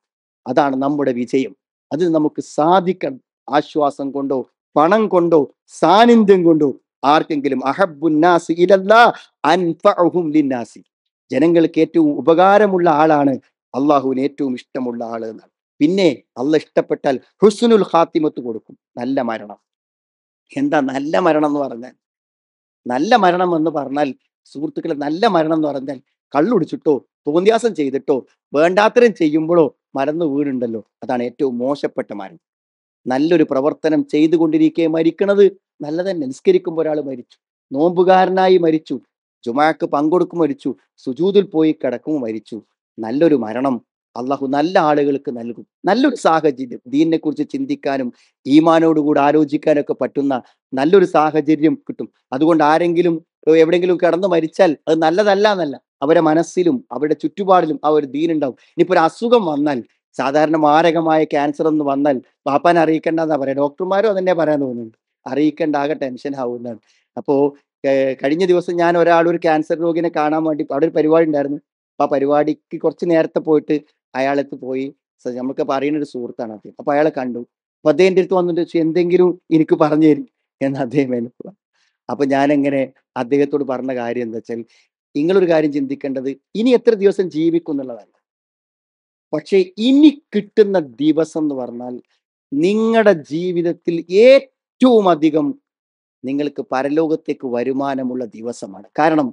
അതാണ് നമ്മുടെ വിജയം അതിൽ നമുക്ക് സാധിക്കണം ആശ്വാസം കൊണ്ടോ പണം കൊണ്ടോ സാന്നിധ്യം കൊണ്ടോ ആർക്കെങ്കിലും അഹബുന്നാസി ഇലല്ല അൻഫഅഹും ലിന്നാസി ജനങ്ങൾക്ക് ഏറ്റവും ഉപകാരമുള്ള ആളാണ് അള്ളാഹുവിന് ഏറ്റവും ഇഷ്ടമുള്ള ആള് എന്നാണ് പിന്നെ അള്ള ഇഷ്ടപ്പെട്ടാൽ ഹുസ്നുൽ ഹാത്തിമത്ത് കൊടുക്കും നല്ല മരണം എന്താ നല്ല മരണം എന്ന് പറഞ്ഞാൽ നല്ല മരണം എന്ന് പറഞ്ഞാൽ സുഹൃത്തുക്കളെ നല്ല മരണം എന്ന് പറഞ്ഞാൽ കള്ളുടിച്ചിട്ടോ തോന്യാസം ചെയ്തിട്ടോ വേണ്ടാത്തരം ചെയ്യുമ്പോഴോ മരന്നു വീടുണ്ടല്ലോ അതാണ് ഏറ്റവും മോശപ്പെട്ട മരണം നല്ലൊരു പ്രവർത്തനം ചെയ്തുകൊണ്ടിരിക്കെ മരിക്കണത് നല്ലതന്നെ നിസ്കരിക്കുമ്പോൾ ഒരാൾ മരിച്ചു നോമ്പുകാരനായി മരിച്ചു ജുമാക്ക് പങ്കെടുക്കും മരിച്ചു സുജൂതിൽ പോയി കിടക്കും മരിച്ചു നല്ലൊരു മരണം അള്ളാഹു നല്ല ആളുകൾക്ക് നൽകും നല്ലൊരു സാഹചര്യം ദീനിനെ കുറിച്ച് ചിന്തിക്കാനും ഈമാനോടുകൂടി ആലോചിക്കാനൊക്കെ പറ്റുന്ന നല്ലൊരു സാഹചര്യം കിട്ടും അതുകൊണ്ട് ആരെങ്കിലും എവിടെയെങ്കിലും കിടന്ന് മരിച്ചാൽ അത് നല്ലതല്ല എന്നല്ല അവരുടെ മനസ്സിലും അവരുടെ ചുറ്റുപാടിലും ആ ഒരു ദീനുണ്ടാവും ഇനിയിപ്പോൾ ഒരു അസുഖം വന്നാൽ സാധാരണ മാരകമായ ക്യാൻസർ എന്ന് വന്നാൽ പാപ്പാൻ അറിയിക്കേണ്ട എന്നാ പറയാം ഡോക്ടർമാരും അതന്നെ പറയാൻ തോന്നുന്നുണ്ട് അറിയിക്കേണ്ട ആകെ ടെൻഷൻ ആവുന്നതാണ് അപ്പോൾ കഴിഞ്ഞ ദിവസം ഞാൻ ഒരാൾ ഒരു ക്യാൻസർ രോഗിനെ കാണാൻ വേണ്ടി അവിടെ ഒരു പരിപാടി ഉണ്ടായിരുന്നു അപ്പൊ ആ പരിപാടിക്ക് കുറച്ച് നേരത്തെ പോയിട്ട് അയാളെത്ത് പോയി നമുക്ക് പറയുന്ന ഒരു സുഹൃത്താണ് അദ്ദേഹം അപ്പോൾ അയാളെ കണ്ടു അപ്പൊ അദ്ദേഹം എന്റെ അടുത്ത് വന്നിട്ട് എന്തെങ്കിലും എനിക്ക് പറഞ്ഞു തരും എന്ന് അദ്ദേഹം എന്നോട് അപ്പൊ ഞാനെങ്ങനെ അദ്ദേഹത്തോട് പറഞ്ഞ കാര്യം എന്താ വെച്ചാൽ നിങ്ങളൊരു കാര്യം ചിന്തിക്കേണ്ടത് ഇനി എത്ര ദിവസം ജീവിക്കും എന്നുള്ളതല്ല പക്ഷേ ഇനി കിട്ടുന്ന ദിവസം എന്ന് പറഞ്ഞാൽ നിങ്ങളുടെ ജീവിതത്തിൽ ഏറ്റവും അധികം നിങ്ങൾക്ക് പരലോകത്തേക്ക് വരുമാനമുള്ള ദിവസമാണ് കാരണം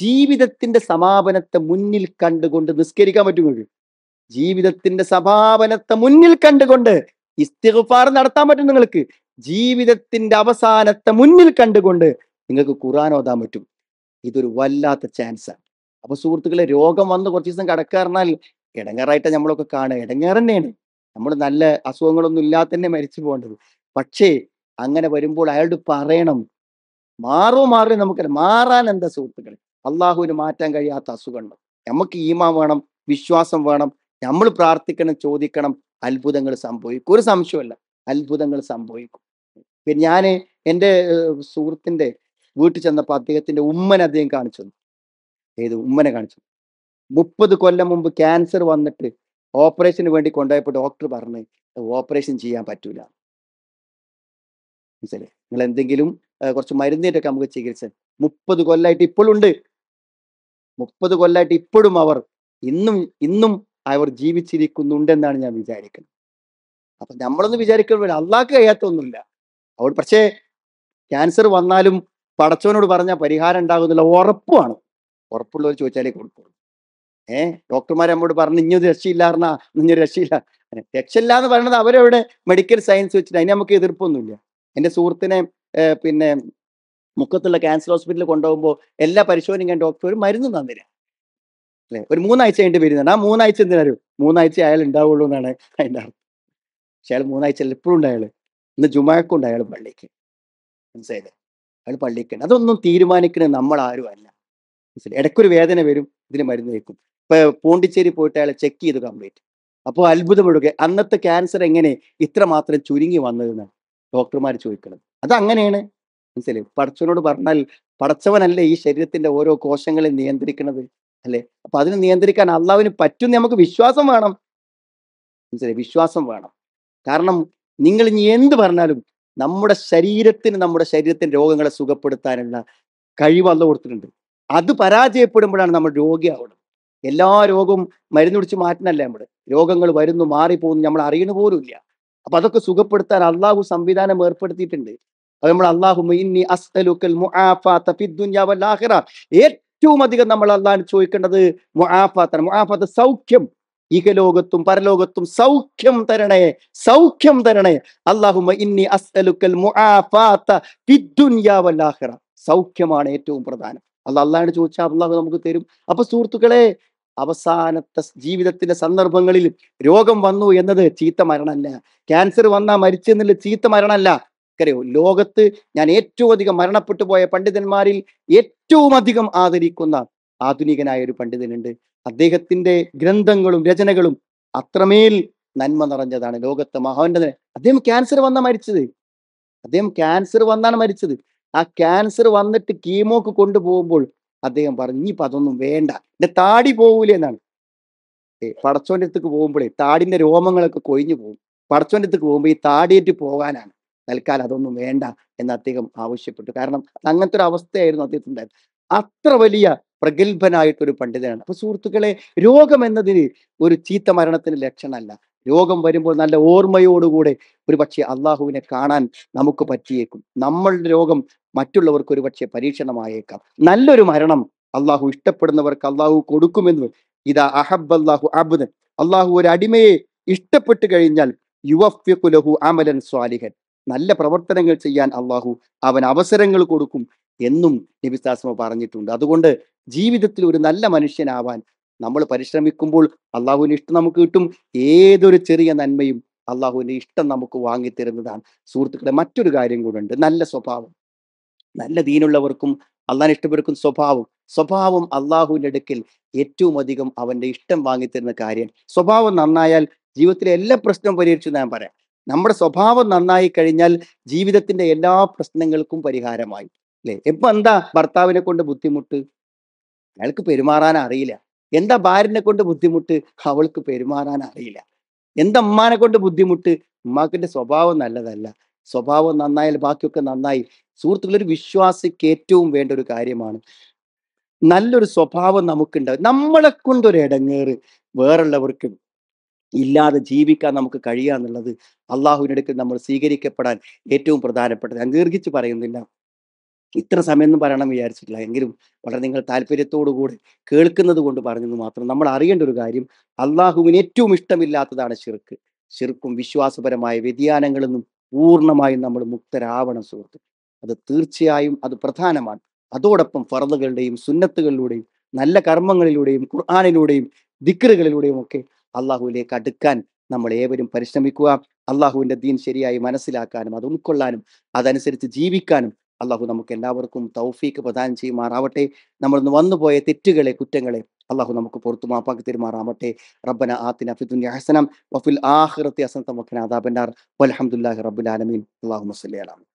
ജീവിതത്തിന്റെ സമാപനത്തെ മുന്നിൽ കണ്ടുകൊണ്ട് നിസ്കരിക്കാൻ പറ്റുമെങ്കിൽ ജീവിതത്തിന്റെ സമാപനത്തെ മുന്നിൽ കണ്ടുകൊണ്ട് ഇസ്തിഗഫാർ നടത്താൻ പറ്റും നിങ്ങൾക്ക് ജീവിതത്തിന്റെ അവസാനത്തെ മുന്നിൽ കണ്ടുകൊണ്ട് നിങ്ങൾക്ക് ഖുറാൻ ഓതാൻ പറ്റും ഇതൊരു വല്ലാത്ത ചാൻസാണ് അപ്പൊ സുഹൃത്തുക്കളെ രോഗം വന്ന് കുറച്ച് ദിവസം കിടക്കാറിനാൽ ഇടങ്ങേറായിട്ട് നമ്മളൊക്കെ കാണുക ഇടങ്ങേർ തന്നെയാണ് നമ്മൾ നല്ല അസുഖങ്ങളൊന്നും ഇല്ലാതെ തന്നെ മരിച്ചു പോകേണ്ടത് പക്ഷേ അങ്ങനെ വരുമ്പോൾ അയാളോട് പറയണം മാറോ മാറി നമുക്ക് മാറാൻ എന്താ സുഹൃത്തുക്കൾ അള്ളാഹുവിന് മാറ്റാൻ കഴിയാത്ത അസുഖങ്ങൾ നമുക്ക് ഈമാ വേണം വിശ്വാസം വേണം നമ്മൾ പ്രാർത്ഥിക്കണം ചോദിക്കണം അത്ഭുതങ്ങൾ സംഭവിക്കും ഒരു സംശയമല്ല അത്ഭുതങ്ങൾ സംഭവിക്കും പിന്നെ ഞാൻ എൻ്റെ സുഹൃത്തിൻ്റെ വീട്ടിൽ ചെന്നപ്പോൾ അദ്ദേഹത്തിൻ്റെ ഉമ്മനെ അദ്ദേഹം കാണിച്ചു തന്നു ഏത് ഉമ്മനെ കാണിച്ചു മുപ്പത് കൊല്ലം മുമ്പ് ക്യാൻസർ വന്നിട്ട് ഓപ്പറേഷന് വേണ്ടി കൊണ്ടുപോയപ്പോൾ ഡോക്ടർ പറഞ്ഞ് ഓപ്പറേഷൻ ചെയ്യാൻ പറ്റൂല മനസ്സിലെ നിങ്ങൾ എന്തെങ്കിലും കുറച്ച് മരുന്നിട്ടൊക്കെ നമുക്ക് ചികിത്സ മുപ്പത് കൊല്ലമായിട്ട് ഉണ്ട് മുപ്പത് കൊല്ലമായിട്ട് ഇപ്പോഴും അവർ ഇന്നും ഇന്നും അവർ ജീവിച്ചിരിക്കുന്നുണ്ടെന്നാണ് ഞാൻ വിചാരിക്കുന്നത് അപ്പൊ നമ്മളൊന്നും വിചാരിക്കുമ്പോൾ അള്ളാഹ്ക്ക് കഴിയാത്തൊന്നുമില്ല അവർ പക്ഷേ ക്യാൻസർ വന്നാലും പടച്ചവനോട് പറഞ്ഞാൽ പരിഹാരം ഉണ്ടാകുന്നില്ല ഉറപ്പാണ് ഉറപ്പുള്ളവർ ചോദിച്ചാലേ കൊടുക്കുള്ളൂ ഏ ഡോക്ടർമാർ നമ്മോട് പറഞ്ഞു ഇനി രക്ഷയില്ല പറഞ്ഞാൽ ഇഞ്ഞൊരു രക്ഷയില്ല രക്ഷയില്ല എന്ന് പറയുന്നത് അവരവിടെ മെഡിക്കൽ സയൻസ് വെച്ചിട്ട് അതിന് നമുക്ക് എതിർപ്പൊന്നുമില്ല എൻ്റെ സുഹൃത്തിനെ പിന്നെ മുക്കത്തുള്ള ക്യാൻസർ ഹോസ്പിറ്റലിൽ കൊണ്ടുപോകുമ്പോൾ എല്ലാ പരിശോധനയും ഡോക്ടർ ഒരു മരുന്ന് തന്നില്ല അല്ലേ ഒരു മൂന്നാഴ്ച കഴിഞ്ഞിട്ട് വരുന്നുണ്ട് ആ മൂന്നാഴ്ച എന്തിനാരും മൂന്നാഴ്ച അയാൾ ഉണ്ടാവുള്ളൂ എന്നാണ് അതിൻ്റെ അർത്ഥം പക്ഷെ അയാൾ മൂന്നാഴ്ച എപ്പോഴും ഉണ്ട് അയാൾ ഇന്ന് ജുമാഴക്കുണ്ട് അയാൾ പള്ളിക്ക് മനസ്സിലായില്ലേ അയാൾ പള്ളിക്ക് അതൊന്നും തീരുമാനിക്കുന്ന നമ്മൾ ആരും അല്ല മനസ്സിലായി ഇടയ്ക്കൊരു വേദന വരും ഇതിന് മരുന്ന് വയ്ക്കും ഇപ്പൊ പോണ്ടിച്ചേരി പോയിട്ട് അയാളെ ചെക്ക് ചെയ്ത് കംപ്ലീറ്റ് അപ്പോൾ അത്ഭുതമൊഴുകെ അന്നത്തെ ക്യാൻസർ എങ്ങനെ ഇത്ര മാത്രം ചുരുങ്ങി വന്നതെന്ന് ഡോക്ടർമാർ ചോദിക്കുന്നത് അത് അങ്ങനെയാണ് മനസ്സിലായി പടച്ചവനോട് പറഞ്ഞാൽ പടച്ചവനല്ലേ ഈ ശരീരത്തിന്റെ ഓരോ കോശങ്ങളെ നിയന്ത്രിക്കുന്നത് അല്ലേ അപ്പൊ അതിനെ നിയന്ത്രിക്കാൻ അള്ളാവിന് പറ്റുന്ന നമുക്ക് വിശ്വാസം വേണം മനസ്സിലായി വിശ്വാസം വേണം കാരണം നിങ്ങൾ ഇനി എന്ത് പറഞ്ഞാലും നമ്മുടെ ശരീരത്തിന് നമ്മുടെ ശരീരത്തിന് രോഗങ്ങളെ സുഖപ്പെടുത്താനുള്ള കഴിവ് അല്ല കൊടുത്തിട്ടുണ്ട് അത് പരാജയപ്പെടുമ്പോഴാണ് നമ്മൾ രോഗിയാവുന്നത് എല്ലാ രോഗവും മരുന്നുടിച്ച് മാറ്റുന്നല്ല നമ്മൾ രോഗങ്ങൾ വരുന്നു മാറിപ്പോകുന്നു നമ്മൾ അറിയണ പോലും ഇല്ല അപ്പൊ അതൊക്കെ സുഖപ്പെടുത്താൻ അള്ളാഹു സംവിധാനം ഏർപ്പെടുത്തിയിട്ടുണ്ട് അപ്പൊ നമ്മൾ അള്ളാഹു ഏറ്റവും അധികം നമ്മൾ അള്ളാഹ് ചോദിക്കേണ്ടത് മുആഫാത്താണ് മുആഫാത്ത് സൗഖ്യം ഇഹലോകത്തും പരലോകത്തും സൗഖ്യം തരണേ സൗഖ്യം തരണേ അള്ളാഹുമ ഇന്നി അസ്അലുക്കൽ സൗഖ്യമാണ് ഏറ്റവും പ്രധാനം അല്ല അള്ളാഹുണ്ട് ചോദിച്ചാൽ അള്ളാഹു നമുക്ക് തരും അപ്പൊ സുഹൃത്തുക്കളെ അവസാനത്തെ ജീവിതത്തിന്റെ സന്ദർഭങ്ങളിൽ രോഗം വന്നു എന്നത് ചീത്ത മരണമല്ല ക്യാൻസർ വന്നാൽ മരിച്ചെന്നുള്ള ചീത്ത മരണമല്ല അറിയോ ലോകത്ത് ഞാൻ ഏറ്റവും അധികം മരണപ്പെട്ടു പോയ പണ്ഡിതന്മാരിൽ ഏറ്റവും അധികം ആദരിക്കുന്ന ആധുനികനായ ഒരു പണ്ഡിതനുണ്ട് അദ്ദേഹത്തിന്റെ ഗ്രന്ഥങ്ങളും രചനകളും അത്രമേൽ നന്മ നിറഞ്ഞതാണ് ലോകത്തെ മഹാവന്റെ അദ്ദേഹം ക്യാൻസർ വന്ന മരിച്ചത് അദ്ദേഹം ക്യാൻസർ വന്നാണ് മരിച്ചത് ആ ക്യാൻസർ വന്നിട്ട് കീമോക്ക് കൊണ്ടുപോകുമ്പോൾ അദ്ദേഹം പറഞ്ഞു ഇനിയിപ്പോൾ അതൊന്നും വേണ്ട എന്റെ താടി പോകൂലേ എന്നാണ് ഏ പടച്ചോൻ്റെ അടുത്തേക്ക് പോകുമ്പോഴേ താടിന്റെ രോമങ്ങളൊക്കെ കൊഴിഞ്ഞു പോകും പടച്ചോൻ്റെ അടുത്തേക്ക് പോകുമ്പോൾ ഈ താടിയേറ്റ് പോകാനാണ് തൽക്കാലം അതൊന്നും വേണ്ട എന്ന് അദ്ദേഹം ആവശ്യപ്പെട്ടു കാരണം അങ്ങനത്തെ ഒരു അവസ്ഥയായിരുന്നു അദ്ദേഹത്തിൻ്റെ അത്ര വലിയ പ്രഗത്ഭനായിട്ടൊരു പണ്ഡിതനാണ് അപ്പൊ സുഹൃത്തുക്കളെ രോഗം എന്നതിന് ഒരു ചീത്ത മരണത്തിന് ലക്ഷണമല്ല രോഗം വരുമ്പോൾ നല്ല ഓർമ്മയോടുകൂടെ ഒരു പക്ഷേ അള്ളാഹുവിനെ കാണാൻ നമുക്ക് പറ്റിയേക്കും നമ്മളുടെ രോഗം മറ്റുള്ളവർക്ക് ഒരു പക്ഷേ പരീക്ഷണമായേക്കാം നല്ലൊരു മരണം അള്ളാഹു ഇഷ്ടപ്പെടുന്നവർക്ക് അള്ളാഹു കൊടുക്കുമെന്ന് ഇതാ അഹബ് അള്ളാഹു അബുദ് അള്ളാഹു ഒരു അടിമയെ ഇഷ്ടപ്പെട്ടു കഴിഞ്ഞാൽ യുവഫ്യകുലഹു അമലൻ സ്വാലിഹൻ നല്ല പ്രവർത്തനങ്ങൾ ചെയ്യാൻ അള്ളാഹു അവൻ അവസരങ്ങൾ കൊടുക്കും എന്നും നബിസ്താസ്മ പറഞ്ഞിട്ടുണ്ട് അതുകൊണ്ട് ജീവിതത്തിൽ ഒരു നല്ല മനുഷ്യനാവാൻ നമ്മൾ പരിശ്രമിക്കുമ്പോൾ അള്ളാഹുവിൻ്റെ ഇഷ്ടം നമുക്ക് കിട്ടും ഏതൊരു ചെറിയ നന്മയും അള്ളാഹുവിൻ്റെ ഇഷ്ടം നമുക്ക് വാങ്ങിത്തരുന്നതാണ് സുഹൃത്തുക്കളെ മറ്റൊരു കാര്യം കൂടെ നല്ല സ്വഭാവം നല്ല ദീനുള്ളവർക്കും അള്ളാഹിനെ ഇഷ്ടപ്പെടുക്കും സ്വഭാവം സ്വഭാവം അള്ളാഹുവിൻ്റെ അടുക്കൽ ഏറ്റവും അധികം അവൻ്റെ ഇഷ്ടം വാങ്ങിത്തരുന്ന കാര്യം സ്വഭാവം നന്നായാൽ ജീവിതത്തിലെ എല്ലാ പ്രശ്നവും പരിഹരിച്ചു ഞാൻ പറയാം നമ്മുടെ സ്വഭാവം നന്നായി കഴിഞ്ഞാൽ ജീവിതത്തിന്റെ എല്ലാ പ്രശ്നങ്ങൾക്കും പരിഹാരമായി അല്ലെ ഇപ്പൊ എന്താ ഭർത്താവിനെ കൊണ്ട് ബുദ്ധിമുട്ട് അയാൾക്ക് പെരുമാറാൻ അറിയില്ല എന്താ ഭാര്യനെ കൊണ്ട് ബുദ്ധിമുട്ട് അവൾക്ക് പെരുമാറാൻ അറിയില്ല എന്താ ഉമ്മാനെ കൊണ്ട് ബുദ്ധിമുട്ട് ഉമ്മാക്കിന്റെ സ്വഭാവം നല്ലതല്ല സ്വഭാവം നന്നായാൽ ബാക്കിയൊക്കെ നന്നായി സുഹൃത്തുക്കളൊരു ഒരു വിശ്വാസിക്ക് ഏറ്റവും വേണ്ട ഒരു കാര്യമാണ് നല്ലൊരു സ്വഭാവം നമുക്കുണ്ടാവും നമ്മളെ കൊണ്ടൊരു ഇടങ്ങേറ് വേറുള്ളവർക്ക് ഇല്ലാതെ ജീവിക്കാൻ നമുക്ക് കഴിയുക എന്നുള്ളത് അള്ളാഹുവിനടുക്കൽ നമ്മൾ സ്വീകരിക്കപ്പെടാൻ ഏറ്റവും പ്രധാനപ്പെട്ടത് ഞാൻ ദീർഘിച്ച് പറയുന്നില്ല ഇത്ര സമയം എന്ന് പറയണം വിചാരിച്ചിട്ടില്ല എങ്കിലും വളരെ നിങ്ങൾ താല്പര്യത്തോടുകൂടി കേൾക്കുന്നത് കൊണ്ട് പറഞ്ഞെന്ന് മാത്രം നമ്മൾ അറിയേണ്ട ഒരു കാര്യം അള്ളാഹുവിന് ഏറ്റവും ഇഷ്ടമില്ലാത്തതാണ് ഷിർക്ക് ഷിർക്കും വിശ്വാസപരമായ വ്യതിയാനങ്ങളിൽ നിന്നും പൂർണ്ണമായും നമ്മൾ മുക്തരാവണം സുഹൃത്ത് അത് തീർച്ചയായും അത് പ്രധാനമാണ് അതോടൊപ്പം ഫറദുകളുടെയും സുന്നത്തുകളിലൂടെയും നല്ല കർമ്മങ്ങളിലൂടെയും ഖുർആാനിലൂടെയും ദിക്കറുകളിലൂടെയും ഒക്കെ അള്ളാഹുവിലേക്ക് അടുക്കാൻ നമ്മൾ ഏവരും പരിശ്രമിക്കുക അള്ളാഹുവിൻ്റെ ദീൻ ശരിയായി മനസ്സിലാക്കാനും അത് ഉൾക്കൊള്ളാനും അതനുസരിച്ച് ജീവിക്കാനും അള്ളാഹു നമുക്ക് എല്ലാവർക്കും തൗഫീക്ക് പ്രദാനം ചെയ്യുമാറാവട്ടെ ഇന്ന് വന്നുപോയ തെറ്റുകളെ കുറ്റങ്ങളെ അള്ളാഹു നമുക്ക് പുറത്തു മാപ്പാക്കി തെരുമാറാവട്ടെ റബ്ബന ആത്തിന ഫിദുന്യ ഹസനം വഫിൽ ആഖിറത്തി ഹസനത്തം വഖിന അദാബന്നാർ വൽഹംദുലില്ലാഹി റബ്ബിൽ ആലമീൻ അല്ലാഹുമ്മ